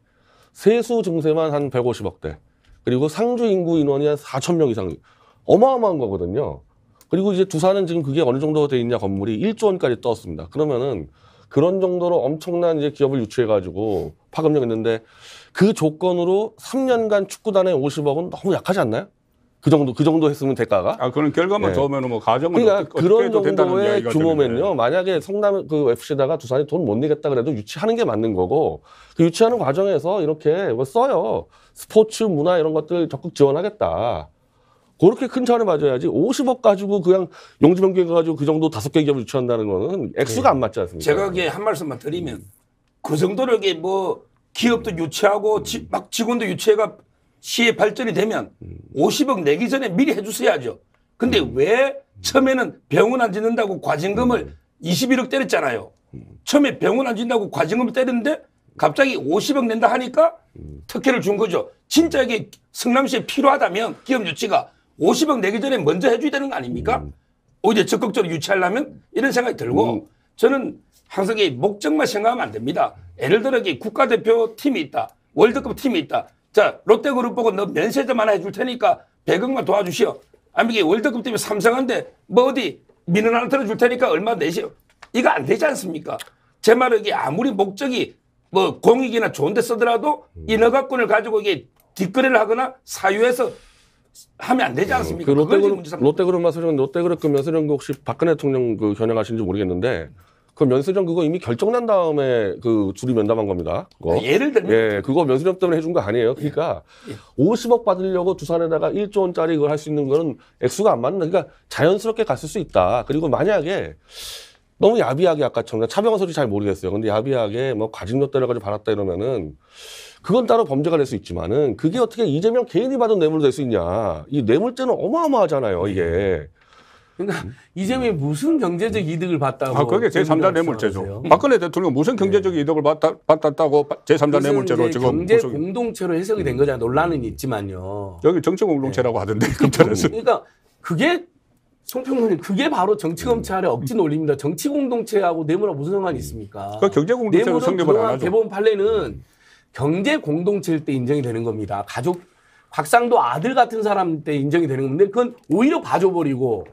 세수 증세만 한 150억 대, 그리고 상주 인구 인원이 한 4천 명 이상 어마어마한 거거든요. 그리고 이제 두산은 지금 그게 어느 정도 돼 있냐 건물이 1조 원까지 떴습니다. 그러면은 그런 정도로 엄청난 이제 기업을 유치해가지고 파급력 있는데 그 조건으로 3년간 축구단에 50억은 너무 약하지 않나요? 그 정도 그 정도 했으면 대가가 아 그런 결과만 예. 좋으면 뭐 가정은 그러니까 그런 정도의 규모면요 만약에 성남 그 FC다가 두산이 돈 못 내겠다 그래도 유치하는 게 맞는 거고 그 유치하는 과정에서 이렇게 뭐 써요 스포츠 문화 이런 것들 적극 지원하겠다 그렇게 큰 차를 맞아야지 50억 가지고 그냥 용지명기 가지고 그 정도 다섯 개 기업을 유치한다는 거는 액수가 네. 안 맞지 않습니까? 제가 그게한 말씀만 드리면 그 정도로 이게 뭐 기업도 유치하고 지, 막 직원도 유치해가 시의 발전이 되면 50억 내기 전에 미리 해주셔야죠. 근데 음. 왜 처음에는 병원 안 짓는다고 과징금을 21억 음. 때렸잖아요. 처음에 병원 안 짓는다고 과징금을 때렸는데 갑자기 50억 낸다 하니까 음. 특혜를 준 거죠. 진짜 이게 성남시에 필요하다면 기업 유치가 50억 내기 전에 먼저 해줘야 되는 거 아닙니까? 오히려 적극적으로 유치하려면 이런 생각이 들고 저는 항상 이 목적만 생각하면 안 됩니다. 예를 들어 국가대표 팀이 있다. 월드컵 팀이 있다. 자, 롯데그룹 보고 너 면세점 하나 해줄 테니까 100억만 도와주시오. 아니, 이게 월드컵 때문에 삼성한데 뭐 어디 민원 하나 들어줄 테니까 얼마 내시오. 이거 안 되지 않습니까? 제 말은 이게 아무리 목적이 뭐 공익이나 좋은 데 쓰더라도 인허가권을 가지고 이게 뒷거래를 하거나 사유에서 하면 안 되지 음, 않습니까? 그 롯데그룹, 롯데그룹 마술은 롯데그룹 그 마술은 혹시 박근혜 대통령 그 겨냥하시는지 모르겠는데 그 면세점 그거 이미 결정난 다음에 그 둘이 면담한 겁니다. 그거. 아, 예를 들면 예, 그거 면세점 때문에 해준 거 아니에요. 그러니까 예. 50억 받으려고 두산에다가 1조 원짜리 그걸 할 수 있는 거는 액수가 안 맞는다. 그러니까 자연스럽게 갔을 수 있다. 그리고 만약에 너무 야비하게 아까 처럼 차병원 소리 잘 모르겠어요. 근데 야비하게 뭐 과징료 때려가지고 받았다 이러면은 그건 따로 범죄가 될 수 있지만은 그게 어떻게 이재명 개인이 받은 뇌물로 될 수 있냐. 이 뇌물죄는 어마어마하잖아요, 이게. 네. 그러니까 음. 이재명이 무슨 경제적 이득을 봤다고? 아, 그게 제3자 뇌물죄죠. 박근혜 대통령 무슨 네. 경제적 이득을 받았다고 제3자 뇌물죄로 지금 경제 구속... 공동체로 해석이 된 음. 거잖아요. 논란은 있지만요. 여기 정치 공동체라고 네. 하던데 검찰에서. 그러니까 그게 송평론님 그게 바로 정치검찰의 음. 억지 논리입니다. 정치 공동체하고 뇌물하 무슨 상관이 있습니까? 그 경제 공동체로 성립을 안 하죠. 대법원 판례는 음. 경제 공동체일 때 인정이 되는 겁니다. 가족 곽상도 아들 같은 사람 때 인정이 되는 건데 그건 오히려 봐줘버리고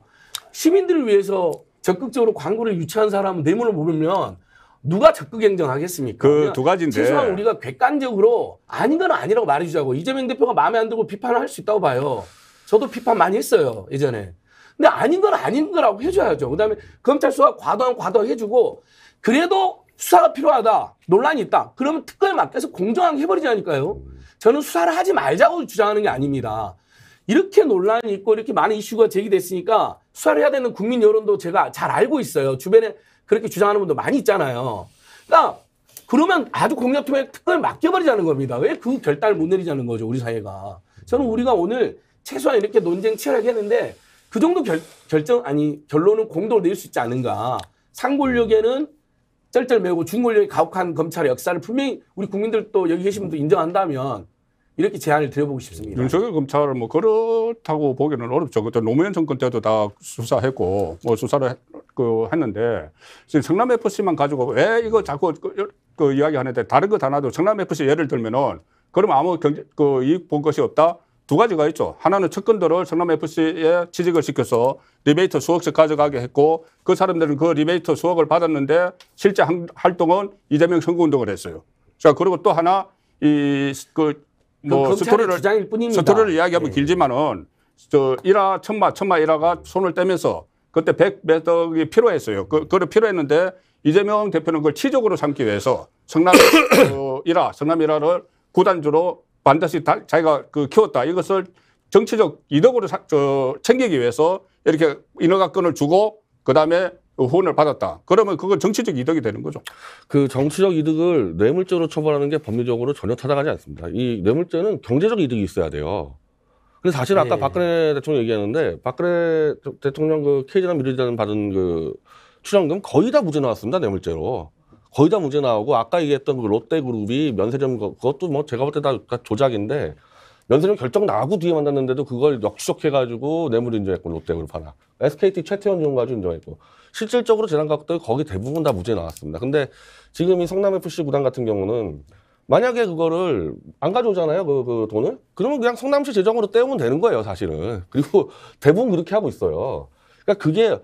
시민들을 위해서 적극적으로 광고를 유치한 사람은 뇌물을 모르면 누가 적극 행정하겠습니까? 그 두 가지인데. 최소한 우리가 객관적으로 아닌 건 아니라고 말해주자고. 이재명 대표가 마음에 안 들고 비판을 할 수 있다고 봐요. 저도 비판 많이 했어요. 예전에. 근데 아닌 건 아닌 거라고 해줘야죠. 그 다음에 검찰 수사 과도한 과도 해주고 그래도 수사가 필요하다. 논란이 있다. 그러면 특검에 맡겨서 공정하게 해버리자니까요. 저는 수사를 하지 말자고 주장하는 게 아닙니다. 이렇게 논란이 있고 이렇게 많은 이슈가 제기됐으니까 수사를 해야 되는 국민 여론도 제가 잘 알고 있어요. 주변에 그렇게 주장하는 분도 많이 있잖아요. 그러니까 그러면 아주 공정투명하게 특검을 맡겨버리자는 겁니다. 왜 그 결단을 못 내리자는 거죠, 우리 사회가. 저는 우리가 오늘 최소한 이렇게 논쟁 치열하게 했는데 그 정도 결, 결정, 아니, 결론은 공도를로낼수 있지 않은가. 상권력에는 쩔쩔매고 중권력이 가혹한 검찰의 역사를 분명히 우리 국민들 도 여기 계신 분도 인정한다면 이렇게 제안을 드려보고 싶습니다. 윤석열 검찰은 뭐 그렇다고 보기는 어렵죠. 그때 노무현 정권 때도 다 수사했고 뭐 수사를 했, 그 했는데 지금 성남 FC만 가지고 왜 이거 자꾸 그, 그 이야기 하는데 다른 거다 놔도 성남 FC 예를 들면은 그럼 아무 경제 그 이익 본 것이 없다. 두 가지가 있죠. 하나는 측근들을 성남 FC에 취직을 시켜서 리베이터 수억씩 가져가게 했고 그 사람들은 그 리베이터 수억을 받았는데 실제 활동은 이재명 선거운동을 했어요. 자 그리고 또 하나 이그 그 뭐 스토리를 주장일 뿐입니다. 스토리를 이야기하면 예. 길지만은 저 일화 천마 천마 일화가 손을 떼면서 그때 100몇 억이 필요했어요. 그, 그걸 필요했는데 이재명 대표는 그걸 치적으로 삼기 위해서 성남 어, 일화 성남 일화를 구단주로 반드시 다, 자기가 그 키웠다 이것을 정치적 이득으로 사, 저, 챙기기 위해서 이렇게 인허가권을 주고 그다음에 후원을 받았다. 그러면 그건 정치적 이득이 되는 거죠. 그 정치적 이득을 뇌물죄로 처벌하는 게 법률적으로 전혀 타당하지 않습니다. 이 뇌물죄는 경제적 이득이 있어야 돼요. 근데 사실 아까 네. 박근혜 대통령 얘기하는데 박근혜 대통령 그 케이지나 미르재단 받은 그 출연금 거의 다 무죄 나왔습니다. 뇌물죄로. 거의 다 무죄 나오고 아까 얘기했던 그 롯데그룹이 면세점 그것도 뭐 제가 볼 때 다 조작인데 면세점 결정 나고 뒤에 만났는데도 그걸 역추적해가지고 뇌물 인정했고 롯데그룹 하나. SKT 최태원 전 가지고 인정했고 실질적으로 지난 각도 거기 대부분 다 무죄 나왔습니다. 근데 지금 이 성남 FC 구단 같은 경우는 만약에 그거를 안 가져오잖아요, 그, 그 돈을. 그러면 그냥 성남시 재정으로 떼우면 되는 거예요, 사실은. 그리고 대부분 그렇게 하고 있어요. 그러니까 그게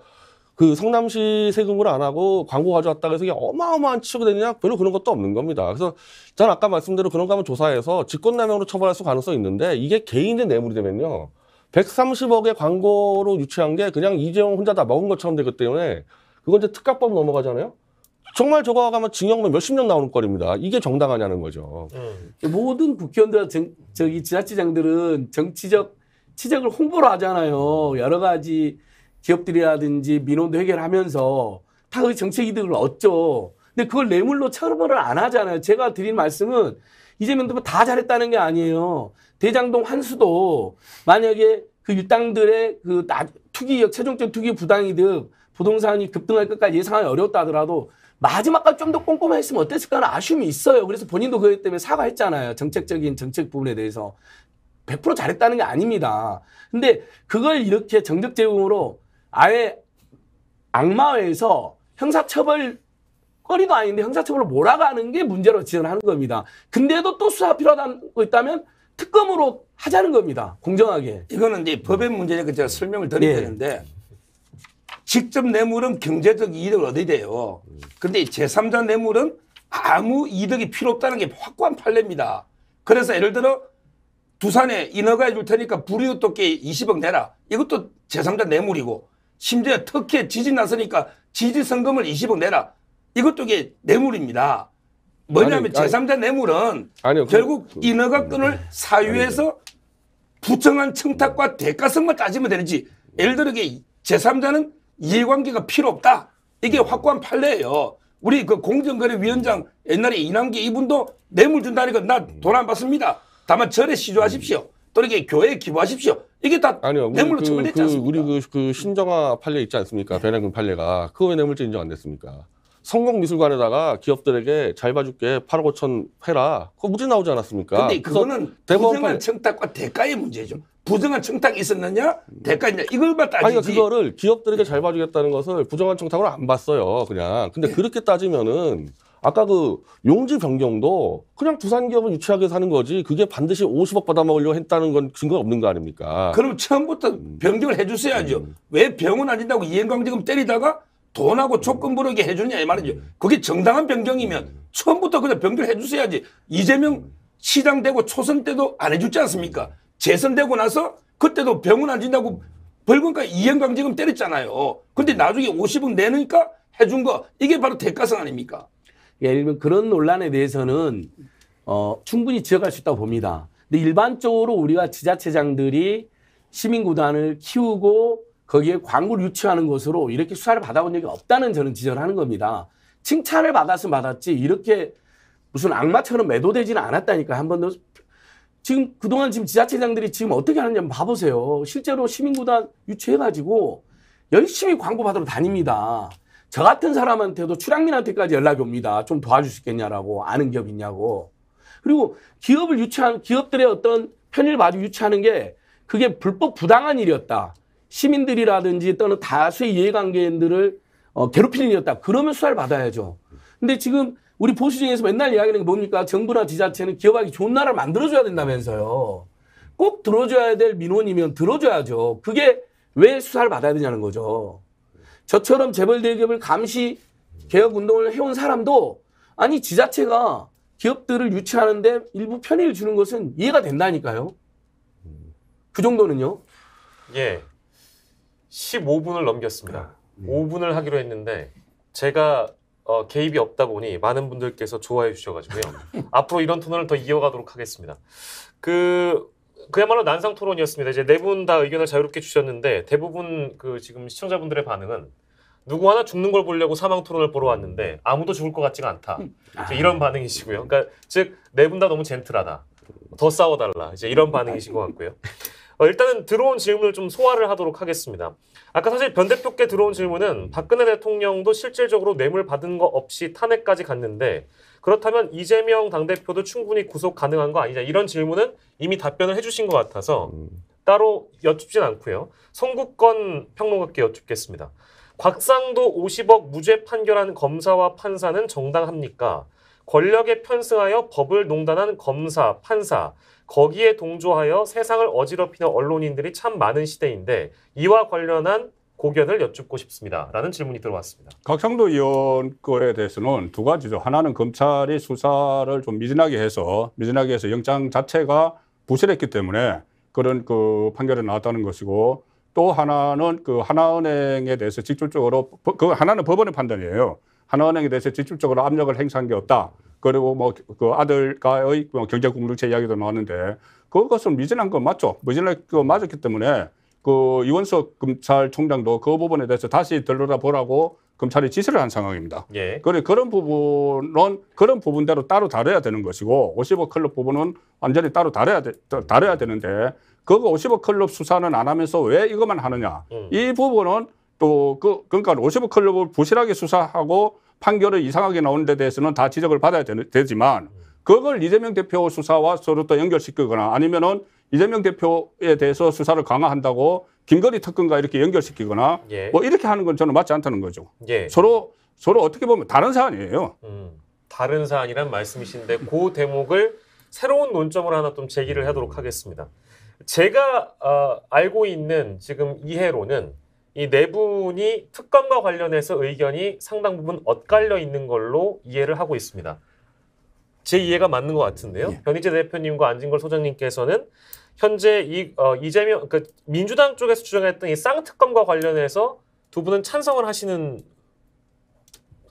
그 성남시 세금으로안 하고 광고 가져왔다고 해서 이게 어마어마한 치고 되느냐? 별로 그런 것도 없는 겁니다. 그래서 저는 아까 말씀대로 그런 거 한번 조사해서 직권남용으로 처벌할 수 가능성이 있는데 이게 개인의 뇌물이 되면요. 130억의 광고로 유치한 게 그냥 이재용 혼자 다 먹은 것처럼 되기 때문에 그건 이제 특가법 넘어가잖아요. 정말 저거 가면 징역만 몇십 년 나오는 꼴입니다. 이게 정당하냐는 거죠. 음. 모든 국회의원들, 정, 저기 지자체장들은 정치적 치적을 홍보를 하잖아요. 여러 가지 기업들이라든지 민원도 해결하면서 다 그 정책 이득을 얻죠. 근데 그걸 뇌물로 처벌을 안 하잖아요. 제가 드린 말씀은 이재명 도표다 잘했다는 게 아니에요. 대장동 환수도 만약에 그 유당들의 그 투기 최종적 투기 부당이득 부동산이 급등할 것까지 예상하기 어렵다 하더라도 마지막까지 좀 더 꼼꼼했으면 어땠을까 하는 아쉬움이 있어요. 그래서 본인도 그것 때문에 사과했잖아요. 정책적인 정책 부분에 대해서 100% 잘했다는 게 아닙니다. 근데 그걸 이렇게 정적 제공으로 아예 악마회에서 형사처벌 거리도 아닌데 형사처벌을 몰아가는 게 문제로 지원하는 겁니다. 근데도 또 수사 필요하다고 있다면 특검으로 하자는 겁니다. 공정하게. 이거는 이제 법의 문제니까 제가 설명을 드려야 예. 되는데 직접 뇌물은 경제적 이득을 얻어야 돼요. 근데 제3자 뇌물은 아무 이득이 필요 없다는 게 확고한 판례입니다. 그래서 예를 들어 두산에 인허가 해줄 테니까 불이웃 돕게 20억 내라. 이것도 제3자 뇌물이고 심지어 터키에 지진 났으니까 지지 성금을 20억 내라. 이것도 이게 뇌물입니다. 뭐냐면 아니, 제3자 뇌물은 아니요, 그- 결국 그, 그, 인허가 끈을 사유에서 부정한 청탁과 대가성만 따지면 되는지 예를 들어 제3자는 이해관계가 필요 없다. 이게 확고한 판례예요. 우리 그 공정거래위원장 옛날에 이남기 이분도 뇌물 준다니까 나 돈 안 받습니다. 다만 절에 시조하십시오. 음. 또 이렇게 교회에 기부하십시오. 이게 다 아니요, 뇌물로 그, 처벌됐지 그, 않습니까? 우리 그, 그 신정화 판례 있지 않습니까? 변양금 판례가. 그거 왜 뇌물죄 인정 안 됐습니까? 성공미술관에다가 기업들에게 잘 봐줄게 8억 5천 해라 그거 무지 나오지 않았습니까? 근데 그거는 부정한 청탁과 대가의 문제죠. 부정한 청탁이 있었느냐 대가 냐 이걸만 따지지. 아니 그거를 기업들에게 잘 봐주겠다는 것을 부정한 청탁으로 안 봤어요 그냥. 근데 네. 그렇게 따지면은 아까 그 용지 변경도 그냥 부산 기업은 유치하게 사는 거지 그게 반드시 50억 받아먹으려고 했다는 건 증거가 없는 거 아닙니까? 그럼 처음부터 음. 변경을 해주셔야죠. 음. 왜 병원 아니다고이행광제금 때리다가 돈하고 조건 부르게 해주냐 이 말이죠. 그게 정당한 변경이면 처음부터 그냥 변경해 주셔야지. 이재명 시장되고 초선 때도 안 해주지 않습니까? 재선되고 나서 그때도 병원 안 진다고 벌금까지 이행강 지금 때렸잖아요. 근데 나중에 50억 내니까 해준 거 이게 바로 대가성 아닙니까? 예를 들면 그런 논란에 대해서는 어, 충분히 지적할 수 있다고 봅니다. 근데 일반적으로 우리가 지자체장들이 시민구단을 키우고 거기에 광고를 유치하는 것으로 이렇게 수사를 받아본 적이 없다는 저는 지적을 하는 겁니다. 칭찬을 받았으면 받았지 이렇게 무슨 악마처럼 매도되지는 않았다니까 한 번 더. 지금 그동안 지금 지자체장들이 지금 어떻게 하는지 한번 봐보세요. 실제로 시민구단 유치해가지고 열심히 광고 받으러 다닙니다. 저 같은 사람한테도 출항민한테까지 연락이 옵니다. 좀 도와줄 수 있겠냐라고 아는 기업 있냐고. 그리고 기업을 유치한 기업들의 어떤 편의를 봐주 유치하는 게 그게 불법 부당한 일이었다. 시민들이라든지 또는 다수의 이해관계인들을 어, 괴롭히는 일이었다. 그러면 수사를 받아야죠. 근데 지금 우리 보수 중에서 맨날 이야기하는 게 뭡니까? 정부나 지자체는 기업하기 좋은 나라를 만들어줘야 된다면서요. 꼭 들어줘야 될 민원이면 들어줘야죠. 그게 왜 수사를 받아야 되냐는 거죠. 저처럼 재벌 대기업을 감시 개혁 운동을 해온 사람도 아니 지자체가 기업들을 유치하는데 일부 편의를 주는 것은 이해가 된다니까요. 그 정도는요. 예. 15분을 넘겼습니다. 아, 네. 5분을 하기로 했는데 제가 어, 개입이 없다 보니 많은 분들께서 좋아해 주셔가지고요. 앞으로 이런 토론을 더 이어가도록 하겠습니다. 그 그야말로 난상 토론이었습니다. 이제 네 분 다 의견을 자유롭게 주셨는데 대부분 그 지금 시청자분들의 반응은 누구 하나 죽는 걸 보려고 사망 토론을 보러 왔는데 음. 아무도 죽을 것 같지가 않다. 음. 이제 아. 이런 반응이시고요. 그러니까 즉 네 분 다 너무 젠틀하다. 더 싸워달라. 이제 이런 음. 반응이신 것 같고요. 어, 일단은 들어온 질문을 좀 소화를 하도록 하겠습니다. 아까 사실 변 대표께 들어온 질문은 박근혜 대통령도 실질적으로 뇌물 받은 거 없이 탄핵까지 갔는데 그렇다면 이재명 당대표도 충분히 구속 가능한 거 아니냐 이런 질문은 이미 답변을 해주신 것 같아서 따로 여쭙진 않고요. 송국권 평론가께 여쭙겠습니다. 곽상도 50억 무죄 판결한 검사와 판사는 정당합니까? 권력에 편승하여 법을 농단한 검사, 판사, 거기에 동조하여 세상을 어지럽히는 언론인들이 참 많은 시대인데 이와 관련한 고견을 여쭙고 싶습니다라는 질문이 들어왔습니다. 각형도 의원 거에 대해서는 두 가지죠. 하나는 검찰이 수사를 좀 미진하게 해서 미진하게 해서 영장 자체가 부실했기 때문에 그런 그 판결이 나왔다는 것이고 또 하나는 그 하나은행에 대해서 직접적으로 그 하나는 법원의 판단이에요. 하나은행에 대해서 직접적으로 압력을 행사한 게 없다. 그리고 뭐 그 아들과의 뭐 경제 공동체 이야기도 나왔는데 그것은 미진한 건 맞죠. 미진한 거 맞았기 때문에 그 이원석 검찰총장도 그 부분에 대해서 다시 들여다보라고 검찰이 지시를 한 상황입니다. 예. 그래 그런 부분은 그런 부분대로 따로 다뤄야 되는 것이고 50억 클럽 부분은 완전히 따로 다뤄야 되, 다뤄야 되는데 그거 50억 클럽 수사는 안 하면서 왜 이것만 하느냐 음. 이 부분은 또 그 그러니까 50억 클럽을 부실하게 수사하고 판결을 이상하게 나오는 데 대해서는 다 지적을 받아야 되지만 그걸 이재명 대표 수사와 서로 또 연결시키거나 아니면은 이재명 대표에 대해서 수사를 강화한다고 김건희 특검과 이렇게 연결시키거나 예. 뭐 이렇게 하는 건 저는 맞지 않다는 거죠. 예. 서로 서로 어떻게 보면 다른 사안이에요. 음, 다른 사안이란 말씀이신데 그 대목을 새로운 논점을 하나 좀 제기를 하도록 하겠습니다. 제가 어, 알고 있는 지금 이해로는 이네 분이 특검과 관련해서 의견이 상당 부분 엇갈려 있는 걸로 이해를 하고 있습니다. 제 이해가 맞는 것 같은데요. 예. 변희재 대표님과 안진걸 소장님께서는 현재 이 어, 이재명 그 민주당 쪽에서 주장했던 이 쌍특검과 관련해서 두 분은 찬성을 하시는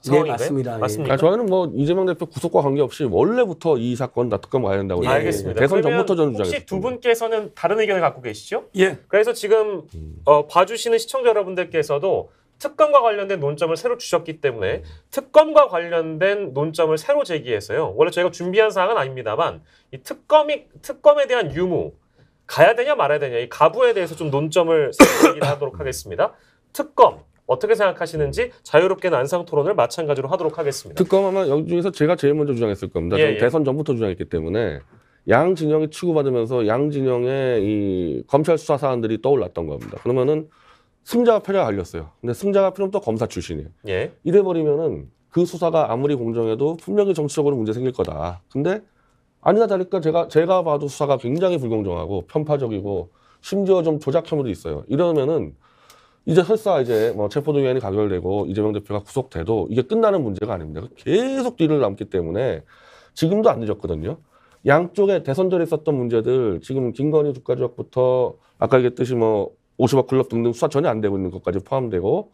네, 예, 상인가요 맞습니다. 맞습니까? 아, 저희는 뭐 이재명 대표 구속과 관계없이 원래부터 이 사건 납득감 가야 된다고 예, 알겠습니다. 대선 전부터 저는 주장했습니다. 분께서는 다른 의견을 갖고 계시죠? 예. 그래서 지금 어, 봐주시는 시청자 여러분들께서도 특검과 관련된 논점을 새로 주셨기 때문에 특검과 관련된 논점을 새로 제기해서요. 원래 저희가 준비한 사항은 아닙니다만 이 특검이 특검에 대한 유무 가야 되냐 말아야 되냐 이 가부에 대해서 좀 논점을 새로 제기하도록 하겠습니다. 특검 어떻게 생각하시는지 자유롭게난상 토론을 마찬가지로 하도록 하겠습니다. 특검 아마 여기 중에서 제가 제일 먼저 주장했을 겁니다. 예, 예. 대선 전부터 주장했기 때문에 양 진영이 치고받으면서 양 진영의 이 검찰 수사 사안들이 떠올랐던 겁니다. 그러면은 승자가 패를 알렸어요. 근데 승자가 패면 또 검사 출신이에요. 예. 이래 버리면은 그 수사가 아무리 공정해도 분명히 정치적으로 문제 생길 거다. 근데 아니나 다를까 제가 제가 봐도 수사가 굉장히 불공정하고 편파적이고 심지어 좀 조작 혐의도 있어요. 이러면은 이제 설사 이제 뭐 체포동의안이 가결되고 이재명 대표가 구속돼도 이게 끝나는 문제가 아닙니다. 계속 뒤를 남기 때문에 지금도 안 늦었거든요. 양쪽에 대선전에 있었던 문제들 지금 김건희 주가 조작부터 아까 얘기했듯이 뭐 50억 클럽 등등 수사 전혀 안 되고 있는 것까지 포함되고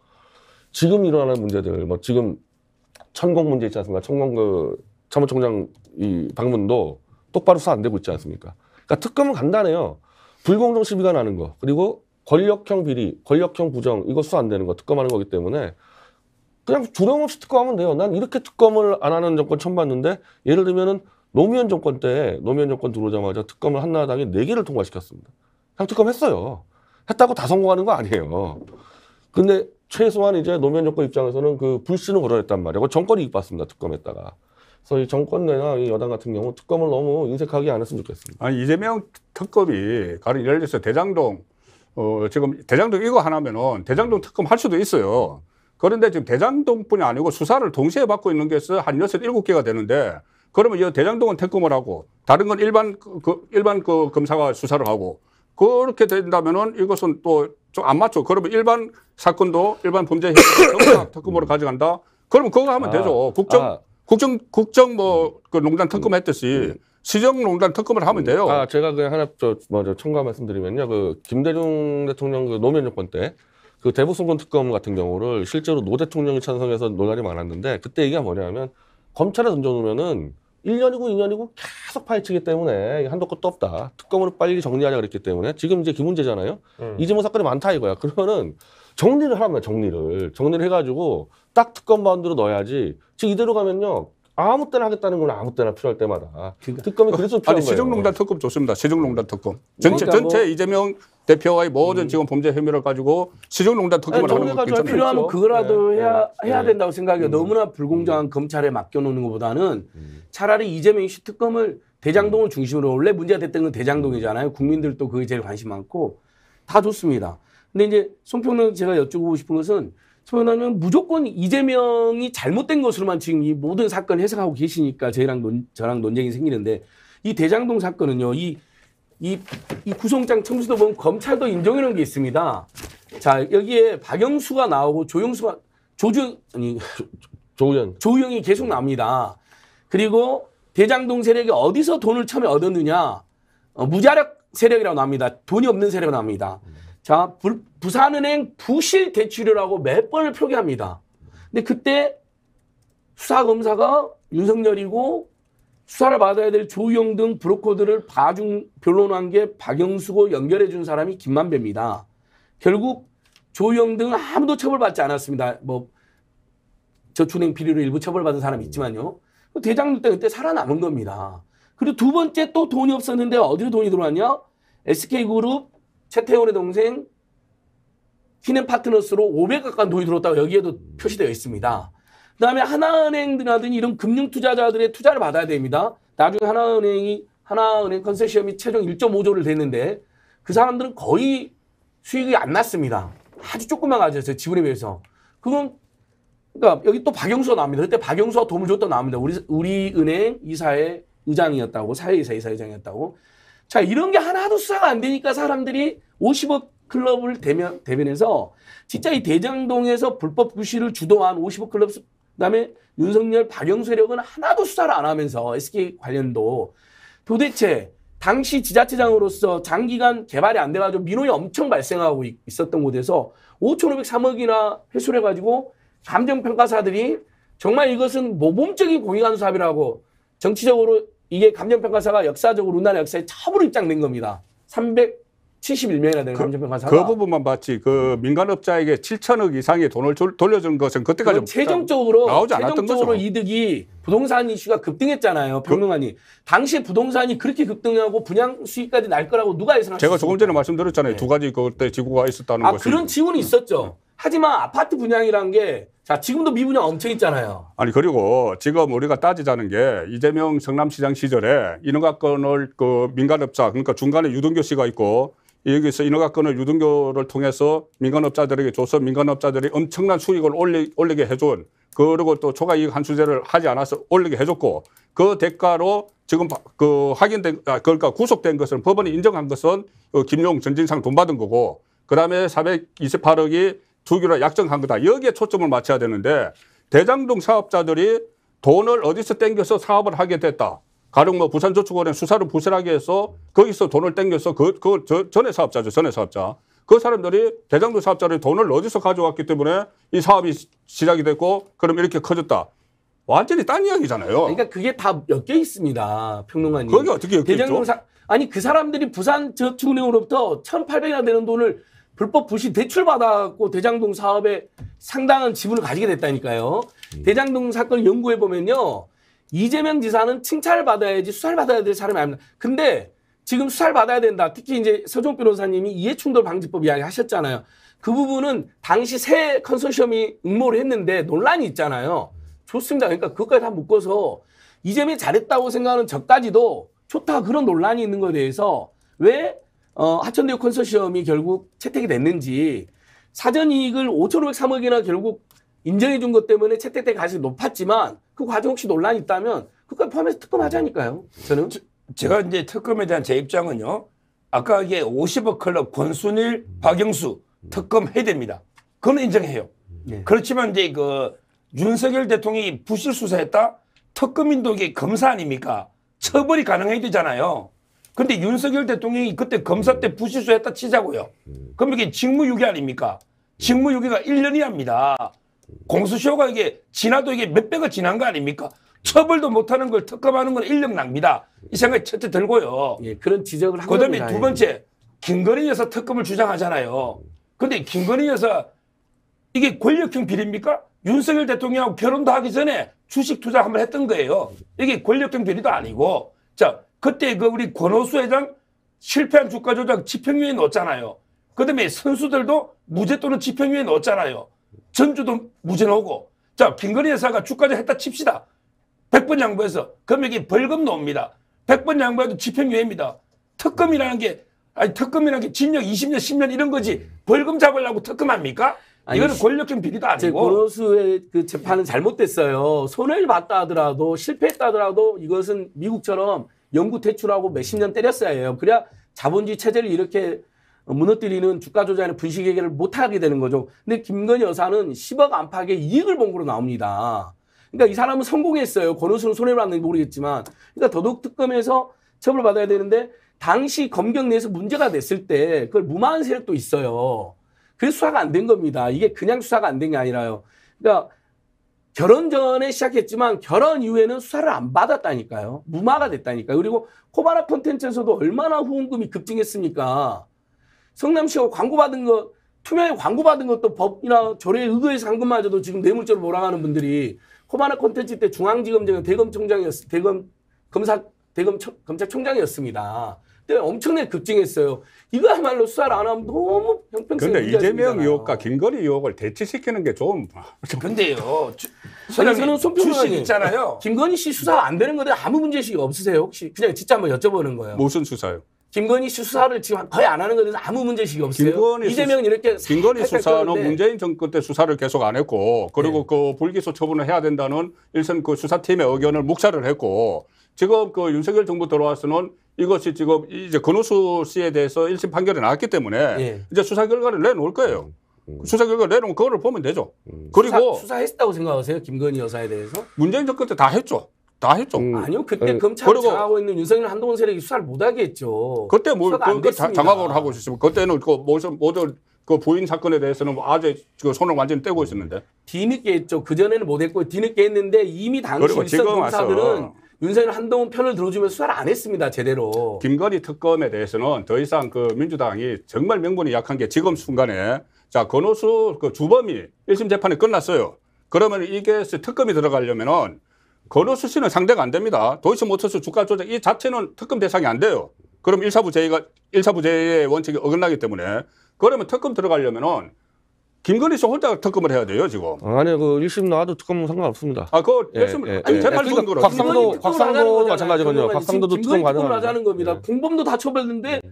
지금 일어나는 문제들 뭐 지금 천공 문제 있지 않습니까? 천공 그 참모총장 이 방문도 똑바로 수사 안 되고 있지 않습니까? 그러니까 특검은 간단해요. 불공정 시비가 나는 거 그리고 권력형 비리, 권력형 부정 이거 수안 되는 거 특검하는 거기 때문에 그냥 두려움 없이 특검하면 돼요. 난 이렇게 특검을 안 하는 정권 처음 봤는데 예를 들면은 노무현 정권 때 노무현 정권 들어오자마자 특검을 한나라당이 네 개를 통과시켰습니다. 그냥 특검했어요. 했다고 다 성공하는 거 아니에요. 근데 최소한 이제 노무현 정권 입장에서는 그 불씨는 걸어냈단 말이에요. 정권이 이익봤습니다. 특검했다가. 그래서 이정권내나이 여당 같은 경우 특검을 너무 인색하게 안 했으면 좋겠습니다. 아니, 이재명 특검이 가령 예를 들어서 대장동 어, 지금 대장동 이거 하나면은 대장동 특검 할 수도 있어요. 그런데 지금 대장동뿐이 아니고 수사를 동시에 받고 있는 게한 여섯 일곱 개가 되는데 그러면 이 대장동은 특검을 하고 다른 건 일반 그, 그 일반 그 검사가 수사를 하고 그렇게 된다면은 이것은 또 좀 안 맞죠. 그러면 일반 사건도 일반 범죄 특검으로 가져간다. 그러면 그거 하면 아, 되죠. 국정 아. 국정 국정 뭐 그 농단 특검 음. 했듯이 음. 시정농단 특검을 하면 음. 돼요. 아 제가 그냥 하나 저 먼저 뭐, 첨가 말씀드리면요. 그 김대중 대통령 그 노무현 정권 때. 그 대북송금 특검 같은 경우를 실제로 노 대통령이 찬성해서 논란이 많았는데 그때 얘기가 뭐냐면 검찰에 던져놓으면은 1년이고 2년이고 계속 파헤치기 때문에 한도 끝도 없다. 특검으로 빨리 정리하자 그랬기 때문에 지금 이제 기문제잖아요. 음. 이재모 사건이 많다 이거야. 그러면은 정리를 하라면 정리를 정리를 해가지고 딱 특검 바운드로 넣어야지. 지금 이대로 가면요 아무 때나 하겠다는 건 아무 때나 필요할 때마다. 그러니까. 특검이 그래서 필요한 아니, 시정농단 특검 좋습니다. 시정농단 특검. 전체 그러니까 뭐... 전체 이재명 대표와의 모든 음. 지금 범죄 혐의를 가지고 시정농단 특검을 하는 거괜찮 필요하면 그렇죠. 그거라도 네, 해야 네. 해야 네. 된다고 생각해요. 음. 너무나 불공정한 음. 검찰에 맡겨놓는 것보다는 음. 차라리 이재명 씨 특검을 대장동을 음. 중심으로 원래 문제가 됐던 건 대장동이잖아요. 국민들도 그게 제일 관심 많고 다 좋습니다. 근데 이제 송평론 제가 여쭤보고 싶은 것은 소연하면 무조건 이재명이 잘못된 것으로만 지금 이 모든 사건을 해석하고 계시니까 저랑 논, 저랑 논쟁이 생기는데 이 대장동 사건은요. 이, 이, 이 구속장 청구도 보면 검찰도 인정이놓은게 있습니다. 자, 여기에 박영수가 나오고 조영수가, 조주, 아니, 조우현. 조우영이 계속 나옵니다. 그리고 대장동 세력이 어디서 돈을 처음에 얻었느냐. 어, 무자력 세력이라고 나옵니다. 돈이 없는 세력이 나옵니다. 음. 자, 부, 부산은행 부실 대출이라고 몇 번을 표기합니다. 근데 그때 수사검사가 윤석열이고 수사를 받아야 될 조우영 등 브로커들을 봐준 변론한 게 박영수고 연결해 준 사람이 김만배입니다. 결국 조우영 등 아무도 처벌받지 않았습니다. 뭐 저축은행 비리로 일부 처벌받은 사람 있지만요. 그 대장동 때 그때 살아남은 겁니다. 그리고 두 번째 또 돈이 없었는데 어디로 돈이 들어왔냐? SK그룹 최태원의 동생 키넨 파트너스로 500 가까운 돈이 들어왔다고 여기에도 표시되어 있습니다. 그 다음에 하나은행 등하든지 이런 금융투자자들의 투자를 받아야 됩니다. 나중에 하나은행이 하나은행 컨세시엄이 최종 1.5조를 냈는데 그 사람들은 거의 수익이 안 났습니다. 아주 조금만 가져어요 지분에 비해서. 그건 그러니까 여기 또 박영수가 나옵니다. 그때 박영수가 도움을 줬다 나옵니다. 우리 우리 은행 이사의 의장이었다고 사회이사 이사 의장이었다고. 자, 이런 게 하나도 수사가 안 되니까 사람들이 50억 클럽을 대면, 대변해서 진짜 이 대장동에서 불법 구시를 주도한 50억 클럽, 그 다음에 윤석열, 박영 세력은 하나도 수사를 안 하면서 SK 관련도 도대체 당시 지자체장으로서 장기간 개발이 안 돼가지고 민원이 엄청 발생하고 있었던 곳에서 5,503억이나 회수를 해가지고 감정평가사들이 정말 이것은 모범적인 공익한 수사비라고 정치적으로 이게 감정평가사가 역사적으로 우리나라 역사에 처음으로 입장된 겁니다. 371명이나 되는 그, 감정평가사가. 그 부분만 봤지. 그 민간업자에게 7천억 이상의 돈을 줄, 돌려준 것은 그때까지 최종적으로 나오지 않았던 최종적으로 거죠. 이득이 부동산 이슈가 급등했잖아요. 평론가님. 그, 당시 에 부동산이 그렇게 급등하고 분양 수익까지 날 거라고 누가 예상하셨어니 제가 조금 전에 말씀드렸잖아요. 네. 두 가지 그때 지구가 있었다는 아, 것이. 그런 지원이 있었죠. 네. 하지만 아파트 분양이란 게 자, 지금도 미분양 엄청 있잖아요. 아니 그리고 지금 우리가 따지자는 게 이재명 성남시장 시절에 인허가권을 그 민간업자 그러니까 중간에 유동교 씨가 있고 여기서 인허가권을 유동교를 통해서 민간업자들에게 줘서 민간업자들이 엄청난 수익을 올리, 올리게 해준 그리고 또 초과이익 한수제를 하지 않아서 올리게 해줬고 그 대가로 지금 그 확인된 아, 그러니까 구속된 것은 법원이 인정한 것은 그 김용 전진상 돈 받은 거고 그다음에 428억이 주기로 약정한 거다. 여기에 초점을 맞춰야 되는데 대장동 사업자들이 돈을 어디서 땡겨서 사업을 하게 됐다. 가령 뭐 부산저축은행 수사를 부실하게 해서 거기서 돈을 땡겨서 그, 그, 저, 전에 사업자죠. 전에 사업자. 그 사람들이 대장동 사업자들이 돈을 어디서 가져왔기 때문에 이 사업이 시작이 됐고 그럼 이렇게 커졌다. 완전히 딴 이야기잖아요. 그러니까 그게 다 엮여 있습니다. 평론가님. 그게 어떻게 엮여 대장사 아니 그 사람들이 부산저축은행으로부터 1,800이나 되는 돈을 불법 부실 대출받았고 대장동 사업에 상당한 지분을 가지게 됐다니까요. 음. 대장동 사건을 연구해 보면요. 이재명 지사는 칭찬을 받아야지 수사를 받아야 될 사람이 아닙니다. 근데 지금 수사를 받아야 된다. 특히 이제 서종 변호사님이 이해충돌 방지법 이야기 하셨잖아요. 그 부분은 당시 새 컨소시엄이 응모를 했는데 논란이 있잖아요. 좋습니다. 그러니까 그것까지 다 묶어서 이재명이 잘했다고 생각하는 저까지도 좋다. 그런 논란이 있는 거에 대해서 왜 어, 하천대유 컨소시엄이 결국 채택이 됐는지 사전 이익을 5,503억이나 결국 인정해 준것 때문에 채택된 가격이 높았지만 그 과정 혹시 논란이 있다면 그걸 포함해서 특검하자니까요. 저는 제, 가 이제 특검에 대한 제 입장은요. 아까 이게 50억 클럽 권순일, 박영수 특검 해야 됩니다. 그건 인정해요. 네. 그렇지만 이제 그 윤석열 대통령이 부실 수사했다? 특검인도 이게 검사 아닙니까? 처벌이 가능해야 되잖아요. 근데 윤석열 대통령이 그때 검사 때 부실수 했다 치자고요. 그럼 이게 직무유기 아닙니까? 직무유기가 1년 이합니다. 공수처가 이게 지나도 이게 몇 배가 지난 거 아닙니까? 처벌도 못하는 걸 특검하는 건 인력 낭비다. 이 생각이 첫째 들고요. 예, 그런 지적을 한 그다음에 겁니다. 두 번째 김건희 여사 특검을 주장하잖아요. 근데 김건희 여사 이게 권력형 비리입니까? 윤석열 대통령하고 결혼도 하기 전에 주식 투자 한번 했던 거예요. 이게 권력형 비리도 아니고 자 그때 그 우리 권호수 회장 실패한 주가 조작 집행유예 넣었잖아요. 그다음에 선수들도 무죄 또는 집행유예 넣었잖아요. 전주도 무죄 넣고 자빙건희회사가 주가조작 했다 칩시다. 100번 양보해서 금액이 벌금 넣습니다. 100번 양보해도 집행유예입니다. 특검이라는 게 아니 특검이라는 게 징역 20년 10년 이런 거지 벌금 잡으려고 특검합니까? 아니, 이거는 권력형 비리도 아니고 권로수의그 재판은 잘못됐어요. 손해를 봤다 하더라도 실패했다 하더라도 이것은 미국처럼 연구 퇴출하고 몇 십 년 때렸어야 해요. 그래야 자본주의 체제를 이렇게 무너뜨리는 주가 조작의 분식 얘기를 못하게 되는 거죠. 근데 김건희 여사는 10억 안팎의 이익을 본 거로 나옵니다. 그러니까 이 사람은 성공했어요. 권오수는 손해를 봤는지 모르겠지만. 그러니까 더더욱특검에서 처벌받아야 되는데 당시 검경 내에서 문제가 됐을 때 그걸 무마한 세력도 있어요. 그래서 수사가 안 된 겁니다. 이게 그냥 수사가 안 된 게 아니라요. 그러니까 결혼 전에 시작했지만 결혼 이후에는 수사를 안 받았다니까요. 무마가 됐다니까요. 그리고 코바나 콘텐츠에서도 얼마나 후원금이 급증했습니까. 성남시하고 광고받은 것, 투명히 광고받은 것도 법이나 조례에 의거해서 한 것마저도 지금 뇌물죄로 몰아가는 분들이 코바나 콘텐츠 때 중앙지검장이 대검총장이었, 대검, 검사, 대검, 검찰총장이었습니다. 그때 네, 엄청나게 급증했어요. 이거야말로 수사를 안 하면 너무 형평성. 근데 이재명 의혹과 김건희 의혹을 대치시키는 게 좀. 근데요. 주, 아니, 저는 손표준 있잖아요. 김건희 씨 수사 안 되는 거에 아무 문제식 이 없으세요? 혹시 그냥 진짜 한번 여쭤보는 거예요. 무슨 수사요? 김건희 씨 수사를 지금 거의 안 하는 것에 아무 문제식이 없어요. 이재명 이렇게 김건희 수사는 문재인 정권 때 수사를 계속 안 했고 그리고 네. 그 불기소 처분을 해야 된다는 일선 그 수사팀의 의견을 묵살을 했고 지금 그 윤석열 정부 들어와서는 이것이 지금 이제 권오수 씨에 대해서 일심 판결이 나왔기 때문에 예. 이제 수사 결과를 내놓을 거예요. 음. 음. 수사 결과 를 내놓은 그거를 보면 되죠. 음. 그리고 수사, 했다고 생각하세요? 김건희 여사에 대해서? 문재인 정권 때 다 했죠. 다 했죠. 음. 아니요, 그때 네. 예. 검찰 그 장악하고 있는 윤석열 한동훈 세력이 수사를 못하게 했죠. 그때 뭐, 그, 그 장악을 하고 있었으면 그때는 그 모든 모든 그 부인 사건에 대해서는 뭐 아주 그 손을 완전히 떼고 있었는데. 뒤늦게 했죠. 그 전에는 못했고 뒤늦게 했는데 이미 당시 일선 검사들은. 윤석열 한동훈 편을 들어주면 수사를 안 했습니다. 제대로. 김건희 특검에 대해서는 더 이상 그 민주당이 정말 명분이 약한 게 지금 순간에 자 권오수 그 주범이 1심 재판이 끝났어요. 그러면 이게 특검이 들어가려면은 권오수 씨는 상대가 안 됩니다. 도이치모터스 주가 조작 이 자체는 특검 대상이 안 돼요. 그럼 일사부재의가 일사부재의 원칙이 어긋나기 때문에 그러면 특검 들어가려면은 김건희 씨 혼자 특검을 해야 돼요 지금. 아니 그 1심 나와도 특검은 상관없습니다. 아그 예, 심히 예, 예. 재판 중인 거로. 곽상도 곽상도 마찬가지거든요. 곽상도도 특검 가능합다는 겁니다. 예. 공범도 다 처벌했는데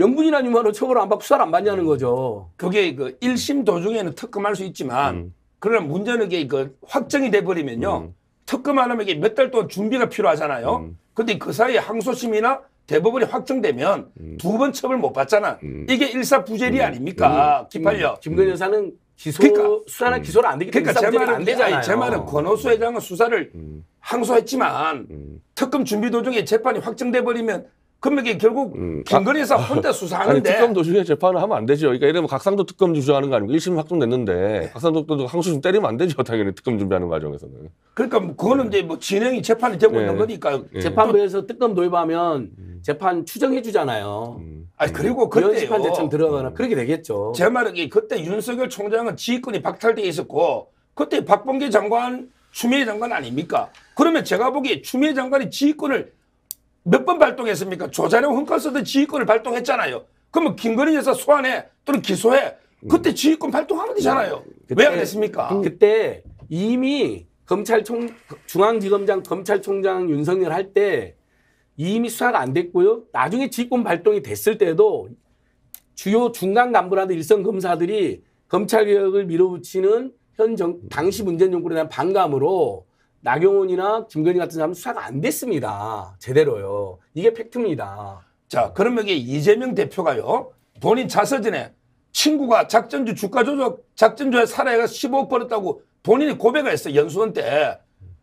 영분이나 유마로 처벌 안 받고 수사 안 받냐는 예. 거죠. 그게 그 1심 도중에는 특검할 수 있지만 음. 그러나 문제는 이게 그 확정이 돼 버리면요. 음. 특검하려면 이게 몇 달 동안 준비가 필요하잖아요. 음. 근데 그 사이에 항소심이나 대법원이 확정되면 음. 두번 처벌 못 받잖아. 음. 이게 일사부재리 음. 아닙니까? 기팔려. 김건희 여사는 기소 그러니까, 수사나 기소를 안 되기 때문에 그러니까 제 말은 안 되잖아요. 아니, 제 말은 권오수 회장은 수사를 항소했지만 특검 준비 도중에 재판이 확정돼 버리면 그러면 이 결국 음. 김건희 여사 아, 아. 혼자 수사하는데 아니, 특검 도중에 재판을 하면 안 되죠. 그러니까 이러면 각상도 특검 주저하는 거아닙니까 1심 확정됐는데 각상도 특 항소심 때리면 안 되죠. 당연히 특검 준비하는 과정에서는. 그러니까 뭐 그거는 네. 이제 뭐 진행이 재판이 되고 네. 있는 거니까 네. 재판부에서 특검 도입하면 음. 재판 추정해 주잖아요. 음. 아니 그리고 음. 그때 재판 대참 들어가나 거 음. 그렇게 되겠죠. 제 말은 그때 윤석열 총장은 지휘권이 박탈돼 있었고 그때 박범계 장관 추미애 장관 아닙니까? 그러면 제가 보기에 추미애 장관이 지휘권을 몇번 발동했습니까? 조자룡 헌컨서드 지휘권을 발동했잖아요. 그러면 김건희 여사 소환해 또는 기소해. 그때 지휘권 발동하면 되잖아요. 왜안 했습니까? 그때 이미 검찰총 중앙지검장 검찰총장 윤석열 할 때 이미 수사가 안 됐고요. 나중에 지휘권 발동이 됐을 때도 주요 중간 간부라든 일선 검사들이 검찰개혁을 밀어붙이는 현 정, 당시 문재인 정부에 대한 반감으로 나경원이나 김건희 같은 사람 수사가 안 됐습니다. 제대로요. 이게 팩트입니다. 자, 그러면 이게 이재명 대표가요. 본인 자서전에 친구가 작전주 주가 조작 작전주에 살아야 15억 벌었다고 본인이 고백을 했어 연수원 때.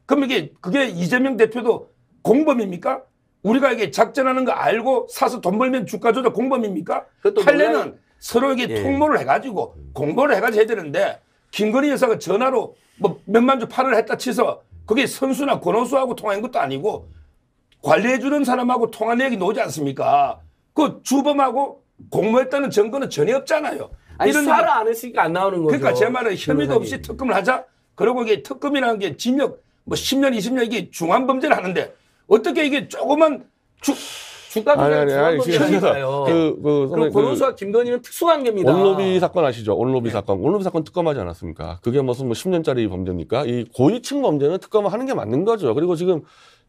그럼 이게 그게 이재명 대표도 공범입니까? 우리가 이게 작전하는 거 알고 사서 돈 벌면 주가 조작 공범입니까? 판례는 논란... 서로에게 예. 통모를 해가지고 공모를 해가지고 해야 되는데 김건희 여사가 전화로 뭐 몇 만 주 팔을 했다 치서 그게 선수나 권호수하고 통화한 것도 아니고 관리해주는 사람하고 통화 내역이 나오지 않습니까? 그 주범하고 공모했다는 증거는 전혀 없잖아요. 아니, 이런 사라 안 했으니까 안 나오는 거죠. 그러니까 제 말은 혐의도 변호사님. 없이 특검을 하자. 그리고 이게 특검이라는 게 징역 뭐 10년, 20년 이게 중한 범죄를 하는데 어떻게 이게 조그만 주가 조작 중한 거니까요. 그, 그 그리고 고용수와 그, 김건희는 특수관계입니다. 온로비 사건 아시죠? 온로비 네. 사건. 온로비 사건 특검하지 않았습니까? 그게 무슨 뭐 10년짜리 범죄입니까? 이 고위층 범죄는 특검하는 게 맞는 거죠. 그리고 지금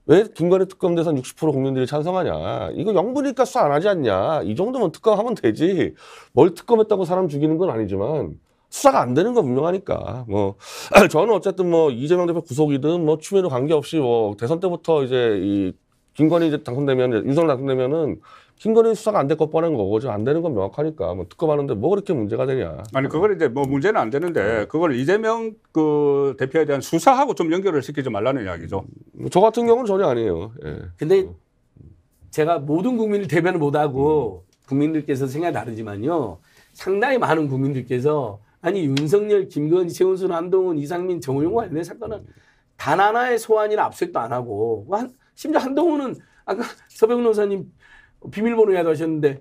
왜 김건희 특검 대선 60% 국민들이 찬성하냐. 이거 영부니까 수사 안 하지 않냐. 이 정도면 특검하면 되지. 뭘 특검했다고 사람 죽이는 건 아니지만 수사가 안 되는 건 분명하니까. 뭐 저는 어쨌든 뭐 이재명 대표 구속이든 뭐 추미애 관계없이 뭐 대선 때부터 이제 이 김건희 이제 당선되면 유선 당선되면은 김건희 수사가 안 될 것 뻔한 거고 저안 되는 건 명확하니까 뭐 특검하는데 뭐 그렇게 문제가 되냐? 아니 그걸 이제 뭐 문제는 안 되는데 그걸 이재명 그 대표에 대한 수사하고 좀 연결을 시키지 말라는 이야기죠. 뭐 저 같은 경우는 전혀 아니에요. 예. 근데 어. 제가 모든 국민을 대변을 못하고 국민들께서 생각이 다르지만요. 상당히 많은 국민들께서 아니 윤석열, 김건희, 최은순, 한동훈, 이상민, 정우영 관련된 사건은 단 하나의 소환이나 압수색도 수안 하고 한 심지어 한동훈은 아까 서병훈 사님 비밀번호 이야기 하셨는데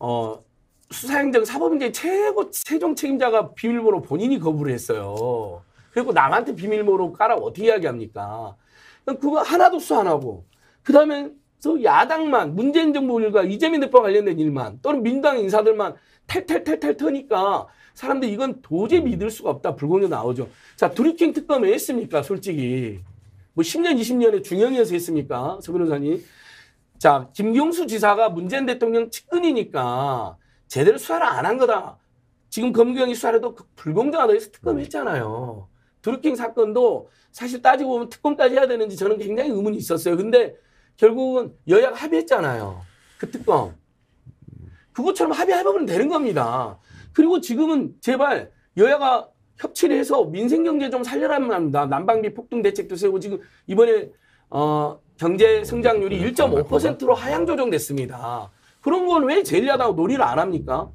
어 수사행정 사법인재 최고 최종 책임자가 비밀번호 본인이 거부를 했어요. 그리고 남한테 비밀번호 깔아 어떻게 이야기합니까? 그거 하나도 수사 안 하고 그 다음에 저 야당만 문재인 정부 일과 이재민 대표와 관련된 일만 또는 민당 인사들만 탈탈탈탈 터니까 사람들 이건 이 도저히 믿을 수가 없다 불공정 나오죠. 자 드리킹 특검 왜 했습니까 솔직히 뭐 10년, 20년에 중형이어서 했습니까? 서 변호사님. 자, 김경수 지사가 문재인 대통령 측근이니까 제대로 수사를 안 한 거다. 지금 검경이 수사해도 를 그 불공정하다 해서 특검했잖아요. 네. 드루킹 사건도 사실 따지고 보면 특검까지 해야 되는지 저는 굉장히 의문이 있었어요. 근데 결국은 여야가 합의했잖아요. 그 특검. 그것처럼 합의해보면 되는 겁니다. 그리고 지금은 제발 여야가 협치를 해서 민생 경제 좀 살려라는 말입니다. 난방비 폭등 대책도 세우고 지금 이번에 어, 경제 성장률이 1.5%로 하향 조정됐습니다. 그런 건 왜제일야당하 논의를 안 합니까?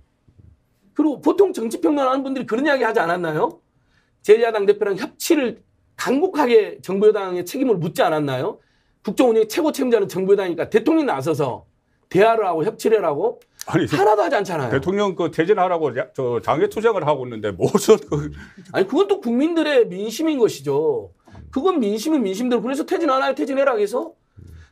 그리고 보통 정치평론하는 분들이 그런 이야기 하지 않았나요? 제일야당 대표랑 협치를 강국하게 정부 여당의 책임을 묻지 않았나요? 국정 운영의 최고 책임자는 정부 여당이니까 대통령이 나서서 대화를 하고 협치를 하고 아니, 그 하나도 하지 않잖아요. 대통령 그 대진하라고 저 장애 투쟁을 하고 있는데 무슨 그 아니 그건 또 국민들의 민심인 것이죠. 그건 민심은 민심대로 그래서 퇴진하나 퇴진해라 해서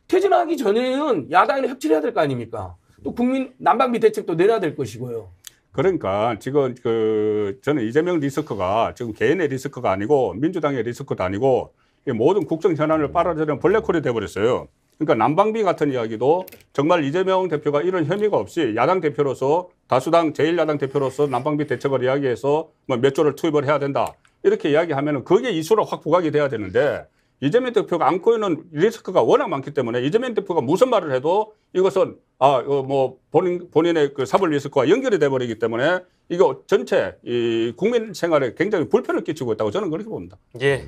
퇴진하기 전에는 야당이랑 협치를 해야 될 거 아닙니까? 또 국민 난방비 대책도 내놔야 될 것이고요. 그러니까 지금 그 저는 이재명 리스크가 지금 개인의 리스크가 아니고 민주당의 리스크도 아니고 모든 국정 현안을 빨아들이는 블랙홀이 돼버렸어요. 그러니까 난방비 같은 이야기도 정말 이재명 대표가 이런 혐의가 없이 야당 대표로서 다수당 제1야당 대표로서 난방비 대책을 이야기해서 뭐 몇 조를 투입을 해야 된다. 이렇게 이야기하면 은 그게 이슈로 확 부각이 돼야 되는데 이재명 대표가 안고 있는 리스크가 워낙 많기 때문에 이재명 대표가 무슨 말을 해도 이것은 아, 어, 뭐 본인, 본인의 그사벌 리스크와 연결이 돼버리기 때문에 이거 전체 이 국민 생활에 굉장히 불편을 끼치고 있다고 저는 그렇게 봅니다. 예,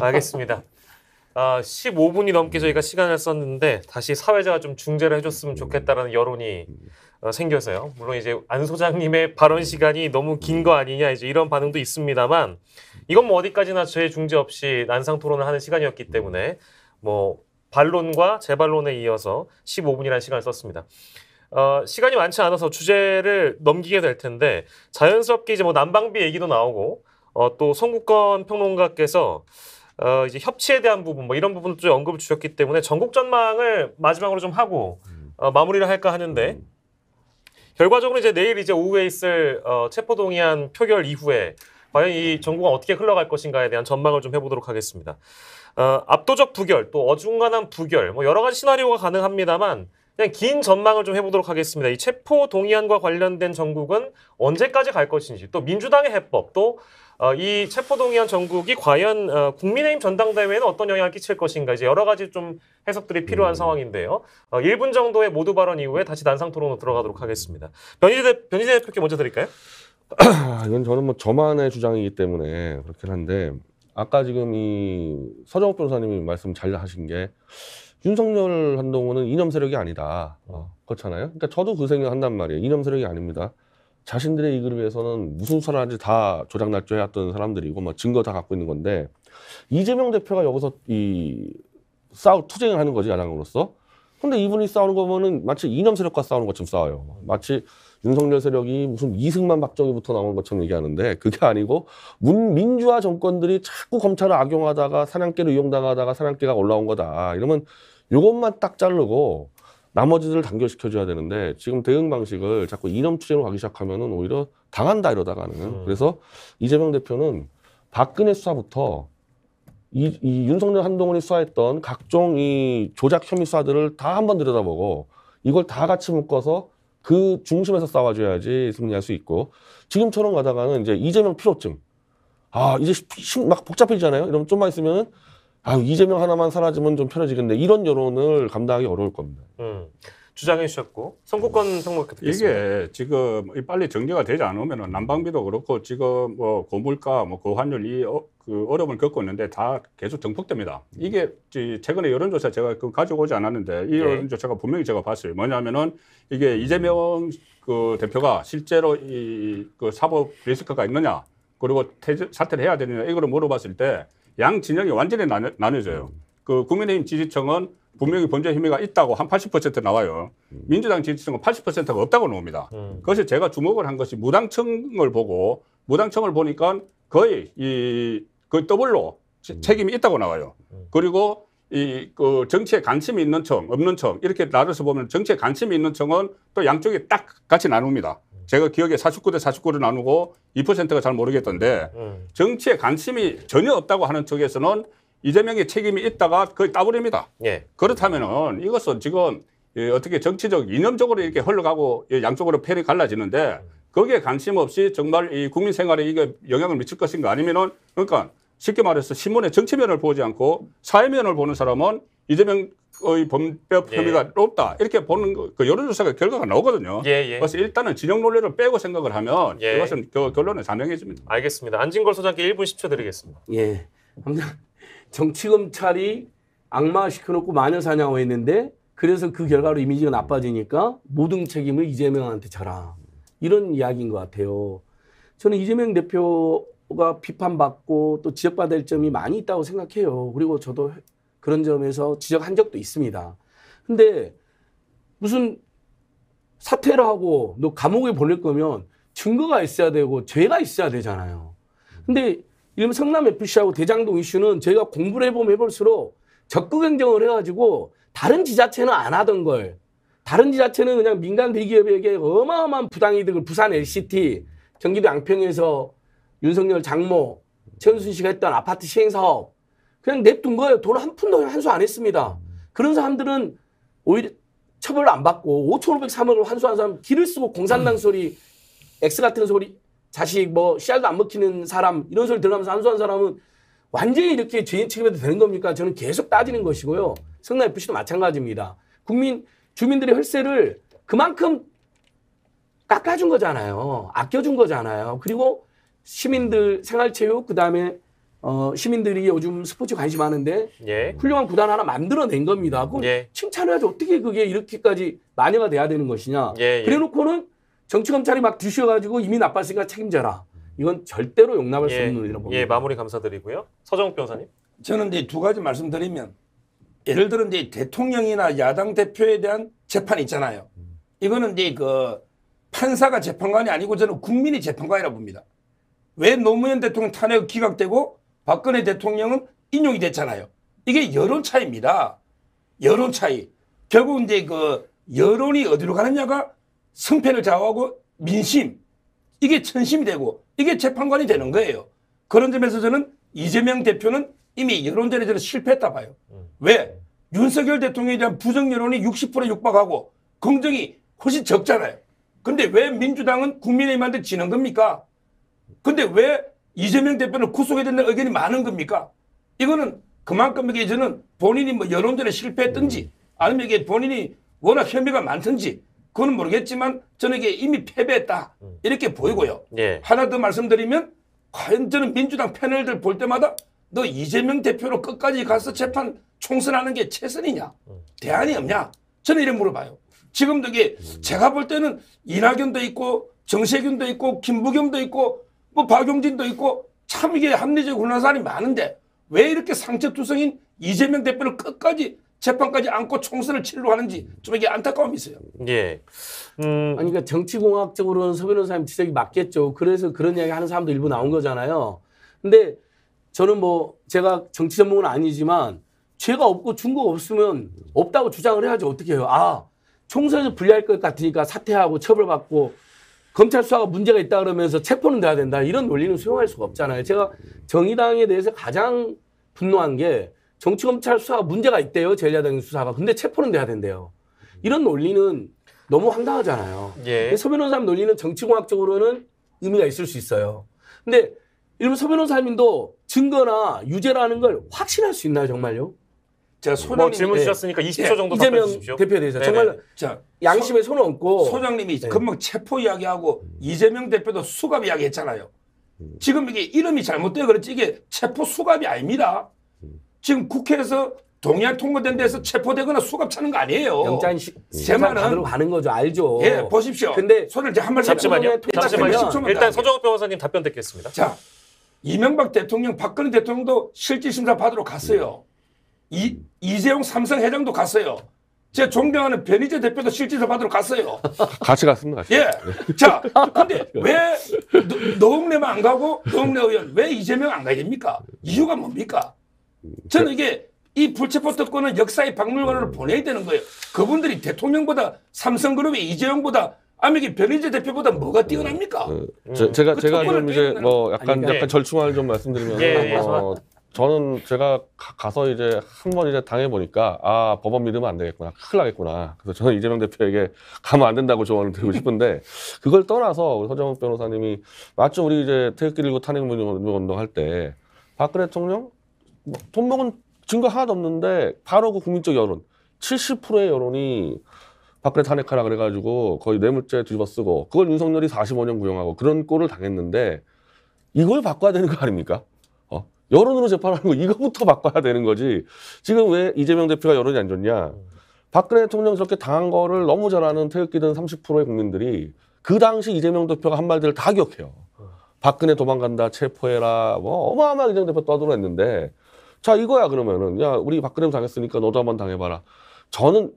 알겠습니다. 아, 15분이 넘게 저희가 시간을 썼는데 다시 사회자가 좀 중재를 해줬으면 좋겠다라는 여론이 어, 생겨서요. 물론 이제 안 소장님의 발언 시간이 너무 긴 거 아니냐 이제 이런 반응도 있습니다만 이건 뭐 어디까지나 저의 중재 없이 난상 토론을 하는 시간이었기 때문에 뭐 반론과 재반론에 이어서 15분이라는 시간을 썼습니다. 어, 시간이 많지 않아서 주제를 넘기게 될 텐데 자연스럽게 이제 뭐 난방비 얘기도 나오고 어, 또 송국권 평론가께서 어, 이제 협치에 대한 부분 뭐 이런 부분도 좀 언급을 주셨기 때문에 전국 전망을 마지막으로 좀 하고 음. 어, 마무리를 할까 하는데 음. 결과적으로 이제 내일 이제 오후에 있을 어, 체포동의안 표결 이후에 과연 이정국은 음. 어떻게 흘러갈 것인가에 대한 전망을 좀 해보도록 하겠습니다. 어, 압도적 부결, 또 어중간한 부결, 뭐 여러 가지 시나리오가 가능합니다만 그냥 긴 전망을 좀 해보도록 하겠습니다. 이 체포 동의안과 관련된 정국은 언제까지 갈 것인지, 또 민주당의 해법, 또 어, 이 체포동의안 전국이 과연 어, 국민의힘 전당대회에는 어떤 영향을 끼칠 것인가 이제 여러 가지 좀 해석들이 필요한 음. 상황인데요. 어, 1분 정도의 모두 발언 이후에 다시 난상 토론으로 들어가도록 하겠습니다. 변희대, 변희대 대표께 먼저 드릴까요? 이건 저는 뭐 저만의 주장이기 때문에 그렇긴 한데 아까 지금 이 서정욱 변호사님이 말씀 잘 하신 게 윤석열 한동훈은 이념 세력이 아니다. 어, 그렇잖아요. 그러니까 저도 그 생각한단 말이에요. 이념 세력이 아닙니다. 자신들의 이익을 위해서는 무슨 수사를 하는지 다 조작날조 해왔던 사람들이고 뭐 증거 다 갖고 있는 건데 이재명 대표가 여기서 이 싸우 투쟁을 하는 거지 야당으로서 근데 이분이 싸우는 거 보면은 마치 이념 세력과 싸우는 것처럼 싸워요 마치 윤석열 세력이 무슨 이승만 박정희부터 나온 것처럼 얘기하는데 그게 아니고 문, 민주화 정권들이 자꾸 검찰을 악용하다가 사냥개를 이용당하다가 사냥개가 올라온 거다 이러면 요것만 딱 자르고 나머지들 단결시켜줘야 되는데 지금 대응 방식을 자꾸 이념 추진으로 가기 시작하면은 오히려 당한다 이러다가는 음. 그래서 이재명 대표는 박근혜 수사부터 이, 이 윤석열 한동훈이 수사했던 각종 이 조작 혐의 수사들을 다 한번 들여다보고 이걸 다 같이 묶어서 그 중심에서 싸워줘야지 승리할 수 있고 지금처럼 가다가는 이제 이재명 필요증아 이제 막 복잡해지잖아요 이러면 좀만 있으면은 아유 이재명 하나만 사라지면 좀 편해지겠네 이런 여론을 감당하기 어려울 겁니다. 음. 주장해 주셨고 선거권 선거 이게 지금 빨리 정리가 되지 않으면 난방비도 그렇고 지금 뭐 고물가, 뭐 고환율 이 어, 그 어려움을 겪고 있는데 다 계속 정폭됩니다. 이게 최근에 여론조사 제가 그 가지고 오지 않았는데 이 네. 여론조사가 분명히 제가 봤어요. 뭐냐면은 이게 이재명 그 대표가 실제로 이그 사법 리스크가 있느냐 그리고 퇴 사퇴를 해야 되느냐 이거를 물어봤을 때. 양 진영이 완전히 나뉘, 나뉘어져요. 그 국민의힘 지지층은 분명히 범죄 혐의가 있다고 한 80% 나와요. 민주당 지지층은 80%가 없다고 나옵니다. 음. 그것이 제가 주목을 한 것이 무당층을 보고 무당층을 보니까 거의 이 거의 더블로 음. 책임이 있다고 나와요. 음. 그리고 이 그 정치에 관심이 있는 층, 없는 층 이렇게 나눠서 보면 정치에 관심이 있는 층은 또 양쪽이 딱 같이 나눕니다. 제가 기억에 49대 4 9를 나누고 2%가 잘 모르겠던데 음. 정치에 관심이 전혀 없다고 하는 쪽에서는 이재명의 책임이 있다가 거의 따버립니다. 예. 그렇다면은 이것은 지금 예, 어떻게 정치적 이념적으로 이렇게 흘러가고 예, 양쪽으로 편이 갈라지는데 거기에 관심 없이 정말 이 국민 생활에 이게 영향을 미칠 것인가 아니면은 그러니까 쉽게 말해서 신문의 정치면을 보지 않고 사회면을 보는 사람은 이재명 의 범법 예. 혐의가 예. 높다 이렇게 보는 그 여론조사가 결과가 나오거든요. 예, 예. 그래서 일단은 진영 논리를 빼고 생각을 하면 이것은 예. 그 결론은 자명해집니다. 알겠습니다. 안진걸 소장께 1분 10초 드리겠습니다. 예. 정치 검찰이 악마 시켜놓고 마녀 사냥을 했는데 그래서 그 결과로 이미지가 나빠지니까 모든 책임을 이재명한테 져라 이런 이야기인 것 같아요. 저는 이재명 대표가 비판받고 또 지적받을 점이 많이 있다고 생각해요. 그리고 저도 그런 점에서 지적한 적도 있습니다. 근데 무슨 사퇴를 하고 너 감옥에 보낼 거면 증거가 있어야 되고 죄가 있어야 되잖아요. 근데 이름 성남 FC하고 대장동 이슈는 저희가 공부를 해보면 해볼수록 적극 행정을 해가지고 다른 지자체는 안 하던 걸 다른 지자체는 그냥 민간 대기업에게 어마어마한 부당이득을 부산 LCT 경기도 양평에서 윤석열 장모 최은순 씨가 했던 아파트 시행 사업 그냥 냅둔 거예요. 돈 한 푼도 환수 안 했습니다. 그런 사람들은 오히려 처벌 안 받고 5,503억을 환수한 사람 길을 쓰고 공산당 소리, 엑스 같은 소리, 자식 뭐 씨알도 안 먹히는 사람 이런 소리 들으면서 환수한 사람은 완전히 이렇게 죄인 책임해도 되는 겁니까? 저는 계속 따지는 것이고요. 성남 FC도 마찬가지입니다. 국민 주민들의 혈세를 그만큼 깎아준 거잖아요. 아껴준 거잖아요. 그리고 시민들 생활체육 그다음에 어, 시민들이 요즘 스포츠 관심 많은데 예. 훌륭한 구단 하나 만들어낸 겁니다. 그럼 예. 칭찬해야지 어떻게 그게 이렇게까지 만녀가 돼야 되는 것이냐. 예, 예, 그래놓고는 정치 검찰이 막 뒤셔가지고 이미 나빴으니까 책임져라. 이건 절대로 용납할 수 예. 없는 일이라고 예, 봅니다. 예, 마무리 감사드리고요. 서정욱 변호사님. 저는 이제 두 가지 말씀드리면 예를 들어 이제 대통령이나 야당 대표에 대한 재판 있잖아요. 이거는 이제 그 판사가 재판관이 아니고 저는 국민이 재판관이라 고 봅니다. 왜 노무현 대통령 탄핵 기각되고 박근혜 대통령은 인용이 됐잖아요. 이게 여론 차이입니다. 여론 차이. 결국 이제 그 여론이 어디로 가느냐가 승패를 좌우하고 민심 이게 천심이 되고 이게 재판관이 되는 거예요. 그런 점에서 저는 이재명 대표는 이미 여론전에 저는 실패했다 봐요. 음. 왜? 윤석열 대통령에 대한 부정 여론이 60%에 육박하고 긍정이 훨씬 적잖아요. 근데 왜 민주당은 국민의힘한테 지는 겁니까? 근데 왜 이재명 대표는 구속해야 된다는 의견이 많은 겁니까? 이거는 그만큼 이게 저는 본인이 뭐 여론전에 실패했든지 아니면 이게 본인이 워낙 혐의가 많든지 그건 모르겠지만 저는 이게 이미 패배했다 이렇게 보이고요. 네. 하나 더 말씀드리면 과연 저는 민주당 패널들 볼 때마다 너 이재명 대표로 끝까지 가서 재판 총선하는 게 최선이냐 대안이 없냐 저는 이래 물어봐요. 지금도 이게 제가 볼 때는 이낙연도 있고 정세균도 있고 김부겸도 있고 뭐 박용진도 있고 참 이게 합리적 굴란난 사람이 많은데 왜 이렇게 상처투성인 이재명 대표를 끝까지 재판까지 안고 총선을 치르려 하는지 좀 이게 안타까움이 있어요. 예. 음. 아니, 그러니까 정치공학적으로는 서 변호사님 지적이 맞겠죠. 그래서 그런 이야기 하는 사람도 일부 나온 거잖아요. 근데 저는 뭐 제가 정치 전문은 아니지만 죄가 없고 준거 없으면 없다고 주장을 해야지 어떻게 해요. 아, 총선에서 불리할 것 같으니까 사퇴하고 처벌받고 검찰 수사가 문제가 있다 그러면서 체포는 돼야 된다. 이런 논리는 수용할 수가 없잖아요. 제가 정의당에 대해서 가장 분노한 게 정치검찰 수사가 문제가 있대요. 제1야당 수사가. 근데 체포는 돼야 된대요. 이런 논리는 너무 황당하잖아요. 예. 서변호사님 논리는 정치공학적으로는 의미가 있을 수 있어요. 근데 일본 서변호사님도 증거나 유죄라는 걸 확신할 수 있나요, 정말요? 제가 소장님 뭐 질문 예. 주셨으니까 20초 예. 정도 답변이 주십시오. 대표에 대 네, 정말 네. 자 양심에 손을 얹고 소장님이 예. 금방 체포 이야기하고 이재명 대표도 수갑 이야기했잖아요. 지금 이게 이름이 잘못돼 그렇지 이게 체포 수갑이 아닙니다. 지금 국회에서 동의안 통과된 데서 체포되거나 수갑 차는 거 아니에요. 영장 시, 제 말은 가는 거죠. 알죠. 예, 보십시오. 근데 손을 제한 말씀 잠시만요. 잠시만요. 일단 서정호 변호사님 답변 듣겠습니다. 자, 이명박 대통령, 박근혜 대통령도 실질심사 받으러 갔어요. 이, 이재용 삼성 회장도 갔어요. 제 존경하는 변희재 대표도 실질서 받으러 갔어요. 같이 갔습니다. 같이. 예. 네. 자, 근데 왜 노웅래만 안 가고 노웅래 의원 왜 이재명 안 가야 됩니까? 이유가 뭡니까? 저는 이게 이 불체포 특권은 역사의 박물관으로 음. 보내야 되는 거예요. 그분들이 대통령보다 삼성그룹의 이재용보다 아미기 변희재 대표보다 뭐가 뛰어납니까? 음, 음. 제, 가그 제가 좀 이제 뭐 약간 아니, 약간 절충안을 좀 말씀드리면 예, 네. 예. 뭐 어, 저는 제가 가- 서 이제 한 번 이제 당해보니까 아 법원 믿으면 안 되겠구나 큰일 나겠구나 그래서 저는 이재명 대표에게 가면 안 된다고 조언을 드리고 싶은데 그걸 떠나서 우리 서정욱 변호사님이 마치 우리 이제 태극기 들고 탄핵 운동 할때 박근혜 대통령 뭐돈 먹은 증거 하나도 없는데 바로 그 국민적 여론 70%의 여론이 박근혜 탄핵하라 그래가지고 거의 뇌물죄 네 뒤집어 쓰고 그걸 윤석열이 45년 구형하고 그런 꼴을 당했는데 이걸 바꿔야 되는 거 아닙니까? 여론으로 재판하는 거 이거부터 바꿔야 되는 거지. 지금 왜 이재명 대표가 여론이 안 좋냐? 박근혜 대통령 저렇게 당한 거를 너무 잘 아는 태극기든 30%의 국민들이 그 당시 이재명 대표가 한 말들을 다 기억해요. 박근혜 도망간다, 체포해라, 뭐 어마어마하게 이재명 대표 떠들어냈는데 자 이거야 그러면은 야 우리 박근혜 당했으니까 너도 한번 당해봐라. 저는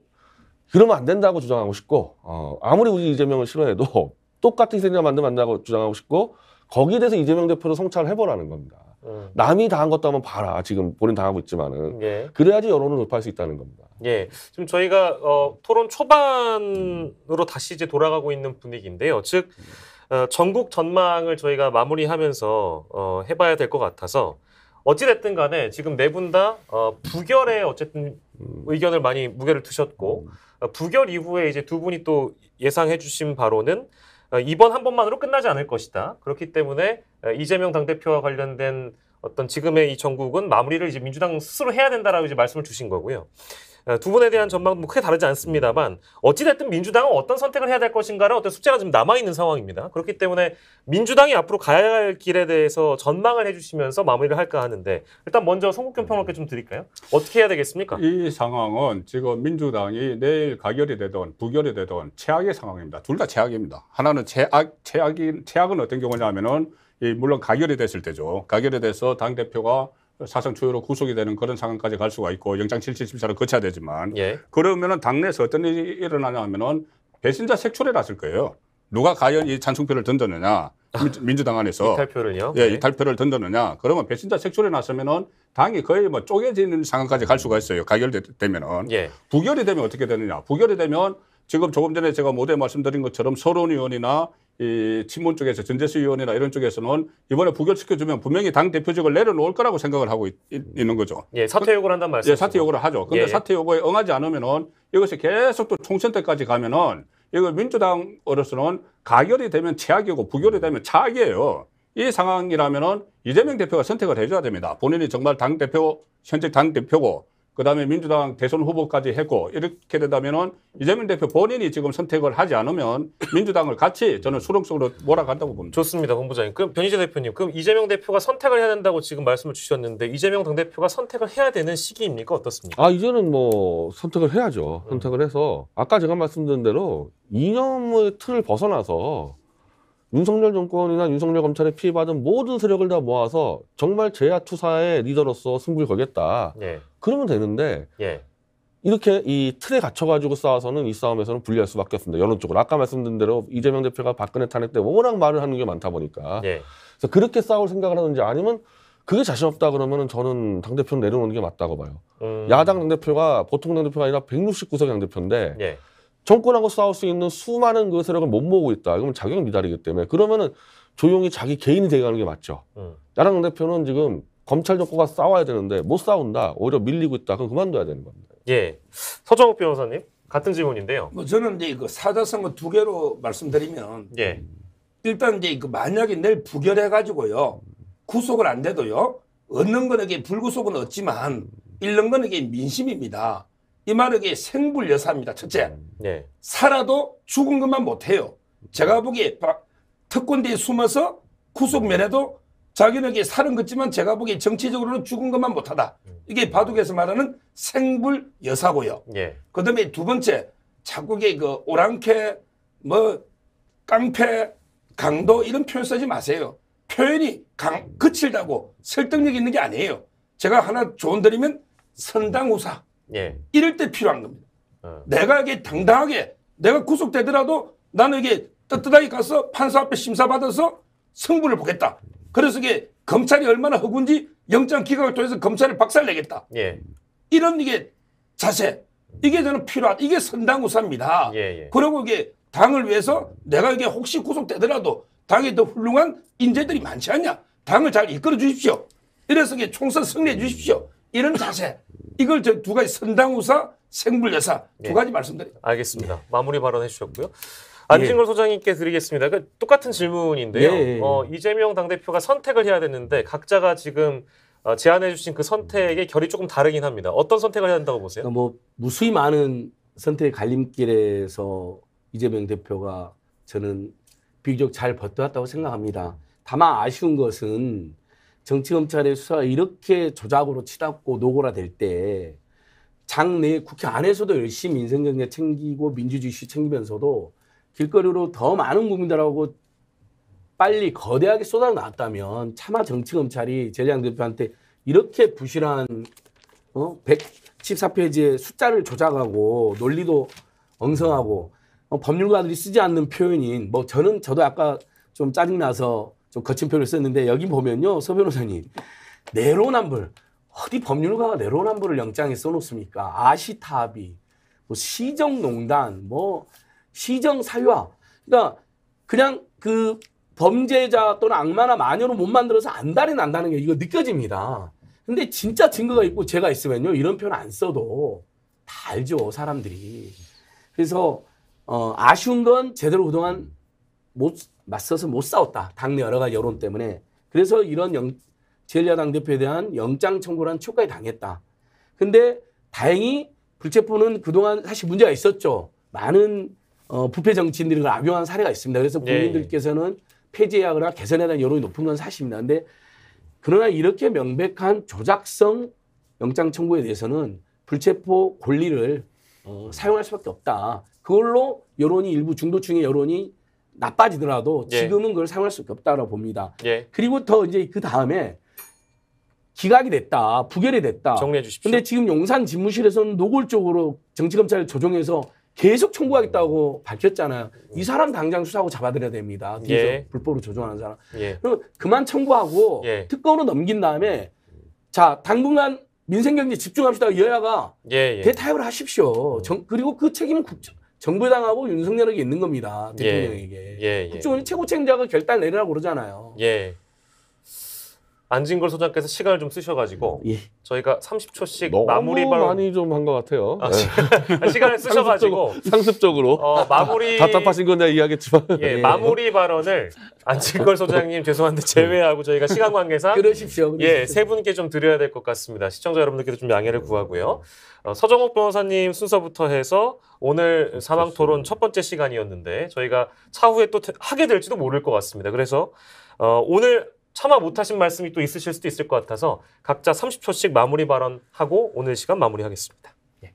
그러면 안 된다고 주장하고 싶고 어, 아무리 우리 이재명을 싫어해도 똑같은 희생자 만들면 안다고 주장하고 싶고 거기에 대해서 이재명 대표도 성찰을 해보라는 겁니다. 어. 남이 당한 것도 한번 봐라. 지금 본인 당하고 있지만은 예. 그래야지 여론을 높파할수 있다는 겁니다. 예, 지금 저희가 어, 토론 초반으로 다시 이제 돌아가고 있는 분위기인데요. 즉 어, 전국 전망을 저희가 마무리하면서 어, 해봐야 될 것 같아서 어찌됐든 간에 지금 네 분다 어, 부결에 어쨌든 음. 의견을 많이 무게를 두셨고 음. 어, 부결 이후에 이제 두 분이 또 예상해 주신 바로는 어, 이번 한 번만으로 끝나지 않을 것이다. 그렇기 때문에 어, 이재명 당대표와 관련된 어떤 지금의 이 정국은 마무리를 이제 민주당 스스로 해야 된다라고 이제 말씀을 주신 거고요. 두 분에 대한 전망도 뭐 크게 다르지 않습니다만 어찌됐든 민주당은 어떤 선택을 해야 될 것인가를 어떤 숙제가 좀 남아있는 상황입니다. 그렇기 때문에 민주당이 앞으로 가야 할 길에 대해서 전망을 해주시면서 마무리를 할까 하는데 일단 먼저 송국현 평론가 좀 드릴까요? 어떻게 해야 되겠습니까? 이 상황은 지금 민주당이 내일 가결이 되든 부결이 되든 최악의 상황입니다. 둘 다 최악입니다. 하나는 최악, 최악인, 최악은 어떤 경우냐면은 이 물론 가결이 됐을 때죠. 가결이 돼서 당 대표가 사상 초유로 구속이 되는 그런 상황까지 갈 수가 있고 영장 실질 심사를 거쳐야 되지만 예. 그러면은 당내에서 어떤 일이 일어나냐면은 하 배신자 색출에 났을 거예요. 누가 과연 이 찬성표를 던졌느냐 아, 민주당 안에서 이탈표를요? 예, 예. 이탈표를 던졌느냐 그러면 배신자 색출에 났으면은 당이 거의 뭐 쪼개지는 상황까지 갈 수가 있어요. 가결되면은 예. 부결이 되면 어떻게 되느냐? 부결이 되면 지금 조금 전에 제가 모델 말씀드린 것처럼 서론 의원이나 이 친문 쪽에서 전재수 의원이나 이런 쪽에서는 이번에 부결시켜주면 분명히 당 대표직을 내려놓을 거라고 생각을 하고 있, 있는 거죠. 예, 사퇴 그, 요구를 한단 말씀. 이 예, 사퇴 요구를 하죠. 근데 예, 예. 사퇴 요구에 응하지 않으면은 이것이 계속 또 총선 때까지 가면은 이거 민주당으로서는 가결이 되면 최악이고 부결이 되면 차악이에요. 이 상황이라면은 이재명 대표가 선택을 해줘야 됩니다. 본인이 정말 당 대표 현직 당 대표고 그다음에 민주당 대선 후보까지 했고 이렇게 된다면은 이재명 대표 본인이 지금 선택을 하지 않으면 민주당을 같이 저는 수렁 속으로 몰아간다고 봅니다. 좋습니다, 본부장님. 그럼 변희재 대표님, 그럼 이재명 대표가 선택을 해야 된다고 지금 말씀을 주셨는데 이재명 당 대표가 선택을 해야 되는 시기입니까 어떻습니까? 아 이제는 뭐 선택을 해야죠. 음. 선택을 해서 아까 제가 말씀드린 대로 이념의 틀을 벗어나서 윤석열 정권이나 윤석열 검찰에 피해받은 모든 세력을 다 모아서 정말 제야투사의 리더로서 승부를 걸겠다. 예. 그러면 되는데 예. 이렇게 이 틀에 갇혀가지고 싸워서는 이 싸움에서는 불리할 수밖에 없습니다. 여론 쪽으로 아까 말씀드린 대로 이재명 대표가 박근혜 탄핵 때 워낙 말을 하는 게 많다 보니까 예. 그래서 그렇게 싸울 생각을 하든지 아니면 그게 자신 없다 그러면은 저는 당대표 내려놓는 게 맞다고 봐요. 음. 야당 당 대표가 보통 당 대표가 아니라 169석 당 대표인데. 예. 정권하고 싸울 수 있는 수많은 그 세력을 못 모으고 있다. 그러면 자격 미달이기 때문에 그러면은 조용히 자기 개인이 돼가는 게 맞죠. 음. 나랑 대표는 지금 검찰 정권과 싸워야 되는데 못 싸운다. 오히려 밀리고 있다. 그럼 그만둬야 되는 겁니다. 예, 서정욱 변호사님 같은 질문인데요. 뭐 저는 이제 그 사자성어 두 개로 말씀드리면 예. 일단 이제 그 만약에 내일 부결해 가지고요 구속을 안 돼도요 얻는 거는 이게 불구속은 얻지만 잃는 거는 이게 민심입니다. 이 말에게 생불 여사입니다. 첫째, 음, 네. 살아도 죽은 것만 못해요. 제가 보기에 특권대에 숨어서 구속면에도 자기에게 살은 것지만 제가 보기에 정치적으로는 죽은 것만 못하다. 음. 이게 바둑에서 말하는 생불 여사고요. 네. 예. 그 다음에 두 번째, 자꾸 이그 오랑캐, 뭐, 깡패, 강도 이런 표현 쓰지 마세요. 표현이 강, 거칠다고 설득력 있는 게 아니에요. 제가 하나 조언 드리면 선당우사. 예. 이럴 때 필요한 겁니다. 어. 내가 이게 당당하게 내가 구속되더라도 나는 이게 떳떳하게 가서 판사 앞에 심사받아서 승부를 보겠다. 그래서 이게 검찰이 얼마나 허군지 영장 기각을 통해서 검찰을 박살내겠다. 예. 이런 이게 자세 이게 저는 필요한 이게 선당우사입니다. 예, 예. 그리고 이게 당을 위해서 내가 이게 혹시 구속되더라도 당에 더 훌륭한 인재들이 많지 않냐. 당을 잘 이끌어 주십시오. 이래서 이게 총선 승리해 주십시오. 이런 자세 이걸 저두 가지 선당우사, 생물여사 두 예. 가지 말씀드립니다. 알겠습니다. 마무리 발언해 주셨고요. 안진걸 예. 소장님께 드리겠습니다. 그 똑같은 질문인데요. 예, 예 어, 이재명 당대표가 선택을 해야 되는데 각자가 지금 어, 제안해 주신 그 선택의 결이 조금 다르긴 합니다. 어떤 선택을 해야 한다고 보세요? 그러니까 뭐 무수히 많은 선택의 갈림길에서 이재명 대표가 저는 비교적 잘 버텨왔다고 생각합니다. 다만 아쉬운 것은 정치검찰의 수사 가 이렇게 조작으로 치닫고 노골화될 때 장내 국회 안에서도 열심히 인생경제 챙기고 민주주의 이 챙기면서도 길거리로 더 많은 국민들하고 빨리 거대하게 쏟아나왔다면 차마 정치검찰이 재량 대표한테 이렇게 부실한 어? 114페이지의 숫자를 조작하고 논리도 엉성하고 어, 법률가들이 쓰지 않는 표현인 뭐 저는 저도 아까 좀 짜증나서 좀 거친 표현을 썼는데 여기 보면요. 서 변호사님. 내로남불. 어디 법률가가 내로남불을 영장에 써놓습니까? 아시타비, 뭐 시정농단, 뭐 시정사유화. 그러니까 그냥 그 범죄자 또는 악마나 마녀로 못 만들어서 안달이 난다는 게 이거 느껴집니다. 근데 진짜 증거가 있고 제가 있으면요. 이런 표현 안 써도 다 알죠. 사람들이. 그래서 어, 아쉬운 건 제대로 그동안 못 맞서서 못 싸웠다. 당내 여러 가지 여론 때문에. 그래서 이런 영, 제1야당 대표에 대한 영장 청구를 한 초까지 당했다. 근데 다행히 불체포는 그동안 사실 문제가 있었죠. 많은 어, 부패 정치인들이 그걸 악용한 사례가 있습니다. 그래서 네. 국민들께서는 폐지하거나 개선해야 하는 여론이 높은 건 사실입니다. 근데 그러나 이렇게 명백한 조작성 영장 청구에 대해서는 불체포 권리를 어, 사용할 수밖에 없다. 그걸로 여론이 일부 중도층의 여론이 나빠지더라도 예. 지금은 그걸 사용할 수 없다고 라 봅니다. 예. 그리고 더 이제 그 다음에 기각이 됐다, 부결이 됐다. 정리해 주십시오. 근데 지금 용산 집무실에서는 노골적으로 정치검찰 을 조정해서 계속 청구하겠다고 밝혔잖아요. 이 사람 당장 수사하고 잡아들여야 됩니다. 뒤에서 예. 불법으로 조정하는 사람. 예. 그 그만 청구하고 예. 특검으로 넘긴 다음에 자 당분간 민생경제 집중합시다. 여야가 예, 예. 대타협을 하십시오. 정, 그리고 그 책임은 국정, 정부당하고 윤석열에게 있는 겁니다. 예. 대통령에게. 예, 예, 예. 국정원이 최고 책임자가 결단 내리라고 그러잖아요. 예. 안진걸 소장께서 시간을 좀 쓰셔가지고 음, 예. 저희가 30초씩 너무 마무리 발 많이 좀 한 것 같아요. 아, 예. 시- 아, 시간을 쓰셔가지고 상습적으로 어, 마무리 답답하신 건 내가 이해하겠지만 예, 예. 마무리 발언을 안진걸 소장님 죄송한데 제외하고 저희가 시간 관계상 그러십시오. 예, 세 분께 좀 드려야 될 것 같습니다. 시청자 여러분들께도 좀 양해를 구하고요. 어, 서정옥 변호사님 순서부터 해서 오늘 사망 토론 첫 번째 시간이었는데 저희가 차후에 또 하게 될지도 모를 것 같습니다. 그래서 어, 오늘 참마 못하신 말씀이 또 있으실 수도 있을 것 같아서 각자 30초씩 마무리 발언하고 오늘 시간 마무리하겠습니다. 예.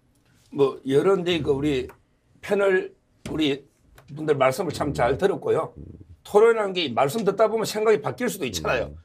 뭐 여론데 그 우리 패널 우리 분들 말씀을 참 잘 들었고요. 토론한 게 말씀 듣다 보면 생각이 바뀔 수도 있잖아요. 음.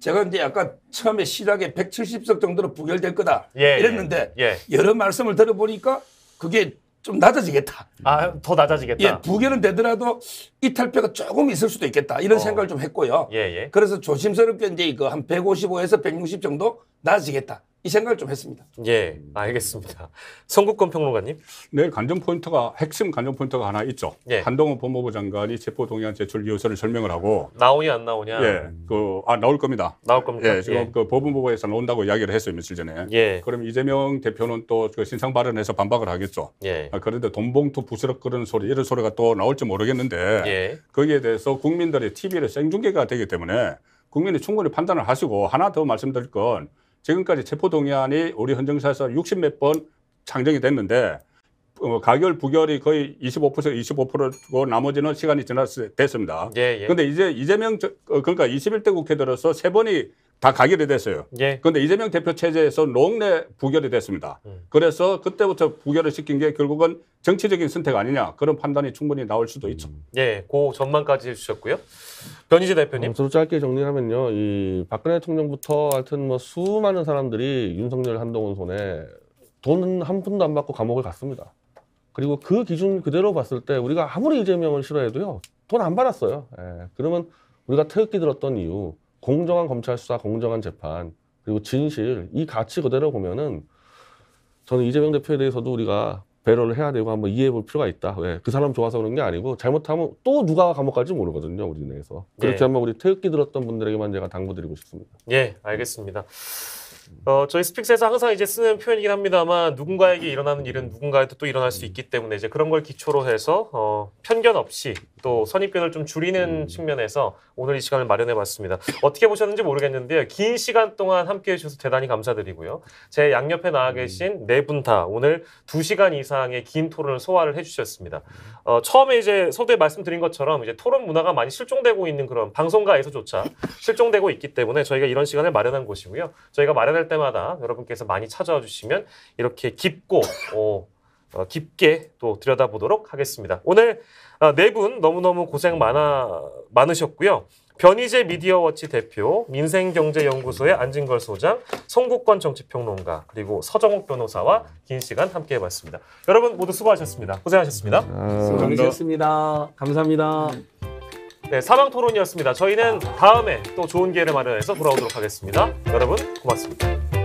제가 이제 아까 처음에 시작에 170석 정도로 부결될 거다 예, 예, 이랬는데 예. 여러 말씀을 들어보니까 그게 좀 낮아지겠다. 아, 더 낮아지겠다. 예, 부결은 되더라도 이탈표가 조금 있을 수도 있겠다 이런 어. 생각을 좀 했고요. 예, 예. 그래서 조심스럽게 이제 이거 한 155에서 160 정도 낮아지겠다 이 생각을 좀 했습니다. 예, 알겠습니다. 성국권 평론가님. 네, 일 관전 포인트가 핵심 관전 포인트가 하나 있죠. 예. 한동훈 법무부 장관이 체포 동의안 제출 요소를 설명을 하고 나오냐 안 나오냐. 예, 그아 나올 겁니다. 나올 겁니다. 예, 지금 예. 그 법무부에서 나온다고 이야기를 했어요 며칠 전에. 예. 그럼 이재명 대표는 또그 신상 발언에서 반박을 하겠죠. 예. 아, 그런데 돈봉투 부스럭 그런 소리 이런 소리가 또 나올지 모르겠는데 예. 예. 거기에 대해서 국민들의 TV를 생중계가 되기 때문에 국민이 충분히 판단을 하시고 하나 더 말씀드릴 건 지금까지 체포동의안이 우리 헌정사에서 60몇번 창정이 됐는데 어, 가결 부결이 거의 25%에서 25%고 나머지는 시간이 지났 됐습니다. 예, 예. 근데 이제 이재명 저, 어, 그러니까 21대 국회 들어서 세 번이 다 가결이 됐어요. 예. 그런데 이재명 대표 체제에서 롱내 부결이 됐습니다. 음. 그래서 그때부터 부결을 시킨 게 결국은 정치적인 선택 아니냐 그런 판단이 충분히 나올 수도 음. 있죠. 음. 예, 그 전망까지 해주셨고요. 변희재 대표님. 어, 저도 짧게 정리하면요. 이 박근혜 대통령부터 하여튼 뭐 수많은 사람들이 윤석열 한동훈 손에 돈 한 푼도 안 받고 감옥을 갔습니다. 그리고 그 기준 그대로 봤을 때 우리가 아무리 이재명을 싫어해도요. 돈 안 받았어요. 예. 그러면 우리가 태극기 들었던 이유 공정한 검찰 수사, 공정한 재판, 그리고 진실 이 가치 그대로 보면은 저는 이재명 대표에 대해서도 우리가 배려를 해야 되고 한번 이해해 볼 필요가 있다. 왜? 그 사람 좋아서 그런 게 아니고 잘못하면 또 누가 감옥 갈지 모르거든요. 우리 내에서. 그렇게 예. 한번 우리 태극기 들었던 분들에게만 제가 당부드리고 싶습니다. 예, 알겠습니다. 어, 저희 스픽스에서 항상 이제 쓰는 표현이긴 합니다만 누군가에게 일어나는 일은 누군가에도 또 일어날 수 있기 때문에 이제 그런 걸 기초로 해서 어, 편견 없이 또 선입견을 좀 줄이는 음. 측면에서 오늘 이 시간을 마련해봤습니다. 어떻게 보셨는지 모르겠는데요. 긴 시간 동안 함께해 주셔서 대단히 감사드리고요. 제 양옆에 나와 음. 계신 음. 네 네분 다 오늘 두 시간 이상의 긴 토론을 소화를 해주셨습니다. 어, 처음에 이제 서두에 말씀드린 것처럼 이제 토론 문화가 많이 실종되고 있는 그런 방송가에서조차 실종되고 있기 때문에 저희가 이런 시간을 마련한 곳이고요. 저희가 마련할 때마다 여러분께서 많이 찾아와 주시면 이렇게 깊고 어, 어, 깊게 또 들여다보도록 하겠습니다. 오늘 아, 네분 너무너무 고생 많아, 많으셨고요. 변희재 미디어워치 대표, 민생경제연구소의 안진걸 소장, 송국권 정치평론가, 그리고 서정욱 변호사와 긴 시간 함께 해봤습니다. 여러분 모두 수고하셨습니다. 고생하셨습니다. 네. 수고하셨습니다. 감사합니다. 네, 사방 토론이었습니다. 저희는 다음에 또 좋은 기회를 마련해서 돌아오도록 하겠습니다. 여러분 고맙습니다.